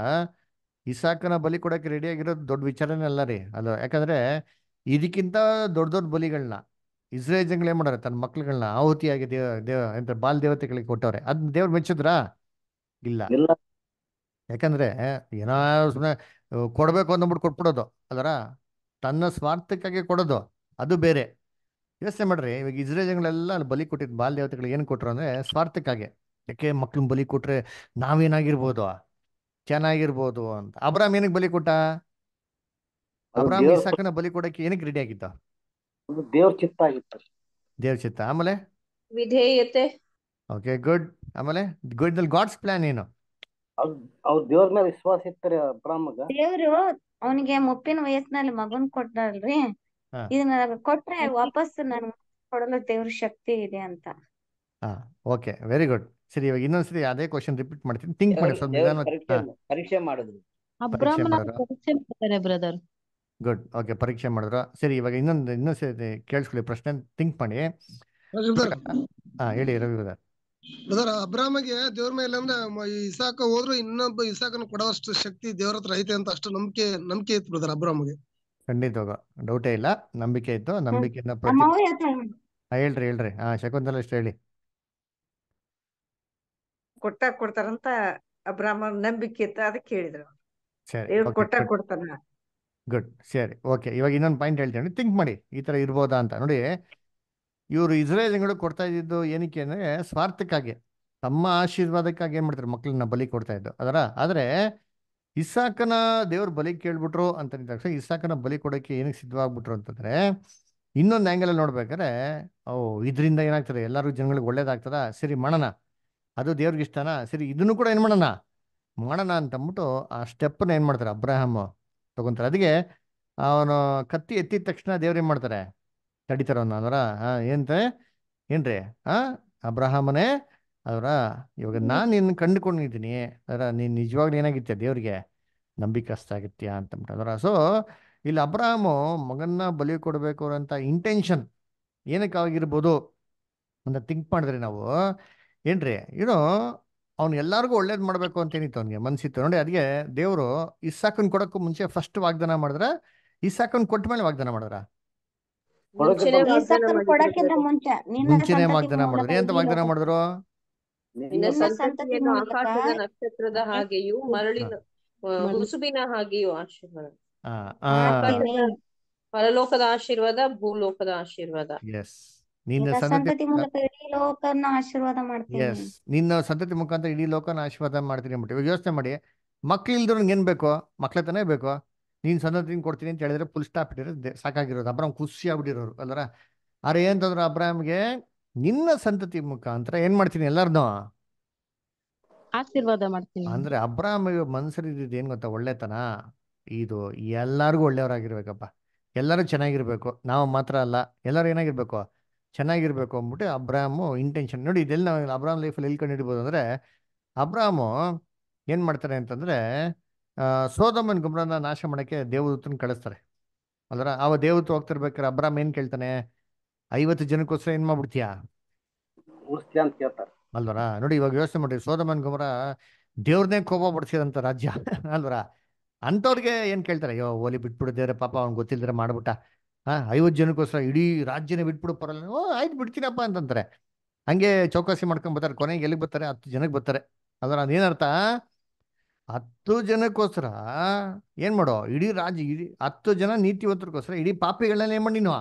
ಇಸಾಕನ ಬಲಿ ಕೊಡಕ್ಕೆ ರೆಡಿ ಆಗಿರೋದು ದೊಡ್ಡ ವಿಚಾರನೇ ಅಲ್ಲ ರೀ ಅಲ್ಲ ಯಾಕಂದ್ರೆ ಇದಕ್ಕಿಂತ ದೊಡ್ಡ ದೊಡ್ಡ ಬಲಿಗಳನ್ನ ಇಸ್ರೇಲ್ ಜನಗಳು ಏನ್ ಮಾಡಾರೆ ತನ್ನ ಮಕ್ಳುಗಳನ್ನ ಆಹುತಿಯಾಗಿ ದೇವ ದೇವ ಎಂತ ಬಾಲ್ ದೇವತೆಗಳಿಗೆ ಕೊಟ್ಟವ್ರೆ ಅದ್ ದೇವ್ರ ಮೆಚ್ಚಿದ್ರ ಇಲ್ಲ ಯಾಕಂದ್ರೆ ಏನಾದ್ರು ಸುಮ್ಮನೆ ಕೊಡ್ಬೇಕು ಅಂದ್ಬಿಟ್ಟು ಕೊಟ್ಬಿಡೋದು ಅದರ ತನ್ನ ಸ್ವಾರ್ಥಕ್ಕಾಗಿ ಕೊಡೋದು ಅದು ಬೇರೆ ಯೋಚನೆ ಮಾಡ್ರಿ ಇವಾಗ ಜನಗಳೆಲ್ಲ ಅಲ್ಲಿ ಬಲಿ ಕೊಟ್ಟಿದ್ ಬಾಲ್ ದೇವತೆಗಳು ಏನ್ ಕೊಟ್ರು ಅಂದ್ರೆ ಸ್ವಾರ್ಥಕ್ಕಾಗಿ ಯಾಕೆ ಮಕ್ಳನ್ನ ಬಲಿ ಕೊಟ್ರೆ ನಾವೇನಾಗಿರ್ಬೋದು ಚೆನ್ನಾಗಿರ್ಬೋದು ಅಂತ ಅಬ್ರಾಮ್ ಏನಕ್ಕೆ ಬಲಿ ಕೊಟ್ಟ ಅಬ್ರಾಮ್ ಇಸಾಕನ ಬಲಿ ಕೊಡಕ್ಕೆ ಏನಕ್ಕೆ ರೆಡಿ ಆಗಿದ್ದ ದೇವ್ರ ಚಿತ್ತ ಆಗಿತ್ತು ದೇವ್ರ ಚಿತ್ತ ಆಮೇಲೆ ವಿಧೇಯತೆ ಓಕೆ ಗುಡ್ ಆಮೇಲೆ ಗುಡ್ ದ ಗಾಡ್ಸ್ ಪ್ಲಾನ್ ಏನು ಅವ್ರ ದೇವ್ರ ಮೇಲೆ ವಿಶ್ವಾಸ ಇತ್ತರಿ ಅಬ್ರಾಮ್ಗ ದೇವ್ರು ಅವನಿಗೆ ಮುಪ್ಪಿನ ವಯಸ್ಸಿನಲ್ಲಿ ಮಗನ್ ಕೊಟ್ಟಾರಲ್ರಿ ಇದನ್ನ ಕೊಟ್ರೆ ವಾಪಸ್ ನನ್ ಕೊಡಲು ದೇವ್ರ ಶಕ್ತಿ ಇದೆ ಅಂತ ಹಾ ಓಕೆ ವೆರಿ ಗುಡ್ ಸರಿ ಇವಾಗ ಇನ್ನೊಂದ್ಸರಿ ಅದೇ ಕ್ವಶನ್ ರಿಪೀಟ್ ಮಾಡ್ತೀನಿ ಥಿಂಕ್ ಮಾಡಿ ಸ್ವಲ್ಪ ನಿಧಾನ ಪರೀಕ್ಷೆ ಮಾಡಿದ್ರು ಬ್ರದರ್ ಗುಡ್ ಓಕೆ ಪರೀಕ್ಷೆ ಮಾಡಿದ್ರ ಸರಿ ಇವಾಗ ಇನ್ನೊಂದು ಇನ್ನೊಂದು ಸರಿ ಕೇಳಿಸ್ಕೊಳ್ಳಿ ಪ್ರಶ್ನೆ ಥಿಂಕ್ ಮಾಡಿ ಹಾ ಹೇಳಿ ರವಿ ಬ್ರದರ್ ಬ್ರದರ್ ಅಬ್ರಾಮಗೆ ದೇವ್ರ ಮೇಲೆ ಅಂದ್ರೆ ಇಸಾಕ ಹೋದ್ರು ಇನ್ನೊಬ್ಬ ಇಸಾಕನ ಕೊಡುವಷ್ಟು ಶಕ್ತಿ ದೇವ್ರ ಹತ್ರ ಐತೆ ಅಂತ ಅಷ್ಟು ನಂಬಿಕೆ ನಂಬಿಕೆ ಇತ್ತು ಬ್ರದರ್ ಅಬ್ರಾಮ್ಗೆ ಖಂಡಿತವಾಗ ಡೌಟೇ ಇಲ್ಲ ನಂಬಿಕೆ ಇತ್ತು ನಂಬಿಕೆ ಹೇಳ್ರಿ ಹೇಳ್ರಿ ಹಾ ಶಕುಂತಲ ಅಷ್ಟು ಹೇಳಿ ಕೊಟ್ಟಾಗ ಕೊಡ್ತಾರಂತ ಬ್ರಾಹ್ಮಣ್ ನಂಬಿಕೆ ಇತ್ತು ಅದಕ್ಕೆ ಹೇಳಿದ್ರು ಗುಡ್ ಸರಿ ಓಕೆ ಇವಾಗ ಇನ್ನೊಂದು ಪಾಯಿಂಟ್ ಹೇಳ್ತೀನಿ ಥಿಂಕ್ ಮಾಡಿ ಈ ತರ ಇರ್ಬೋದಾ ಅಂತ ನೋಡಿ ಇವರು ಇಸ್ರೇಲಿಗಳು ಕೊಡ್ತಾ ಇದ್ದಿದ್ದು ಏನಕ್ಕೆ ಅಂದ್ರೆ ಸ್ವಾರ್ಥಕ್ಕಾಗಿ ತಮ್ಮ ಆಶೀರ್ವಾದಕ್ಕಾಗಿ ಏನ್ ಮಾಡ್ತಾರೆ ಮಕ್ಕಳನ್ನ ಬಲಿ ಕೊಡ್ತಾ ಇದ್ದು ಅದರ ಆದ್ರೆ ಇಸಾಕನ ದೇವ್ರ ಬಲಿ ಕೇಳ್ಬಿಟ್ರು ಅಂತ ತಕ್ಷಣ ಇಸಾಕನ ಬಲಿ ಕೊಡೋಕೆ ಏನಕ್ಕೆ ಸಿದ್ಧವಾಗ್ಬಿಟ್ರು ಅಂತಂದ್ರೆ ಇನ್ನೊಂದು ಆ್ಯಂಗಲಲ್ಲಿ ನೋಡ್ಬೇಕಾದ್ರೆ ಓ ಇದರಿಂದ ಏನಾಗ್ತದೆ ಎಲ್ಲರೂ ಜನಗಳಿಗೆ ಒಳ್ಳೇದಾಗ್ತದ ಸರಿ ಮಣನ ಅದು ದೇವ್ರಿಗೆ ಇಷ್ಟನಾ ಸರಿ ಇದನ್ನು ಕೂಡ ಏನು ಮಾಡೋಣ ಮಾಡೋಣ ಅಂತಂದ್ಬಿಟ್ಟು ಆ ಸ್ಟೆಪ್ಪನ್ನ ಏನು ಮಾಡ್ತಾರೆ ಅಬ್ರಾಹಮ್ ತಗೊಂತಾರೆ ಅದಕ್ಕೆ ಅವನು ಕತ್ತಿ ಎತ್ತಿದ ತಕ್ಷಣ ದೇವ್ರು ಏನು ಮಾಡ್ತಾರೆ ತಡಿತಾರೆ ಅವನು ಅದರ ಏನಂತ ಏನ್ರಿ ಆ ಅಬ್ರಹಾಮನೇ ಅದರ ಇವಾಗ ನಾನು ನಿನ್ನ ಕಂಡುಕೊಂಡಿದ್ದೀನಿ ಅದರ ನೀನು ನಿಜವಾಗ್ಲೂ ಏನಾಗಿತ್ತೆ ದೇವ್ರಿಗೆ ನಂಬಿಕಸ್ತಾಗಿತ್ಯಾ ಅಂತಂದ್ಬಿಟ್ಟು ಅದರ ಸೊ ಇಲ್ಲಿ ಅಬ್ರಾಹಮು ಮಗನ್ನ ಬಲಿ ಕೊಡಬೇಕು ಅಂತ ಇಂಟೆನ್ಷನ್ ಏನಕ್ಕೆ ಆಗಿರ್ಬೋದು ಅಂತ ಥಿಂಕ್ ಮಾಡಿದ್ರೆ ನಾವು ಏನ್ರಿ ಏನೋ ಅವ್ನು ಎಲ್ಲರಿಗೂ ಒಳ್ಳೇದು ಮಾಡಬೇಕು ಅಂತೇನಿತ್ತು ಅವನಿಗೆ ಮನ್ಸಿತ್ತು ನೋಡಿ ಅದಕ್ಕೆ ದೇವರು ಇಸ್ಸಾಕನ್ ಕೊಡಕ್ಕೂ ಮುಂಚೆ ಫಸ್ಟ್ ವಾಗ್ದಾನ ಮಾಡಿದ್ರೆ ಇಸ್ಸಾಕನ್ ಕೊಟ್ಟ ಮೇಲೆ ವಾಗ್ದಾನ ಮಾಡಿದ್ರ ಮುಂಚೆನೆ ವಾಗ್ದಾನ ಮಾಡಿದ್ರು ಎಂತ ವಾಗ್ದಾನ ಮಾಡಿದ್ರು ನಕ್ಷತ್ರದ ಹಾಗೆಯೂ ಮರಳಿನ ಹಾಗೆಯೂ ಆಶೀರ್ವಾದ ಪರಲೋಕದ ಆಶೀರ್ವಾದ ಭೂಲೋಕದ ಆಶೀರ್ವಾದ ನಿನ್ನ ಸಂತತಿ ಆಶೀರ್ವಾದ ಎಸ್ ನಿನ್ನ ಸಂತತಿ ಮುಖಾಂತರ ಇಡೀ ಲೋಕನ ಆಶೀರ್ವಾದ ಮಾಡ್ತೀನಿ ಅಂದ್ಬಿಟ್ಟು ಇವಾಗ ಯೋಚನೆ ಮಾಡಿ ಮಕ್ಳು ಇಲ್ದ್ರು ಏನ್ ಬೇಕು ಮಕ್ಳ ತಾನೇ ಬೇಕು ನೀನ್ ಸಂತತಿನ ಕೊಡ್ತೀನಿ ಅಂತ ಹೇಳಿದ್ರೆ ಫುಲ್ ಸ್ಟಾಪ್ ಇಟ್ಟಿರೋದು ಸಾಕಾಗಿರೋದು ಅಬ್ರಾಮ್ ಖುಷಿ ಆಗ್ಬಿಟ್ಟಿರೋರು ಅಲ್ಲರ ಅರೆ ಏನಂತಂದ್ರೆ ಅಬ್ರಾಮ್ಗೆ ನಿನ್ನ ಸಂತತಿ ಮುಖಾಂತರ ಏನ್ ಮಾಡ್ತೀನಿ ಎಲ್ಲಾರ್ದು ಆಶೀರ್ವಾದ ಮಾಡ್ತೀನಿ ಅಂದ್ರೆ ಅಬ್ರಾಮ್ ಮನ್ಸರಿದ್ದು ಏನ್ ಗೊತ್ತಾ ಒಳ್ಳೆತನ ಇದು ಎಲ್ಲಾರ್ಗು ಒಳ್ಳೆಯವರಾಗಿರ್ಬೇಕಪ್ಪ ಎಲ್ಲರೂ ಚೆನ್ನಾಗಿರ್ಬೇಕು ನಾವು ಮಾತ್ರ ಅಲ್ಲ ಎಲ್ಲರೂ ಏನಾಗಿರ್ಬೇಕು ಚೆನ್ನಾಗಿರ್ಬೇಕು ಅಂದ್ಬಿಟ್ಟು ಅಬ್ರಾಮು ಇಂಟೆನ್ಷನ್ ನೋಡಿ ಇದೆಲ್ಲ ನಾವು ಅಬ್ರಾಮ್ ಲೈಫಲ್ಲಿ ಎಲ್ಲಿ ಕಂಡಿಡ್ಬೋದು ಅಂದರೆ ಅಬ್ರಾಮು ಏನು ಮಾಡ್ತಾರೆ ಅಂತಂದರೆ ಸೋದಮನ್ ಗುಮ್ರನ ನಾಶ ಮಾಡೋಕ್ಕೆ ದೇವದೂತನ ಕಳಿಸ್ತಾರೆ ಅಲ್ರ ಅವ ದೇವದೂತ ಹೋಗ್ತಿರ್ಬೇಕಾರೆ ಅಬ್ರಾಮ್ ಏನು ಕೇಳ್ತಾನೆ ಐವತ್ತು ಜನಕ್ಕೋಸ್ಕರ ಏನು ಮಾಡ್ಬಿಡ್ತೀಯಾ ಅಂತ ಅಲ್ವರ ನೋಡಿ ಇವಾಗ ಯೋಚನೆ ಮಾಡಿ ಸೋದಮನ್ ಗುಮ್ರ ದೇವ್ರನ್ನೇ ಕೋಪ ಬಡ್ಸಿದಂತ ರಾಜ್ಯ ಅಲ್ವರ ಅಂಥವ್ರಿಗೆ ಏನು ಕೇಳ್ತಾರೆ ಅಯ್ಯೋ ಓಲಿ ಬಿಟ್ಬಿಡು ದೇವ್ರೆ ಪಾಪ ಅವ್ನ್ ಗೊತ್ತಿಲ್ಲದ್ರೆ ಮಾಡ್ಬಿಟ್ಟ ಹಾ ಐವತ್ತು ಜನಕ್ಕೋಸ್ಕರ ಇಡೀ ರಾಜ್ಯನೇ ಬಿಟ್ಬಿಡೋ ಪರಲ್ಲ ಓ ಆಯ್ತು ಬಿಡ್ತೀನಪ್ಪ ಅಂತಂತಾರೆ ಹಂಗೆ ಚೌಕಾಸಿ ಮಾಡ್ಕೊಂಡ್ ಕೊನೆಗೆ ಎಲ್ಲಿಗೆ ಬರ್ತಾರೆ ಹತ್ತು ಜನಕ್ಕೆ ಬರ್ತಾರೆ ಅದ್ರ ಅದೇನರ್ಥ ಹತ್ತು ಜನಕ್ಕೋಸ್ಕರ ಏನ್ ಮಾಡೋ ಇಡೀ ರಾಜ್ಯ ಇಡೀ ಹತ್ತು ಜನ ನೀತಿವಂತರಕ್ಕೋಸ್ಕರ ಇಡೀ ಪಾಪಿಗಳನ್ನ ಏನ್ ಮಾಡಿ ನೀವು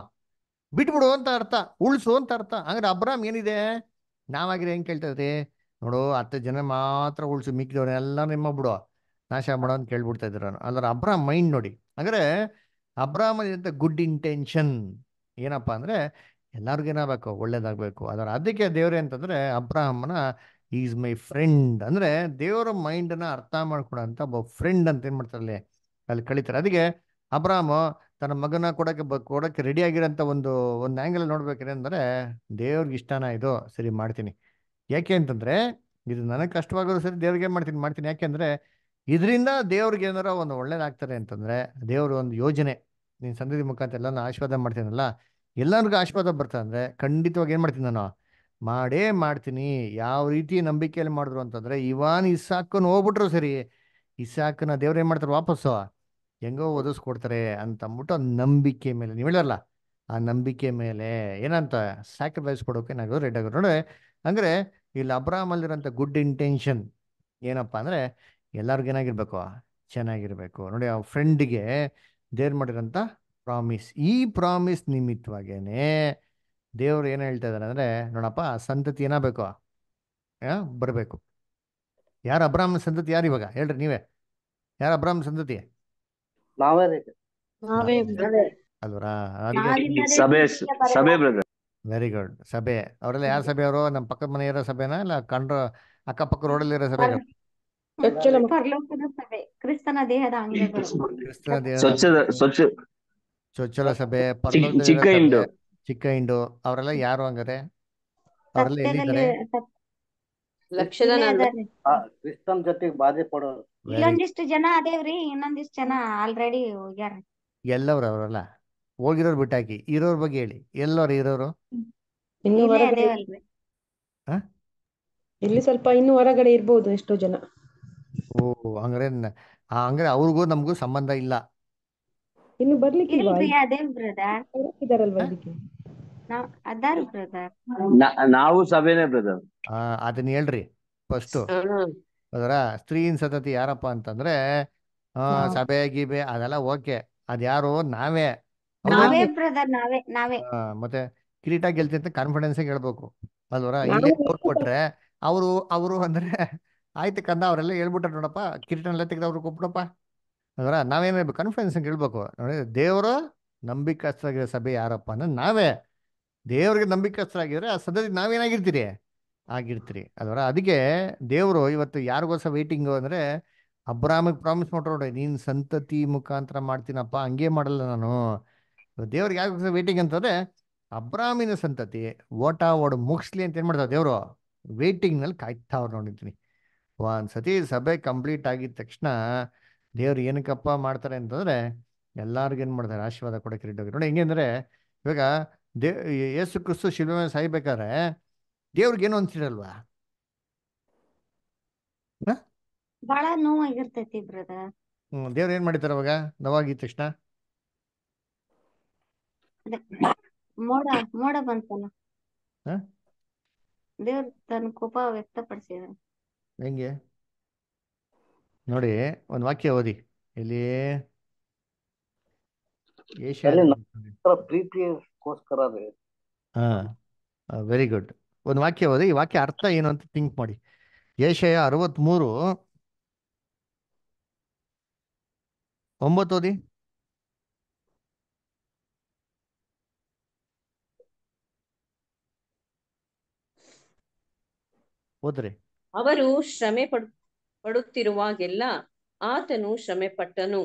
ಬಿಟ್ಬಿಡು ಅಂತ ಅರ್ಥ ಉಳಿಸು ಅಂತ ಅರ್ಥ ಹಂಗಾರೆ ಅಬ್ರಾಮ್ ಏನಿದೆ ನಾವಾಗಿರೋ ಹೆಂಗೆ ಕೇಳ್ತಾಯಿದ್ರಿ ನೋಡು ಹತ್ತು ಜನ ಮಾತ್ರ ಉಳಿಸು ಎಲ್ಲ ನಿಮ್ಮ ಬಿಡು ನಾಶ ಮಾಡೋ ಅಂತ ಕೇಳ್ಬಿಡ್ತಾ ಇದ್ರು ಅಂದ್ರೆ ಅಬ್ರಾಮ್ ಮೈಂಡ್ ನೋಡಿ ಅಂದ್ರೆ ಅಬ್ರಾಹ್ಮನಿಂದ ಗುಡ್ ಇಂಟೆನ್ಷನ್ ಏನಪ್ಪ ಅಂದರೆ ಎಲ್ಲರಿಗೂ ಏನಾಗಬೇಕು ಒಳ್ಳೇದಾಗಬೇಕು ಅದರ ಅದಕ್ಕೆ ದೇವರೇ ಅಂತಂದರೆ ಅಬ್ರಾಹ್ಮನ ಈಸ್ ಮೈ ಫ್ರೆಂಡ್ ಅಂದರೆ ದೇವರ ಮೈಂಡನ್ನು ಅರ್ಥ ಮಾಡ್ಕೊಡೋಂಥ ಒಬ್ಬ ಫ್ರೆಂಡ್ ಅಂತ ಏನು ಮಾಡ್ತಾರೆ ಅಲ್ಲಿ ಅಲ್ಲಿ ಕಳೀತಾರೆ ಅದಕ್ಕೆ ಅಬ್ರಾಹ್ಮ ತನ್ನ ಮಗನ ಕೊಡಕ್ಕೆ ಬ ರೆಡಿ ಆಗಿರೋಂಥ ಒಂದು ಒಂದು ಆ್ಯಂಗಲ್ ನೋಡ್ಬೇಕ್ರೆ ಅಂದರೆ ದೇವ್ರಿಗೆ ಇಷ್ಟನ ಇದು ಸರಿ ಮಾಡ್ತೀನಿ ಯಾಕೆ ಅಂತಂದರೆ ಇದು ನನಗೆ ಕಷ್ಟವಾಗೋದು ಸರಿ ದೇವ್ರಿಗೆ ಮಾಡ್ತೀನಿ ಮಾಡ್ತೀನಿ ಯಾಕೆಂದರೆ ಇದರಿಂದ ದೇವ್ರಿಗೆ ಏನಾರ ಒಂದು ಒಳ್ಳೇದಾಗ್ತಾರೆ ಅಂತಂದರೆ ದೇವ್ರ ಒಂದು ಯೋಜನೆ ನೀನು ಸಂಧಿ ಮುಖಾಂತರ ಎಲ್ಲ ನಾನು ಆಶೀರ್ವಾದ ಮಾಡ್ತೀನಲ್ಲ ಎಲ್ಲರಿಗೂ ಆಶೀರ್ವಾದ ಬರ್ತಾ ಅಂದರೆ ಖಂಡಿತವಾಗಿ ಏನು ಮಾಡ್ತೀನಿ ನಾನು ಮಾಡೇ ಮಾಡ್ತೀನಿ ಯಾವ ರೀತಿ ನಂಬಿಕೆಯಲ್ಲಿ ಮಾಡಿದ್ರು ಅಂತಂದರೆ ಇವಾನ್ ಇಸಾಕನ್ನು ಹೋಗ್ಬಿಟ್ರು ಸರಿ ಇಸಾಕನ ದೇವ್ರು ಏನು ಮಾಡ್ತಾರೆ ವಾಪಸ್ಸು ಹೆಂಗೋ ಒದಗಿಸ್ಕೊಡ್ತಾರೆ ಅಂತ ನಂಬಿಕೆ ಮೇಲೆ ನೀವು ಹೇಳಲ್ಲ ಆ ನಂಬಿಕೆ ಮೇಲೆ ಏನಂತ ಸ್ಯಾಕ್ರಿಫೈಸ್ ಕೊಡೋಕೆ ನಾವು ರೆಡ್ ಆಗೋದು ನೋಡಿ ಅಂದರೆ ಇಲ್ಲಿ ಅಬ್ರಾಮಲ್ಲಿರೋಂಥ ಗುಡ್ ಇಂಟೆನ್ಷನ್ ಏನಪ್ಪ ಅಂದರೆ ಎಲ್ಲರಿಗೂ ಏನಾಗಿರ್ಬೇಕು ಚೆನ್ನಾಗಿರ್ಬೇಕು ನೋಡಿ ಆ ಫ್ರೆಂಡಿಗೆ ದೇವ್ರು ಮಾಡಿರೋಂಥ ಪ್ರಾಮಿಸ್ ಈ ಪ್ರಾಮಿಸ್ ನಿಮಿತ್ತವಾಗೇನೆ ದೇವ್ರು ಏನ್ ಹೇಳ್ತಾ ಇದಾರೆ ಅಂದ್ರೆ ನೋಡಪ್ಪ ಸಂತತಿ ಬೇಕು ಬರಬೇಕು ಯಾರ ಅಬ್ರಾಹ್ಮ ಸಂತತಿ ಯಾರು ಇವಾಗ ಹೇಳ್ರಿ ನೀವೇ ಯಾರ ಅಬ್ರಾಹ್ಮ ಸಂತತಿ ವೆರಿ ಗುಡ್ ಸಭೆ ಅವರೆಲ್ಲ ಯಾರ ಸಭೆ ಅವರು ನಮ್ಮ ಪಕ್ಕದ ಮನೆ ಇರೋ ಸಭೆನಾ ಇಲ್ಲ ಕಂಡ್ರ ಅಕ್ಕಪಕ್ಕ ಇರೋ ಸಭೆ ಕ್ರಿಸ್ತನ ದೇಹದ ಅಂಗಗಳು ಸಭೆ ಚಿಕ್ಕ ಇಂಡು ಚಿಕ್ಕ ಇಂಡು ಅವರೆಲ್ಲ ಯಾರು ಹಂಗಾರೆ ಕ್ರಿಸ್ತನ್ ಜೊತೆಗೆ ಬಾಧೆ ಇಲ್ಲೊಂದಿಷ್ಟು ಜನ ಅದೇವ್ರಿ ಇನ್ನೊಂದಿಷ್ಟು ಜನ ಆಲ್ರೆಡಿ ಹೋಗ್ಯಾರ ಎಲ್ಲವ್ರ ಅವರಲ್ಲ ಹೋಗಿರೋರು ಬಿಟ್ಟಾಕಿ ಇರೋರ್ ಬಗ್ಗೆ ಹೇಳಿ ಎಲ್ಲವ್ರ ಇರೋರು ಇಲ್ಲಿ ಸ್ವಲ್ಪ ಇನ್ನು ಹೊರಗಡೆ ಇರ್ಬೋದು ಎಷ್ಟೋ ಜನ ಓ ಹಂಗ್ರೆ ಹಂಗ್ರೆ ಅವ್ರಿಗೂ ನಮಗೂ ಸಂಬಂಧ ಇಲ್ಲ ಇನ್ನು ನಾವು ಸಭೆನೇ ಬ್ರದರ್ ಆ, ಅದನ್ನ ಹೇಳ್ರಿ ಫಸ್ಟ್ ಅದರ ಸ್ತ್ರೀನ್ ಸತತಿ ಯಾರಪ್ಪ ಅಂತಂದ್ರೆ ಆ, ಸಭೆ ಗಿಬೆ ಅದೆಲ್ಲ ಓಕೆ ಅದ್ಯಾರು ನಾವೇ ನಾವೇ ನಾವೇ ನಾವೇ ಮತ್ತೆ ಕಿರೀಟ ಗೆಲ್ತಿ ಅಂತ ಕಾನ್ಫಿಡೆನ್ಸ್ ಹೇಳ್ಬೇಕು ಅಲ್ವರ ಇಲ್ಲಿ ಕೊಟ್ರೆ ಅವರು ಅವರು ಅಂದ್ರೆ ಆಯ್ತು ಕಂದ ಅವರೆಲ್ಲ ಹೇಳ್ಬಿಟ್ರೆ ನೋಡಪ್ಪ ಕಿರೀಟನೆಲ್ಲ ತೆಗೆದವ್ರಿಗೆ ಕೊಬ್ಬಿಡಪ್ಪ ಅದರ ನಾವೇನು ಕಾನ್ಫಿಡೆನ್ಸ್ ಅಂತ ಹೇಳ್ಬೇಕು ನೋಡಿ ದೇವರ ನಂಬಿಕಸ್ಥರಾಗಿರೋ ಸಭೆ ಯಾರಪ್ಪ ಅಂದ್ರೆ ನಾವೇ ದೇವ್ರಿಗೆ ಆಗಿದ್ರೆ ಆ ಸದ್ಯದ ನಾವೇನಾಗಿರ್ತೀರಿ ಆಗಿರ್ತೀರಿ ಅದರ ಅದಕ್ಕೆ ದೇವರು ಇವತ್ತು ಯಾರಿಗೋಸ್ಕರ ವೆಯ್ಟಿಂಗು ಅಂದರೆ ಅಬ್ರಾಮಿಗೆ ಪ್ರಾಮಿಸ್ ಮಾಡ್ರಿ ನೋಡಿ ನೀನು ಸಂತತಿ ಮುಖಾಂತರ ಮಾಡ್ತೀನಪ್ಪ ಹಂಗೆ ಮಾಡಲ್ಲ ನಾನು ದೇವ್ರಿಗೆ ಯಾರಿಗೋಸ ವೆಯ್ಟಿಂಗ್ ಅಂತಂದರೆ ಅಬ್ರಾಮಿನ ಸಂತತಿ ಓಟ ಓಡು ಮುಗಿಸ್ಲಿ ಅಂತ ಏನು ಮಾಡ್ತಾರೆ ದೇವರು ವೆಯ್ಟಿಂಗ್ನಲ್ಲಿ ಕಾಯ್ತಾ ಅವ್ರು ನೋಡಿದ್ದೀನಿ ಒಂದು ಸತಿ ಸಭೆ ಕಂಪ್ಲೀಟ್ ಆಗಿದ ತಕ್ಷಣ ದೇವ್ರು ಏನಕ್ಕಪ್ಪ ಮಾಡ್ತಾರೆ ಅಂತಂದ್ರೆ ಅಂತಂದರೆ ಏನ್ ಮಾಡ್ತಾರೆ ಆಶೀರ್ವಾದ ಕೊಡೋಕೆ ಹೋಗಿ ನೋಡಿ ಹೆಂಗೆಂದರೆ ಇವಾಗ ದೇ ಯೇಸು ಕ್ರಿಸ್ತು ಶಿಲ್ವ ಸಾಯ್ಬೇಕಾದ್ರೆ ದೇವ್ರಿಗೇನು ಅನ್ಸಿರಲ್ವಾ ಬಹಳ ದೇವ್ರ ಏನ್ ಮಾಡಿದಾರ ಅವಾಗ ನೋವಾಗಿದ ತಕ್ಷಣ ಮೋಡ ಮೋಡ ದೇವ್ರ ತನ್ನ ಕೋಪ ವ್ಯಕ್ತಪಡಿಸಿದ ಹೆಂಗೆ ನೋಡಿ ಒಂದು ವಾಕ್ಯ ಓದಿ ಇಲ್ಲಿ ಹಾ ವೆರಿ ಗುಡ್ ಒಂದು ವಾಕ್ಯ ಓದಿ ಈ ವಾಕ್ಯ ಅರ್ಥ ಏನು ಅಂತ ಥಿಂಕ್ ಮಾಡಿ ಏಷಯ ಅರವತ್ಮೂರು ಒಂಬತ್ತು ಓದಿ ಓದ್ರಿ ಅವರು ಶ್ರಮೆ ಪಡ್ ಪಡುತ್ತಿರುವಾಗೆಲ್ಲ ಆತನು ಶ್ರಮೆ ಪಟ್ಟನು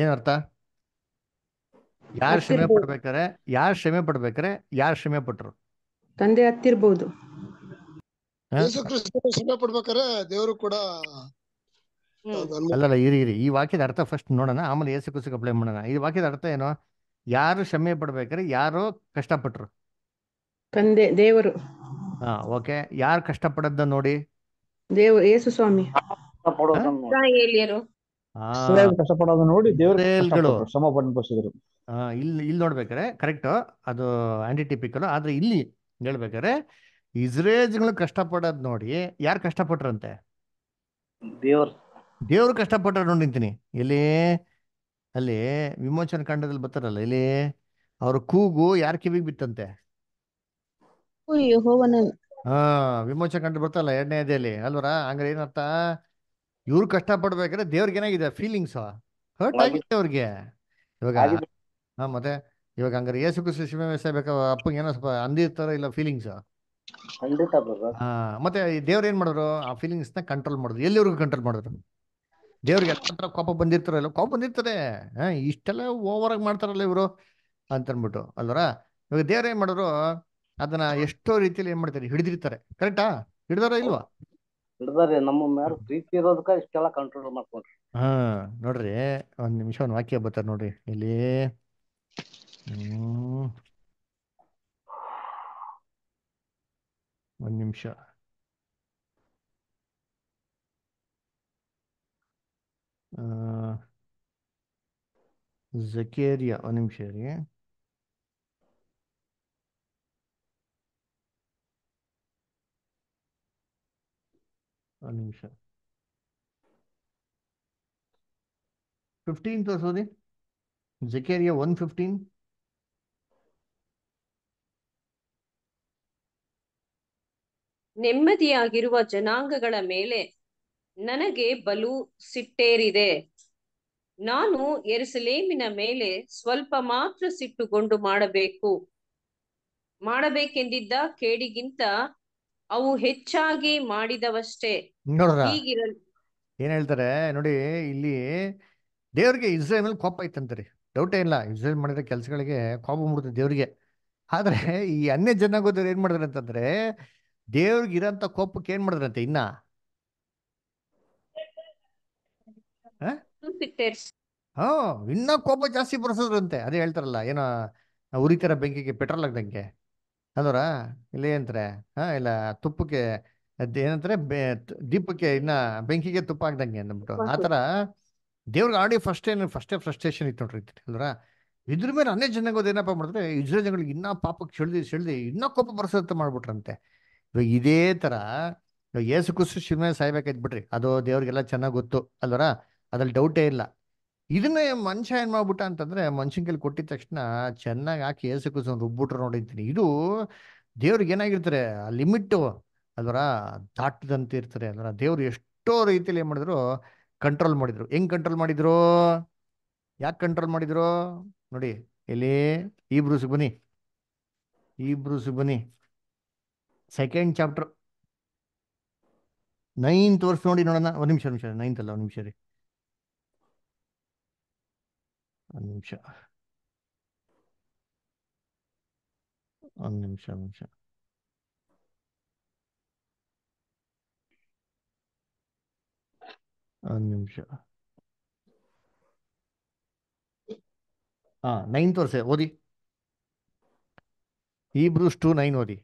ಏನರ್ಥ ಯಾರು ಶ್ರಮೆ ಪಡ್ಬೇಕಾರೆ ಯಾರು ಶ್ರಮೆ ಪಡ್ಬೇಕಾರೆ ಯಾರು ಶ್ರಮೆ ಪಟ್ರು ತಂದೆ ಹತ್ತಿರ್ಬೋದು ದೇವರು ಕೂಡ ಅಲ್ಲಲ್ಲ ಇರಿ ಇರಿ ಈ ವಾಕ್ಯದ ಅರ್ಥ ಫಸ್ಟ್ ನೋಡೋಣ ಆಮೇಲೆ ಏಸು ಕುಸು ಅಪ್ಲೈ ಮಾಡೋಣ ಈ ವಾಕ್ಯದ ಅರ್ಥ ಏನು ಯಾರು ಶ್ರಮೆ ಪಡ್ಬೇಕಾರೆ ಯಾರು ಕಷ್ಟಪಟ್ರು ತಂದೆ ದೇವರು ಹಾ ಓಕೆ ಯಾರು ಕಷ್ಟಪಡದ್ದ ನೋಡಿ ದೇವ್ರ ಯೇಸು ಸ್ವಾಮಿ ಇಸ್ರಾಯೇಲ್ಯರು ಕಷ್ಟಪಡೋದು ನೋಡಿ ದೇವರು ಶ್ರಮಪಟ್ಟು ಬಸಿದ್ರು ಇಲ್ಲಿ ಇಲ್ಲಿ ನೋಡ್ಬೇಕಾರೆ ಕರೆಕ್ಟ್ ಅದು ಆಂಟಿಟಿಪಿಕಲ್ ಆದ್ರೆ ಇಲ್ಲಿ ಹೇಳ್ಬೇಕಾರೆ ಇಸ್ರೇಜ್ಗಳು ಕಷ್ಟಪಡೋದ್ ನೋಡಿ ಯಾರು ಕಷ್ಟಪಟ್ರಂತೆ ದೇವ್ರ ದೇವ್ರು ಕಷ್ಟಪಟ್ರ ನೋಡಿಂತೀನಿ ಇಲ್ಲಿ ಅಲ್ಲಿ ವಿಮೋಚನ ಕಾಂಡದಲ್ಲಿ ಬರ್ತಾರಲ್ಲ ಇಲ್ಲಿ ಅವ್ರ ಕೂಗು ಯಾರ ಕಿವಿಗೆ ಬಿತ್ತಂತೆ ಹಾ ವಿಮೋಚನೆ ಕಂಡು ಬರ್ತಲ್ಲ ಎರಡನೇ ಅದೇಲಿ ಅಲ್ವರ ಹಂಗ್ರೆ ಏನರ್ಥ ಇವ್ರು ಕಷ್ಟ ಪಡ್ಬೇಕಾದ್ರೆ ದೇವ್ರಿಗೆ ಏನಾಗಿದೆ ಫೀಲಿಂಗ್ಸ್ ಹರ್ಟ್ ಆಗಿದೆ ಅವ್ರಿಗೆ ಇವಾಗ ಹಾ ಮತ್ತೆ ಇವಾಗ ಹಂಗಾರೆ ಯೇಸು ಕ್ರಿಸ್ತ ಶಿವಮೇ ಬೇಕಾ ಅಪ್ಪಂಗೆ ಏನೋ ಸ್ವಲ್ಪ ಅಂದಿರ್ತಾರೋ ಇಲ್ಲ ಫೀಲಿಂಗ್ಸ್ ಹಾ ಮತ್ತೆ ಈ ದೇವ್ರು ಏನ್ ಮಾಡಿದ್ರು ಆ ಫೀಲಿಂಗ್ಸ್ ನ ಕಂಟ್ರೋಲ್ ಮಾಡಿದ್ರು ಎಲ್ಲಿವರೆಗೂ ಕಂಟ್ರೋಲ್ ಮಾಡಿದ್ರು ದೇವ್ರಿಗೆ ಎಲ್ಲ ಕೋಪ ಬಂದಿರ್ತಾರ ಇಲ್ಲ ಕೋಪ ಬಂದಿರ್ತಾರೆ ಹಾ ಇಷ್ಟೆಲ್ಲ ಓವರ್ ಆಗಿ ಮಾಡ್ತಾರಲ್ಲ ಇವರು ಅಂತ ಅಂದ್ಬಿಟ್ಟು ಅಲ್ವರ ಇವಾಗ ದೇವ್ರ ಏನ್ ಮಾಡಿದ್ರು ಅದನ್ನ ಎಷ್ಟೋ ರೀತಿಯಲ್ಲಿ ಏನ್ ಮಾಡ್ತಾರೆ ಹಿಡಿದಿರ್ತಾರೆ ಕರೆಕ್ಟಾ ಹಿಡಿದಾರ ಇಲ್ವಾ ಹಿಡಿದಾರೆ ನಮ್ಮ ಮ್ಯಾಲ ಪ್ರೀತಿ ಇರೋದಕ್ಕ ಇಷ್ಟೆಲ್ಲ ಕಂಟ್ರೋಲ್ ಮಾಡ್ಕೊಂಡ್ರಿ ಹಾ ನೋಡ್ರಿ ಒಂದ್ ನಿಮಿಷ ಒಂದ್ ವಾಕ್ಯ ಬರ್ತಾರ ನೋಡ್ರಿ ಇಲ್ಲಿ ಒಂದ್ ನಿಮಿಷ ಜಕೇರಿಯಾ ಒಂದ್ ನಿಮಿಷ ರೀ ನಿಮಿಷ ಫಿಫ್ಟೀನ್ ಸೋದಿ ಜಕೇರಿಯ ಒನ್ ಫಿಫ್ಟೀನ್ ನೆಮ್ಮದಿಯಾಗಿರುವ ಜನಾಂಗಗಳ ಮೇಲೆ ನನಗೆ ಬಲು ಸಿಟ್ಟೇರಿದೆ ನಾನು ಎರಸಲೇಮಿನ ಮೇಲೆ ಸ್ವಲ್ಪ ಮಾತ್ರ ಸಿಟ್ಟುಗೊಂಡು ಮಾಡಬೇಕು ಮಾಡಬೇಕೆಂದಿದ್ದ ಕೇಡಿಗಿಂತ ಅವು ಹೆಚ್ಚಾಗಿ ಮಾಡಿದವಷ್ಟೇ ನೋಡ್ರ ಏನ್ ಹೇಳ್ತಾರೆ ನೋಡಿ ಇಲ್ಲಿ ದೇವ್ರಿಗೆ ಇಸ್ರೇಲ್ ಮೇಲೆ ಕೋಪ ಐತಂತಾರೆ ಡೌಟೇ ಇಲ್ಲ ಇಸ್ರೇಲ್ ಮಾಡಿದ ಕೆಲಸಗಳಿಗೆ ಕೋಪ ಮೂಡುತ್ತೆ ದೇವ್ರಿಗೆ ಆದ್ರೆ ಈ ಅನ್ಯ ಜನಾಗೋದವ್ರು ಏನ್ ಮಾಡಿದ್ರೆ ಅಂತಂದ್ರೆ ದೇವ್ರಿಗೆ ಇರೋಂತ ಕೋಪಕ್ಕೆ ಏನ್ ಮಾಡಿದ್ರಂತೆ ಇನ್ನ ಹ ಇನ್ನ ಕೋಪ ಜಾಸ್ತಿ ಬರ್ಸೋದ್ರಂತೆ ಅದೇ ಹೇಳ್ತಾರಲ್ಲ ಏನೋ ಉರಿತರ ಬೆಂಕಿಗೆ ಪೆಟ್ರೋಲ್ ಆಗ್ದಂಗೆ ಅಂದ್ರ ಇಲ್ಲೇ ಏನಂತಾರೆ ಹಾ ಇಲ್ಲ ತುಪ್ಪಕ್ಕೆ ಅದ್ ಏನಂತಾರೆ ದೀಪಕ್ಕೆ ಇನ್ನ ಬೆಂಕಿಗೆ ತುಪ್ಪ ಹಾಕ್ದಂಗೆ ಅಂದ್ಬಿಟ್ಟು ಆತರ ಆಡಿ ದೇವ್ರಿಗೆ ಫಸ್ಟ್ ಏನು ಫಸ್ಟೇ ಫ್ರಸ್ಟ್ರೇಷನ್ ಇತ್ತು ನೋಡ್ರಿ ಅಂದ್ರ ಇದ್ರ ಮೇಲೆ ಅನೇಕ ಜನಾಂಗದ ಏನಪ್ಪ ಮಾಡಿದ್ರೆ ಇಸ್ರೇ ಜನಗಳಿಗೆ ಇನ್ನ ಪಾಪಕ್ಕೆ ಸೆಳ್ದಿ ಸೆಳ್ದಿ ಇನ್ನ ಕೋಪ ಬರಸತ್ತ ಮಾಡ್ಬಿಟ್ರಂತೆ ಇವಾಗ ಇದೇ ತರ ಇವಾಗ ಯೇಸು ಕುಸು ಶಿವನೇ ಸಾಯ್ಬೇಕಾಯ್ತು ಬಿಡ್ರಿ ಅದು ದೇವ್ರಿಗೆಲ್ಲ ಚೆನ್ನಾಗಿ ಗೊತ್ತು ಅಲ್ವರ ಅದ್ರಲ್ಲಿ ಡೌಟೇ ಇಲ್ಲ ಇದನ್ನೇ ಮನುಷ್ಯ ಏನ್ ಮಾಡ್ಬಿಟ್ಟ ಅಂತಂದ್ರೆ ಮನುಷ್ಯನ್ ಕೈಲಿ ಕೊಟ್ಟಿದ ತಕ್ಷಣ ಚೆನ್ನಾಗಿ ಹಾಕಿ ಏಸಕ್ಕೂ ರುಬ್ಬಿಟ್ರು ನೋಡಿರ್ತೀನಿ ಇದು ದೇವ್ರಿಗೆ ಏನಾಗಿರ್ತಾರೆ ಆ ಲಿಮಿಟ್ ಅದರ ದಾಟದಂತೆ ಇರ್ತಾರೆ ಅದರ ದೇವ್ರು ಎಷ್ಟೋ ರೀತಿಯಲ್ಲಿ ಏನ್ ಮಾಡಿದ್ರು ಕಂಟ್ರೋಲ್ ಮಾಡಿದ್ರು ಹೆಂಗ್ ಕಂಟ್ರೋಲ್ ಮಾಡಿದ್ರು ಯಾಕೆ ಕಂಟ್ರೋಲ್ ಮಾಡಿದ್ರು ನೋಡಿ ಎಲ್ಲಿ ಇಬ್ರು ಬನ್ನಿ ಇಬ್ರು ಬನ್ನಿ ಸೆಕೆಂಡ್ ಚಾಪ್ಟರ್ ನೈನ್ತ್ ವರ್ಷ ನೋಡಿ ನೋಡೋಣ ಒಂದು ನಿಮಿಷ ನಿಮಿಷ ನೈನ್ತ್ ಅಲ್ಲ ಒಂದು ನಿಮಿಷ ರೀ الإنشاء الإنشاء الإنشاء ನಿಮಿಷ ಹಾ ನೈನ್ ತೋರಿಸೆ ಓದಿ ಈ ಬ್ರೂಸ್ ಟು ನೈನ್ ಓದಿ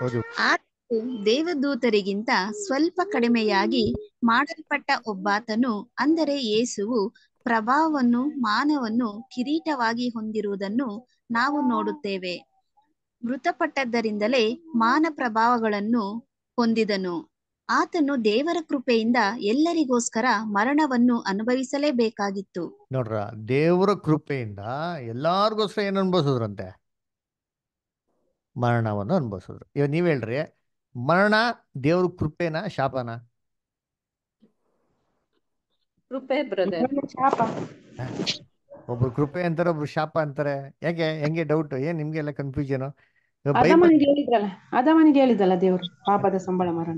ಹೌದು ದೇವದೂತರಿಗಿಂತ ಸ್ವಲ್ಪ ಕಡಿಮೆಯಾಗಿ ಮಾಡಲ್ಪಟ್ಟ ಒಬ್ಬಾತನು ಅಂದರೆ ಯೇಸುವು ಪ್ರಭಾವವನ್ನು ಮಾನವನ್ನು ಕಿರೀಟವಾಗಿ ಹೊಂದಿರುವುದನ್ನು ನಾವು ನೋಡುತ್ತೇವೆ ಮೃತಪಟ್ಟದ್ದರಿಂದಲೇ ಮಾನ ಪ್ರಭಾವಗಳನ್ನು ಹೊಂದಿದನು ಆತನು ದೇವರ ಕೃಪೆಯಿಂದ ಎಲ್ಲರಿಗೋಸ್ಕರ ಮರಣವನ್ನು ಅನುಭವಿಸಲೇಬೇಕಾಗಿತ್ತು ನೋಡ್ರ ದೇವರ ಕೃಪೆಯಿಂದ ಎಲ್ಲಾರ್ಗೋಸ್ಕರ ಏನು ಅನುಭವಿಸಿದ್ರಂತೆ ಮರಣವನ್ನು ಅನುಭವಿಸಿದ್ರು ಇವಾಗ ನೀವ್ ಹೇಳ್ರಿ ಮರಣ ದೇವ್ರ ಕೃಪೆನಾ ಶಾಪನ ಒಬ್ರು ಕೃಪೆ ಅಂತಾರೆ ಒಬ್ರು ಶಾಪ ಅಂತಾರೆ ಯಾಕೆ ಹೆಂಗೆ ಡೌಟ್ ಏನ್ ನಿಮ್ಗೆ ಎಲ್ಲ ಕನ್ಫ್ಯೂಷನ್ ಅದಮನಿಗೆ ಹೇಳಿದಲ್ಲ ಪಾಪದ ಸಂಬಳ ಮರಣ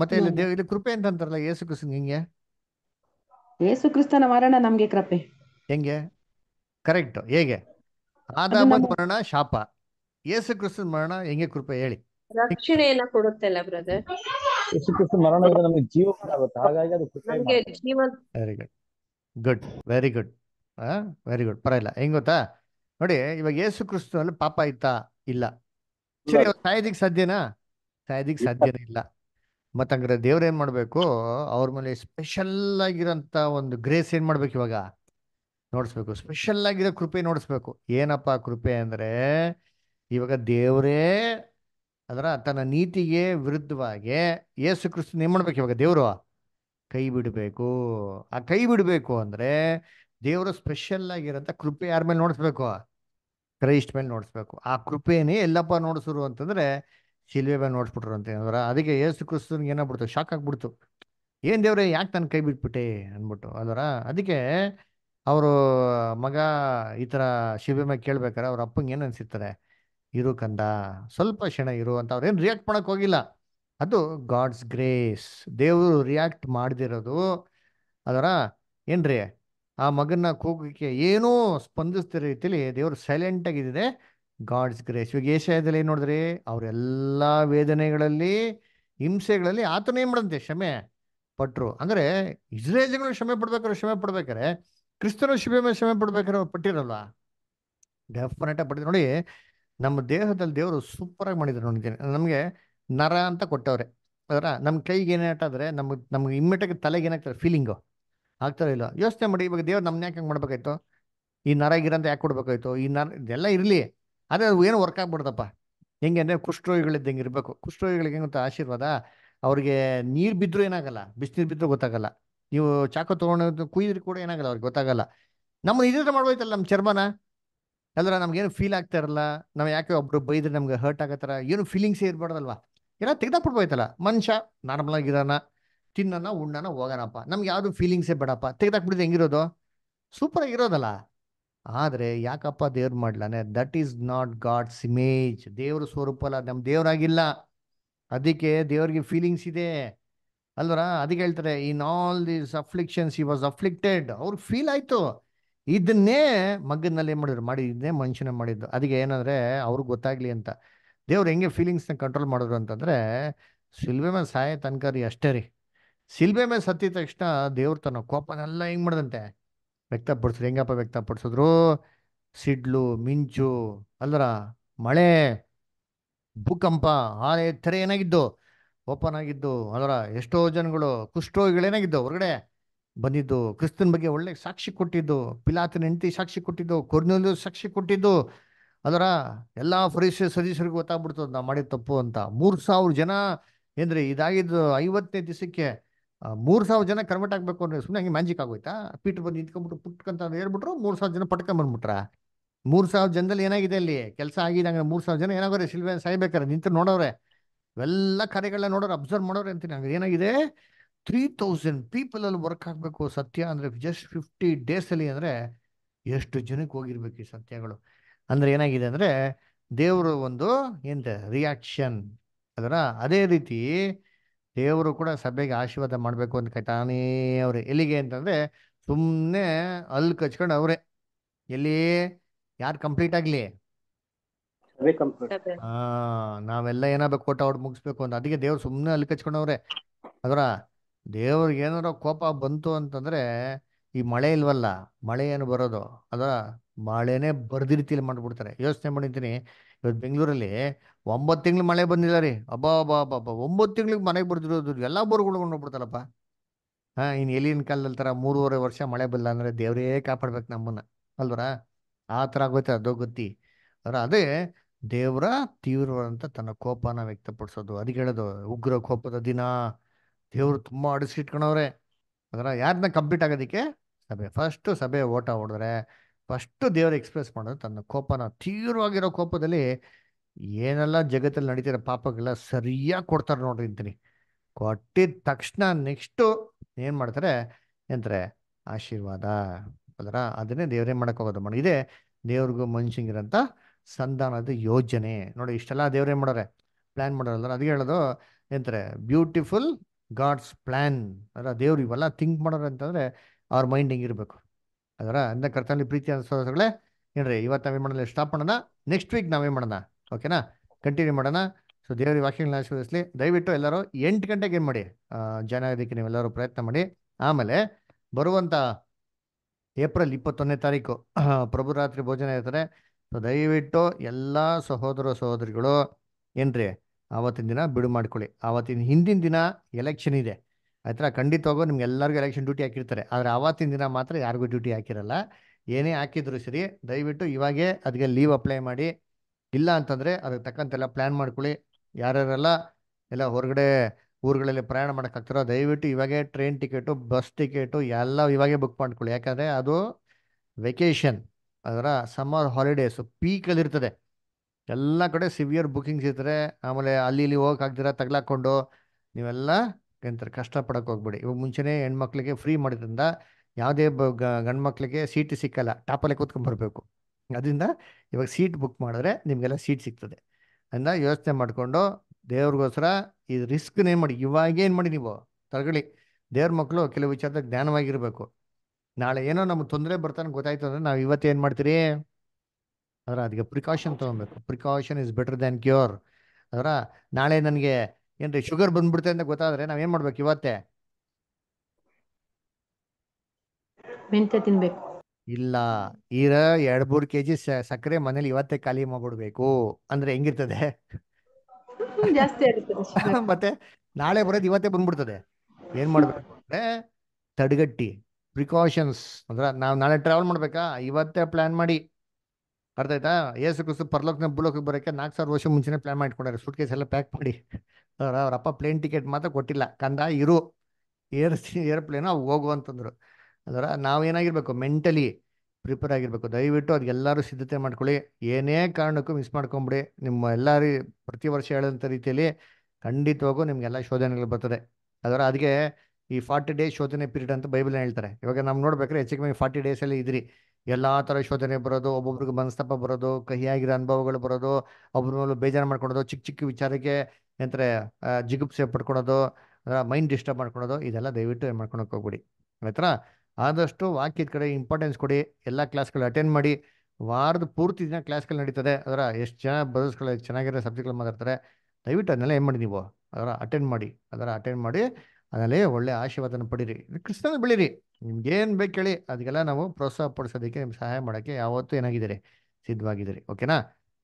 ಮತ್ತೆ ಇಲ್ಲಿ ದೇವ್ ಇಲ್ಲಿ ಕೃಪೆ ಅಂತ ಅಂತಾರಲ್ಲ ಯೇಸು ಕೃಷ್ಣ ಹೆಂಗೆ ಯೇಸು ಕ್ರಿಸ್ತನ ಮರಣ ನಮ್ಗೆ ಕೃಪೆ ಹೆಂಗೆ ಕರೆಕ್ಟ್ ಹೇಗೆ ಆದಾಮನ ಮರಣ ಶಾಪ ಯೇಸು ಕ್ರಿಸ್ತನ ಮರಣ ಹೆಂಗೆ ಕೃಪೆ ಹೇಳಿ ರಕ್ಷಣೆಯನ್ನ ಅಲ್ಲ ಬ್ರದರ್ ನಮಗೆ ಜೀವ ಹಾಗಾಗಿ ಅದು very good good very good ಆ ವೆರಿ ಗುಡ್ ಪರವಾಗಿಲ್ಲ ಹೆಂಗ್ ಗೊತ್ತಾ ನೋಡಿ ಇವಾಗ ಯೇಸು ಅಲ್ಲಿ ಪಾಪ ಇತ್ತಾ ಇಲ್ಲ ಸಾಯದಿಕ್ ಸಾಧ್ಯನಾ ಸಾಯದಿಕ್ ಸಾಧ್ಯನೇ ಇಲ್ಲ ಮತ್ತಂಗ್ರೆ ದೇವ್ರ ಏನ್ ಮಾಡ್ಬೇಕು ಅವ್ರ ಮೇಲೆ ಸ್ಪೆಷಲ್ ಆಗಿರೋಂತ ಒಂದು ಗ್ರೇಸ್ ಏನ್ ಮಾಡ್ಬೇಕು ಇವಾಗ ನೋಡ್ಸ್ಬೇಕು ಸ್ಪೆಷಲ್ ಆಗಿರೋ ಕೃಪೆ ನೋಡ್ಸ್ಬೇಕು ಏನಪ್ಪಾ ಕೃಪೆ ಅಂದ್ರೆ ಇವಾಗ ದೇವರೇ ಅದರ ತನ್ನ ನೀತಿಗೆ ವಿರುದ್ಧವಾಗಿ ಯೇಸು ಕ್ರಿಸ್ತ ಏನು ಮಾಡ್ಬೇಕು ಇವಾಗ ದೇವರು ಕೈ ಬಿಡಬೇಕು ಆ ಕೈ ಬಿಡಬೇಕು ಅಂದರೆ ದೇವರು ಸ್ಪೆಷಲ್ ಆಗಿರೋಂಥ ಕೃಪೆ ಯಾರ ಮೇಲೆ ನೋಡಿಸ್ಬೇಕು ಕ್ರೈಸ್ಟ್ ಮೇಲೆ ನೋಡಿಸ್ಬೇಕು ಆ ಕೃಪೆನೇ ಎಲ್ಲಪ್ಪ ನೋಡಿಸ್ರು ಅಂತಂದರೆ ಶಿಲ್ವೆ ಮೇಲೆ ನೋಡಿಸ್ಬಿಟ್ರು ಅಂತ ಏನಂದ್ರೆ ಅದಕ್ಕೆ ಯೇಸು ಕ್ರಿಸ್ತನ್ಗೆ ಏನಾಗ್ಬಿಡ್ತು ಶಾಕ್ ಆಗ್ಬಿಡ್ತು ಏನು ದೇವ್ರೆ ಯಾಕೆ ತನ್ನ ಕೈ ಬಿಟ್ಬಿಟ್ಟೆ ಅಂದ್ಬಿಟ್ಟು ಅದರ ಅದಕ್ಕೆ ಅವರು ಮಗ ಈ ಥರ ಶಿಲ್ವೆ ಮೇಲೆ ಕೇಳ್ಬೇಕಾರೆ ಅವ್ರ ಅಪ್ಪಂಗೆ ಏನು ಅನ್ಸಿತ್ತಾರೆ ಇರು ಕಂದ ಸ್ವಲ್ಪ ಕ್ಷಣ ಇರು ಅಂತ ಅವ್ರೇನು ರಿಯಾಕ್ಟ್ ಮಾಡಕ್ ಹೋಗಿಲ್ಲ ಅದು ಗಾಡ್ಸ್ ಗ್ರೇಸ್ ದೇವರು ರಿಯಾಕ್ಟ್ ಮಾಡದಿರೋದು ಅದರ ಏನ್ರಿ ಆ ಮಗನ ಕೂಗಕ್ಕೆ ಏನೂ ಸ್ಪಂದಿಸ್ತಿರೋ ರೀತಿಲಿ ದೇವರು ಸೈಲೆಂಟ್ ಆಗಿದ್ದಿದೆ ಗಾಡ್ಸ್ ಗ್ರೇಸ್ ಇವಾಗ ಏಷ್ಯಾದಲ್ಲಿ ಏನ್ ನೋಡಿದ್ರಿ ಅವರೆಲ್ಲ ವೇದನೆಗಳಲ್ಲಿ ಹಿಂಸೆಗಳಲ್ಲಿ ಆತನೇ ಏನು ಮಾಡಂತೆ ಕ್ಷಮೆ ಪಟ್ರು ಅಂದ್ರೆ ಇಸ್ರೇಜ್ಗಳು ಕ್ಷಮೆ ಪಡ್ಬೇಕಾದ್ರೆ ಕ್ಷಮೆ ಪಡ್ಬೇಕಾರೆ ಕ್ರಿಸ್ತನ ಕ್ಷಮೆ ಕ್ಷಮೆ ಪಡ್ಬೇಕಾದ್ರೆ ಅವ್ರು ಪಟ್ಟಿರಲ್ವಾ ಆಗಿ ಪಟ್ಟಿದ್ರು ನೋಡಿ ನಮ್ಮ ದೇಹದಲ್ಲಿ ದೇವರು ಸೂಪರಾಗಿ ಮಾಡಿದ್ರು ನೋಡಿದ್ದೀನಿ ನಮಗೆ ನರ ಅಂತ ಕೊಟ್ಟವ್ರೆ ಅದರ ನಮ್ಮ ಕೈಗೆ ಏನಾಟಾದ್ರೆ ನಮ್ಗೆ ನಮ್ಗೆ ಇಮ್ಮಿಡಿಯೇಟಾಗಿ ತಲೆಗೆ ಏನಾಗ್ತದೆ ಫೀಲಿಂಗು ಆಗ್ತಾರೋ ಇಲ್ಲ ಯೋಚನೆ ಮಾಡಿ ಇವಾಗ ದೇವ್ರು ನಮ್ಮನ್ನ ಯಾಕೆ ಹಂಗೆ ಮಾಡ್ಬೇಕಾಯ್ತು ಈ ನರ ಗಿರಂತ ಯಾಕೆ ಕೊಡ್ಬೇಕಾಯ್ತು ಈ ನರ ಇದೆಲ್ಲ ಇರಲಿ ಆದರೆ ಅದು ಏನು ವರ್ಕ್ ಆಗ್ಬಿಡ್ದಪ್ಪ ಹೆಂಗೆ ಅಂದರೆ ಕುಷ್ಠರೋಗಿಗಳಿದ್ದಂಗೆ ಇರಬೇಕು ಕುಷ್ಠರೋಗಿಗಳಿಗೆ ಆಶೀರ್ವಾದ ಅವ್ರಿಗೆ ನೀರು ಬಿದ್ದರೂ ಏನಾಗಲ್ಲ ಬಿಸಿನೀರು ಬಿದ್ದರೂ ಗೊತ್ತಾಗಲ್ಲ ನೀವು ಚಾಕು ತೊಗೊಂಡು ಕುಯ್ದ್ರೆ ಕೂಡ ಏನಾಗಲ್ಲ ಅವ್ರಿಗೆ ಗೊತ್ತಾಗಲ್ಲ ನಮ್ಮ ಇದ್ರ ಮಾಡ್ಬೋಯ್ತಲ್ಲ ನಮ್ಮ ಚರ್ಮನ ಎಲ್ಲರ ನಮ್ಗೇನು ಫೀಲ್ ಆಗ್ತಾ ಇರಲ್ಲ ನಾವು ಯಾಕೆ ಒಬ್ರು ಬೈದ್ರೆ ನಮ್ಗೆ ಹರ್ಟ್ ಆಗೋ ಏನು ಫೀಲಿಂಗ್ಸೇ ಇರ್ಬಾರ್ದಲ್ವಾ ಎಲ್ಲ ತೆಗ್ದಾಕ್ಬಿಡ್ಬೋಯ್ತಲ್ಲ ಮನುಷ್ಯ ನಾರ್ಮಲ್ ಆಗಿರೋಣ ತಿನ್ನೋಣ ಉಣ್ಣನ ಹೋಗೋಣಪ್ಪ ನಮ್ಗೆ ಯಾವುದು ಫೀಲಿಂಗ್ಸೇ ಬೇಡಪ್ಪ ಬಿಡ್ದೆ ಹೆಂಗಿರೋದು ಸೂಪರ್ ಆಗಿರೋದಲ್ಲ ಆದರೆ ಯಾಕಪ್ಪ ದೇವ್ರು ಮಾಡ್ಲಾನೆ that is not God's image ದೇವ್ರ ಸ್ವರೂಪ ಅಲ್ಲ ನಮ್ ದೇವ್ರಾಗಿಲ್ಲ ಅದಕ್ಕೆ ದೇವ್ರಿಗೆ ಫೀಲಿಂಗ್ಸ್ ಇದೆ ಅಲ್ವರ ಅದಕ್ಕೆ ಹೇಳ್ತಾರೆ ಇನ್ ಆಲ್ ದೀಸ್ ಅಫ್ಲಿಕ್ಷನ್ಸ್ ಈ ವಾಸ್ ಅಫ್ಲಿಕ್ಟೆಡ್ ಅವ್ರಿಗೆ ಫೀಲ್ ಆಯ್ತು ಇದನ್ನೇ ಮಗ್ಗದ್ನಲ್ಲಿ ಏನು ಮಾಡಿದ್ರು ಮಾಡಿ ಇದನ್ನೇ ಮನುಷ್ಯನ ಮಾಡಿದ್ದು ಅದಕ್ಕೆ ಏನಂದ್ರೆ ಅವ್ರಿಗೆ ಗೊತ್ತಾಗ್ಲಿ ಅಂತ ದೇವ್ರು ಹೆಂಗೆ ಫೀಲಿಂಗ್ಸ್ನ ಕಂಟ್ರೋಲ್ ಮಾಡಿದ್ರು ಅಂತಂದ್ರೆ ಸಿಲ್ಬೆ ಮೇಲೆ ಸಾಯ ತನಕ ರೀ ಅಷ್ಟೇ ರೀ ಸಿಲ್ಬೆ ಮೇಲೆ ಸತ್ತಿದ ತಕ್ಷಣ ದೇವ್ರ ತನ್ನ ಕೋಪನೆಲ್ಲ ಹೆಂಗೆ ಮಾಡ್ದಂತೆ ವ್ಯಕ್ತಪಡಿಸಿದ್ರು ಹೆಂಗಪ್ಪ ವ್ಯಕ್ತಪಡಿಸಿದ್ರು ಸಿಡ್ಲು ಮಿಂಚು ಅಲ್ದರ ಮಳೆ ಭೂಕಂಪ ಆ ಥರ ಏನಾಗಿದ್ದು ಓಪನ್ ಆಗಿದ್ದು ಅದರ ಎಷ್ಟೋ ಜನಗಳು ಕುಷ್ಠರೋಗಿಗಳು ಏನಾಗಿದ್ದು ಹೊರಗಡೆ ಬಂದಿದ್ದು ಕ್ರಿಸ್ತನ ಬಗ್ಗೆ ಒಳ್ಳೆ ಸಾಕ್ಷಿ ಕೊಟ್ಟಿದ್ದು ಪಿಲಾತನ ಹೆಂಡತಿ ಸಾಕ್ಷಿ ಕೊಟ್ಟಿದ್ದು ಕೊರ್ನೂಲು ಸಾಕ್ಷಿ ಕೊಟ್ಟಿದ್ದು ಅದರ ಎಲ್ಲ ಫರೀಸೆ ಸದಸ್ಯರಿಗೂ ಗೊತ್ತಾಗ್ಬಿಡ್ತದೆ ನಾವು ಮಾಡಿದ ತಪ್ಪು ಅಂತ ಮೂರು ಸಾವಿರ ಜನ ಏನ್ರಿ ಇದಾಗಿದ್ದು ಐವತ್ತನೇ ದಿವಸಕ್ಕೆ ಮೂರು ಸಾವಿರ ಜನ ಕನ್ವರ್ಟ್ ಆಗಬೇಕು ಅಂದ್ರೆ ಸುಮ್ಮನೆ ಹಂಗೆ ಮ್ಯಾಜಿಕ್ ಆಗೋಯ್ತಾ ಪೀಠ ಬಂದು ನಿಂತ್ಕೊಂಡ್ಬಿಟ್ಟು ಪುಟ್ಕಂತ ಹೇಳ್ಬಿಟ್ರು ಮೂರು ಸಾವಿರ ಜನ ಪಟ್ಕೊಂಬಂದ್ಬಿಟ್ರ ಮೂರು ಸಾವಿರ ಜನದಲ್ಲಿ ಏನಾಗಿದೆ ಅಲ್ಲಿ ಕೆಲಸ ಆಗಿದೆ ಮೂರು ಸಾವಿರ ಜನ ಏನಾಗೋರೆ ಸಿಲ್ವೆ ಸಾಯ್ಬೇಕಾರೆ ನಿಂತು ನೋಡೋರೆ ಎಲ್ಲ ಕಾರ್ಯಗಳನ್ನ ನೋಡೋರು ಅಬ್ಸರ್ವ್ ಮಾಡೋರೆ ಅಂತೀನಿ ಹಂಗೆ ಏನಾಗಿದೆ ತ್ರೀ ತೌಸಂಡ್ ಪೀಪಲ್ ಅಲ್ಲಿ ವರ್ಕ್ ಆಗಬೇಕು ಸತ್ಯ ಅಂದ್ರೆ ಜಸ್ಟ್ ಫಿಫ್ಟಿ ಡೇಸ್ ಅಲ್ಲಿ ಅಂದ್ರೆ ಎಷ್ಟು ಜನಕ್ಕೆ ಹೋಗಿರ್ಬೇಕು ಈ ಸತ್ಯಗಳು ಅಂದ್ರೆ ಏನಾಗಿದೆ ಅಂದ್ರೆ ದೇವರು ಒಂದು ಎಂತ ರಿಯಾಕ್ಷನ್ ಅದರ ಅದೇ ರೀತಿ ದೇವರು ಕೂಡ ಸಭೆಗೆ ಆಶೀರ್ವಾದ ಮಾಡಬೇಕು ಅಂತ ತಾನೇ ಅವ್ರೆ ಎಲ್ಲಿಗೆ ಅಂತಂದ್ರೆ ಸುಮ್ಮನೆ ಅಲ್ಲಿ ಕಚ್ಕೊಂಡು ಅವ್ರೆ ಎಲ್ಲಿ ಯಾರು ಕಂಪ್ಲೀಟ್ ಆಗ್ಲಿ ಆ ನಾವೆಲ್ಲ ಏನಾಗಬೇಕು ಕೋಟ ಅವ್ರು ಮುಗಿಸ್ಬೇಕು ಅಂತ ಅದಕ್ಕೆ ದೇವ್ರು ಸುಮ್ಮನೆ ಅಲ್ಲಿ ಕಚ್ಕೊಂಡವ್ರೆ ಅದರ ದೇವ್ರಿಗೆ ಏನಾರ ಕೋಪ ಬಂತು ಅಂತಂದ್ರೆ ಈ ಮಳೆ ಇಲ್ವಲ್ಲ ಮಳೆ ಏನು ಬರೋದು ಅದ ಮಳೆನೇ ರೀತಿಯಲ್ಲಿ ಮಾಡ್ಬಿಡ್ತಾರೆ ಯೋಚನೆ ಮಾಡಿದ್ದೀನಿ ಇವತ್ತು ಬೆಂಗಳೂರಲ್ಲಿ ಒಂಬತ್ತು ತಿಂಗಳು ಮಳೆ ಬಂದಿಲ್ಲ ರೀ ಅಬ್ಬಾ ಅಬ್ಬಾ ಅಬ್ಬಾ ಒಂಬತ್ತು ತಿಂಗಳಿಗೆ ಮನೆಗೆ ಬರ್ದಿರೋದು ಎಲ್ಲ ಬೋರ್ಗಳು ಹೋಗ್ಬಿಡ್ತಾರಪ್ಪ ಹಾ ಇನ್ನು ಎಲ್ಲಿನ ಕಾಲದಲ್ಲಿ ತರ ಮೂರುವರೆ ವರ್ಷ ಮಳೆ ಬಲ್ಲ ಅಂದ್ರೆ ದೇವರೇ ಕಾಪಾಡ್ಬೇಕು ನಮ್ಮನ್ನ ಅಲ್ವರ ಆ ಥರ ಆಗೋಯ್ತು ಅದೋ ಗೊತ್ತಿ ಅದರ ಅದೇ ದೇವರ ತೀವ್ರವಾದಂಥ ತನ್ನ ಕೋಪನ ವ್ಯಕ್ತಪಡಿಸೋದು ಅದಕ್ಕೆ ಹೇಳೋದು ಉಗ್ರ ಕೋಪದ ದಿನ ದೇವರು ತುಂಬ ಅಡಿಸಿಟ್ಕೊಳವ್ರೆ ಅದರ ಯಾರನ್ನ ಕಂಪ್ಲೀಟ್ ಆಗೋದಕ್ಕೆ ಸಭೆ ಫಸ್ಟು ಸಭೆ ಓಟ ಹೊಡೆದ್ರೆ ಫಸ್ಟು ದೇವರು ಎಕ್ಸ್ಪ್ರೆಸ್ ಮಾಡಿದ್ರೆ ತನ್ನ ಕೋಪನ ತೀವ್ರವಾಗಿರೋ ಕೋಪದಲ್ಲಿ ಏನೆಲ್ಲ ಜಗತ್ತಲ್ಲಿ ನಡೀತಿರೋ ಪಾಪಗಳೆಲ್ಲ ಸರಿಯಾಗಿ ಕೊಡ್ತಾರೆ ನೋಡ್ರಿ ಅಂತೀನಿ ಕೊಟ್ಟಿದ ತಕ್ಷಣ ನೆಕ್ಸ್ಟು ಏನು ಮಾಡ್ತಾರೆ ಎಂತಾರೆ ಆಶೀರ್ವಾದ ಅದರ ಅದನ್ನೇ ದೇವರೇ ಮಾಡೋಕ್ಕೋಗೋದು ಮಾಡಿ ಇದೇ ದೇವ್ರಿಗೂ ಮನುಷ್ಯಂಗಿರೋಂಥ ಸಂಧಾನದ ಯೋಜನೆ ನೋಡಿ ಇಷ್ಟೆಲ್ಲ ದೇವರೇ ಮಾಡೋರೆ ಪ್ಲ್ಯಾನ್ ಮಾಡೋರಲ್ಲ ಅದಕ್ಕೆ ಹೇಳೋದು ಎಂತಾರೆ ಬ್ಯೂಟಿಫುಲ್ ಗಾಡ್ಸ್ ಪ್ಲ್ಯಾನ್ ಅದರ ದೇವ್ರು ಇವೆಲ್ಲ ಥಿಂಕ್ ಮಾಡೋರು ಅಂತಂದರೆ ಅವ್ರ ಮೈಂಡ್ ಇರಬೇಕು ಅದರ ಅಂದ ಕರ್ತನಲ್ಲಿ ಪ್ರೀತಿ ಅಂತ ಏನು ಏನ್ರಿ ಇವತ್ತು ನಾವೇನು ಮಾಡೋಣ ಸ್ಟಾಪ್ ಮಾಡೋಣ ನೆಕ್ಸ್ಟ್ ವೀಕ್ ನಾವೇನು ಮಾಡೋಣ ಓಕೆನಾ ಕಂಟಿನ್ಯೂ ಮಾಡೋಣ ಸೊ ದೇವ್ರಿಗೆ ವಾಕ್ಯಗಳನ್ನ ಆಶೀರ್ವದಿಸಲಿ ದಯವಿಟ್ಟು ಎಲ್ಲರೂ ಎಂಟು ಗಂಟೆಗೆ ಏನು ಮಾಡಿ ಜಾಯ್ನ್ ಆಗೋದಕ್ಕೆ ನೀವೆಲ್ಲರೂ ಪ್ರಯತ್ನ ಮಾಡಿ ಆಮೇಲೆ ಬರುವಂಥ ಏಪ್ರಿಲ್ ಇಪ್ಪತ್ತೊಂದನೇ ತಾರೀಕು ಪ್ರಭು ರಾತ್ರಿ ಭೋಜನ ಇರ್ತಾರೆ ಸೊ ದಯವಿಟ್ಟು ಎಲ್ಲ ಸಹೋದರ ಸಹೋದರಿಗಳು ಏನ್ರಿ ಆವತ್ತಿನ ದಿನ ಬಿಡು ಮಾಡ್ಕೊಳ್ಳಿ ಆವತ್ತಿನ ಹಿಂದಿನ ದಿನ ಎಲೆಕ್ಷನ್ ಇದೆ ಖಂಡಿತ ಖಂಡಿತವಾಗೂ ನಿಮ್ಗೆ ಎಲ್ಲರಿಗೂ ಎಲೆಕ್ಷನ್ ಡ್ಯೂಟಿ ಹಾಕಿರ್ತಾರೆ ಆದರೆ ಆವತ್ತಿನ ದಿನ ಮಾತ್ರ ಯಾರಿಗೂ ಡ್ಯೂಟಿ ಹಾಕಿರಲ್ಲ ಏನೇ ಹಾಕಿದ್ರು ಸರಿ ದಯವಿಟ್ಟು ಇವಾಗೇ ಅದಕ್ಕೆ ಲೀವ್ ಅಪ್ಲೈ ಮಾಡಿ ಇಲ್ಲ ಅಂತಂದರೆ ಅದಕ್ಕೆ ತಕ್ಕಂತೆಲ್ಲ ಪ್ಲ್ಯಾನ್ ಮಾಡ್ಕೊಳ್ಳಿ ಯಾರ್ಯಾರೆಲ್ಲ ಎಲ್ಲ ಹೊರಗಡೆ ಊರುಗಳಲ್ಲಿ ಪ್ರಯಾಣ ಮಾಡೋಕ್ಕಾಗ್ತಾರೋ ದಯವಿಟ್ಟು ಇವಾಗೇ ಟ್ರೈನ್ ಟಿಕೆಟು ಬಸ್ ಟಿಕೆಟು ಎಲ್ಲ ಇವಾಗೇ ಬುಕ್ ಮಾಡ್ಕೊಳ್ಳಿ ಯಾಕಂದರೆ ಅದು ವೆಕೇಷನ್ ಅದರ ಸಮ್ಮರ್ ಹಾಲಿಡೇಸು ಪೀಕಲ್ಲಿರ್ತದೆ ಎಲ್ಲ ಕಡೆ ಸಿವಿಯರ್ ಬುಕ್ಕಿಂಗ್ಸ್ ಇದ್ದರೆ ಆಮೇಲೆ ಅಲ್ಲಿ ಇಲ್ಲಿ ಹೋಗಕ್ಕಾಗ್ದಿರ ತಗ್ಲಾಕೊಂಡು ನೀವೆಲ್ಲ ಏನಂತಾರೆ ಕಷ್ಟಪಡಕ್ಕೆ ಹೋಗ್ಬಿಡಿ ಇವಾಗ ಮುಂಚೆನೇ ಹೆಣ್ಮಕ್ಳಿಗೆ ಫ್ರೀ ಮಾಡಿದ್ರಿಂದ ಯಾವುದೇ ಬ ಗಂಡು ಮಕ್ಕಳಿಗೆ ಸೀಟ್ ಸಿಕ್ಕಲ್ಲ ಟಾಪಲ್ಲೇ ಕೂತ್ಕೊಂಡು ಬರಬೇಕು ಅದರಿಂದ ಇವಾಗ ಸೀಟ್ ಬುಕ್ ಮಾಡಿದ್ರೆ ನಿಮಗೆಲ್ಲ ಸೀಟ್ ಸಿಗ್ತದೆ ಅಂದ ಯೋಚನೆ ಮಾಡಿಕೊಂಡು ದೇವ್ರಿಗೋಸ್ಕರ ಈ ರಿಸ್ಕ್ನೇನು ಮಾಡಿ ಇವಾಗ ಏನು ಮಾಡಿ ನೀವು ತಗೊಳ್ಳಿ ದೇವ್ರ ಮಕ್ಕಳು ಕೆಲವು ವಿಚಾರದಾಗ ಜ್ಞಾನವಾಗಿರಬೇಕು ನಾಳೆ ಏನೋ ನಮ್ಗೆ ತೊಂದರೆ ಬರ್ತಾನೆ ಗೊತ್ತಾಯ್ತು ಅಂದರೆ ನಾವು ಇವತ್ತೇನು ಮಾಡ್ತೀರಿ ಅದರ ಅದಕ್ಕೆ ಪ್ರಿಕಾಷನ್ ತೊಗೊಬೇಕು precaution is better than cure ಅದರ ನಾಳೆ ನನಗೆ ಏನ್ರಿ ಶುಗರ್ ಬಂದ್ಬಿಡುತ್ತೆ ಅಂತ ಗೊತ್ತಾದ್ರೆ ನಾವೇನ್ ಮಾಡ್ಬೇಕು ಇವತ್ತೇ ಮೆಂತೆ ತಿನ್ಬೇಕು ಇಲ್ಲ ಈರ ಎರಡ್ ಮೂರ್ ಕೆಜಿ ಸಕ್ಕರೆ ಮನೇಲಿ ಇವತ್ತೇ ಖಾಲಿ ಮಾಡ್ಬಿಡ್ಬೇಕು ಅಂದ್ರೆ ಹೆಂಗಿರ್ತದೆ ಮತ್ತೆ ನಾಳೆ ಬರೋದು ಇವತ್ತೇ ಬಂದ್ಬಿಡ್ತದೆ ಏನ್ ಮಾಡ್ಬೇಕು ಅಂದ್ರೆ ತಡೆಗಟ್ಟಿ ಪ್ರಿಕಾಷನ್ಸ್ ಅಂದ್ರ ನಾವ್ ನಾಳೆ ಟ್ರಾವೆಲ್ ಮಾಡ್ಬೇಕಾ ಇವತ್ತೇ ಪ್ಲಾನ್ ಮಾಡಿ ಅರ್ಥ ಆಯ್ತಾ ಏಸು ಕ್ರಿಸ್ತು ಪರ್ಲೋಕ್ನ ಬರೋಕೆ ಬರೋಕ್ಕೆ ನಾಲ್ಕು ಸಾವಿರ ವರ್ಷ ಮುಂಚೆನೇ ಪ್ಲಾನ್ ಮಾಡ್ಕೊಂಡಾರೆ ಸೂಟ್ ಕೇಸ್ ಎಲ್ಲ ಪ್ಯಾಕ್ ಮಾಡಿ ಅವ್ರ ಅಪ್ಪ ಪ್ಲೇನ್ ಟಿಕೆಟ್ ಮಾತ್ರ ಕೊಟ್ಟಿಲ್ಲ ಕಂದ ಇರು ಏರ್ ಏರ್ಪ್ಲೇನು ಅವು ಹೋಗು ಅಂತಂದ್ರು ಅದರ ನಾವೇನಾಗಿರ್ಬೇಕು ಮೆಂಟಲಿ ಪ್ರಿಪೇರ್ ಆಗಿರಬೇಕು ದಯವಿಟ್ಟು ಅದಕ್ಕೆಲ್ಲರೂ ಸಿದ್ಧತೆ ಮಾಡ್ಕೊಳ್ಳಿ ಏನೇ ಕಾರಣಕ್ಕೂ ಮಿಸ್ ಮಾಡ್ಕೊಂಬಿಡಿ ನಿಮ್ಮ ಎಲ್ಲರೂ ಪ್ರತಿ ವರ್ಷ ಹೇಳೋಂಥ ರೀತಿಯಲ್ಲಿ ಖಂಡಿತವಾಗೂ ನಿಮಗೆಲ್ಲ ಶೋಧನೆಗಳು ಬರ್ತದೆ ಅದರ ಅದಕ್ಕೆ ಈ ಫಾರ್ಟಿ ಡೇಸ್ ಶೋಧನೆ ಪೀರಿಯಡ್ ಅಂತ ಬೈಬಲ್ ಹೇಳ್ತಾರೆ ಇವಾಗ ನಾವು ನೋಡ್ಬೇಕಾದ್ರೆ ಹೆಚ್ಚು ಕಮ್ಮಿ ಫಾರ್ಟಿ ಡೇಸಲ್ಲಿ ಇದ್ರಿ ಎಲ್ಲಾ ತರ ಶೋಧನೆ ಬರೋದು ಒಬ್ಬೊಬ್ರಿಗೆ ಮನಸ್ತಾಪ ಬರೋದು ಕಹಿಯಾಗಿರೋ ಅನುಭವಗಳು ಬರೋದು ಒಬ್ಬರ ಮೇಲೆ ಬೇಜಾರು ಮಾಡ್ಕೊಳೋದು ಚಿಕ್ಕ ಚಿಕ್ಕ ವಿಚಾರಕ್ಕೆ ಎಂತರ ಜಿಗುಪ್ಸೆ ಪಡ್ಕೊಳೋದು ಮೈಂಡ್ ಡಿಸ್ಟರ್ಬ್ ಮಾಡ್ಕೊಳೋದು ಇದೆಲ್ಲ ದಯವಿಟ್ಟು ಏನ್ ಹೋಗ್ಬಿಡಿ ಆಯ್ತಾ ಆದಷ್ಟು ವಾಕ್ಯದ ಕಡೆ ಇಂಪಾರ್ಟೆನ್ಸ್ ಕೊಡಿ ಎಲ್ಲ ಕ್ಲಾಸ್ಗಳು ಅಟೆಂಡ್ ಮಾಡಿ ವಾರದ ಪೂರ್ತಿ ದಿನ ಕ್ಲಾಸ್ಗಳು ನಡೀತದೆ ಅದರ ಎಷ್ಟು ಜನ ಬ್ರದರ್ಸ್ಗಳು ಚೆನ್ನಾಗಿರೋ ಸಬ್ಜೆಕ್ಟ್ಗಳು ಮಾತಾಡ್ತಾರೆ ದಯವಿಟ್ಟು ಅದನ್ನೆಲ್ಲ ಏನು ಮಾಡಿ ನೀವು ಅದರ ಅಟೆಂಡ್ ಮಾಡಿ ಅದರ ಅಟೆಂಡ್ ಮಾಡಿ ಅದರಲ್ಲಿ ಒಳ್ಳೆ ಆಶೀರ್ವಾದನ ಪಡೀರಿ ಕೃಷ್ಣನ ಬೆಳೀರಿ ನಿಮ್ಗೇನು ಬೇಕು ಹೇಳಿ ಅದಕ್ಕೆಲ್ಲ ನಾವು ಪ್ರೋತ್ಸಾಹ ಪಡಿಸೋದಕ್ಕೆ ನಿಮ್ಗೆ ಸಹಾಯ ಮಾಡೋಕ್ಕೆ ಯಾವತ್ತೂ ಏನಾಗಿದ್ದಾರೆ ಸಿದ್ಧವಾಗಿದ್ದೀರಿ ಓಕೆನಾ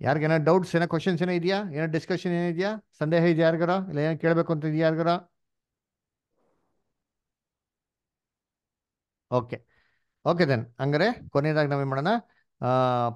ಯಾರಿಗೇನೋ ಡೌಟ್ಸ್ ಏನೋ ಕ್ವಶನ್ಸ್ ಏನೋ ಇದೆಯಾ ಏನೋ ಡಿಸ್ಕಷನ್ ಏನಿದೆಯಾ ಸಂದೇಹ ಇದೆಯಾ ಯಾರಿಗಾರ ಇಲ್ಲ ಏನೋ ಕೇಳಬೇಕು ಅಂತ ಇದೆಯಾ ಯಾರಿಗಾರ ಓಕೆ ಓಕೆ ದೆನ್ ಹಂಗಾರೆ ಕೊನೆಯದಾಗಿ ನಾವೇನು ಮಾಡೋಣ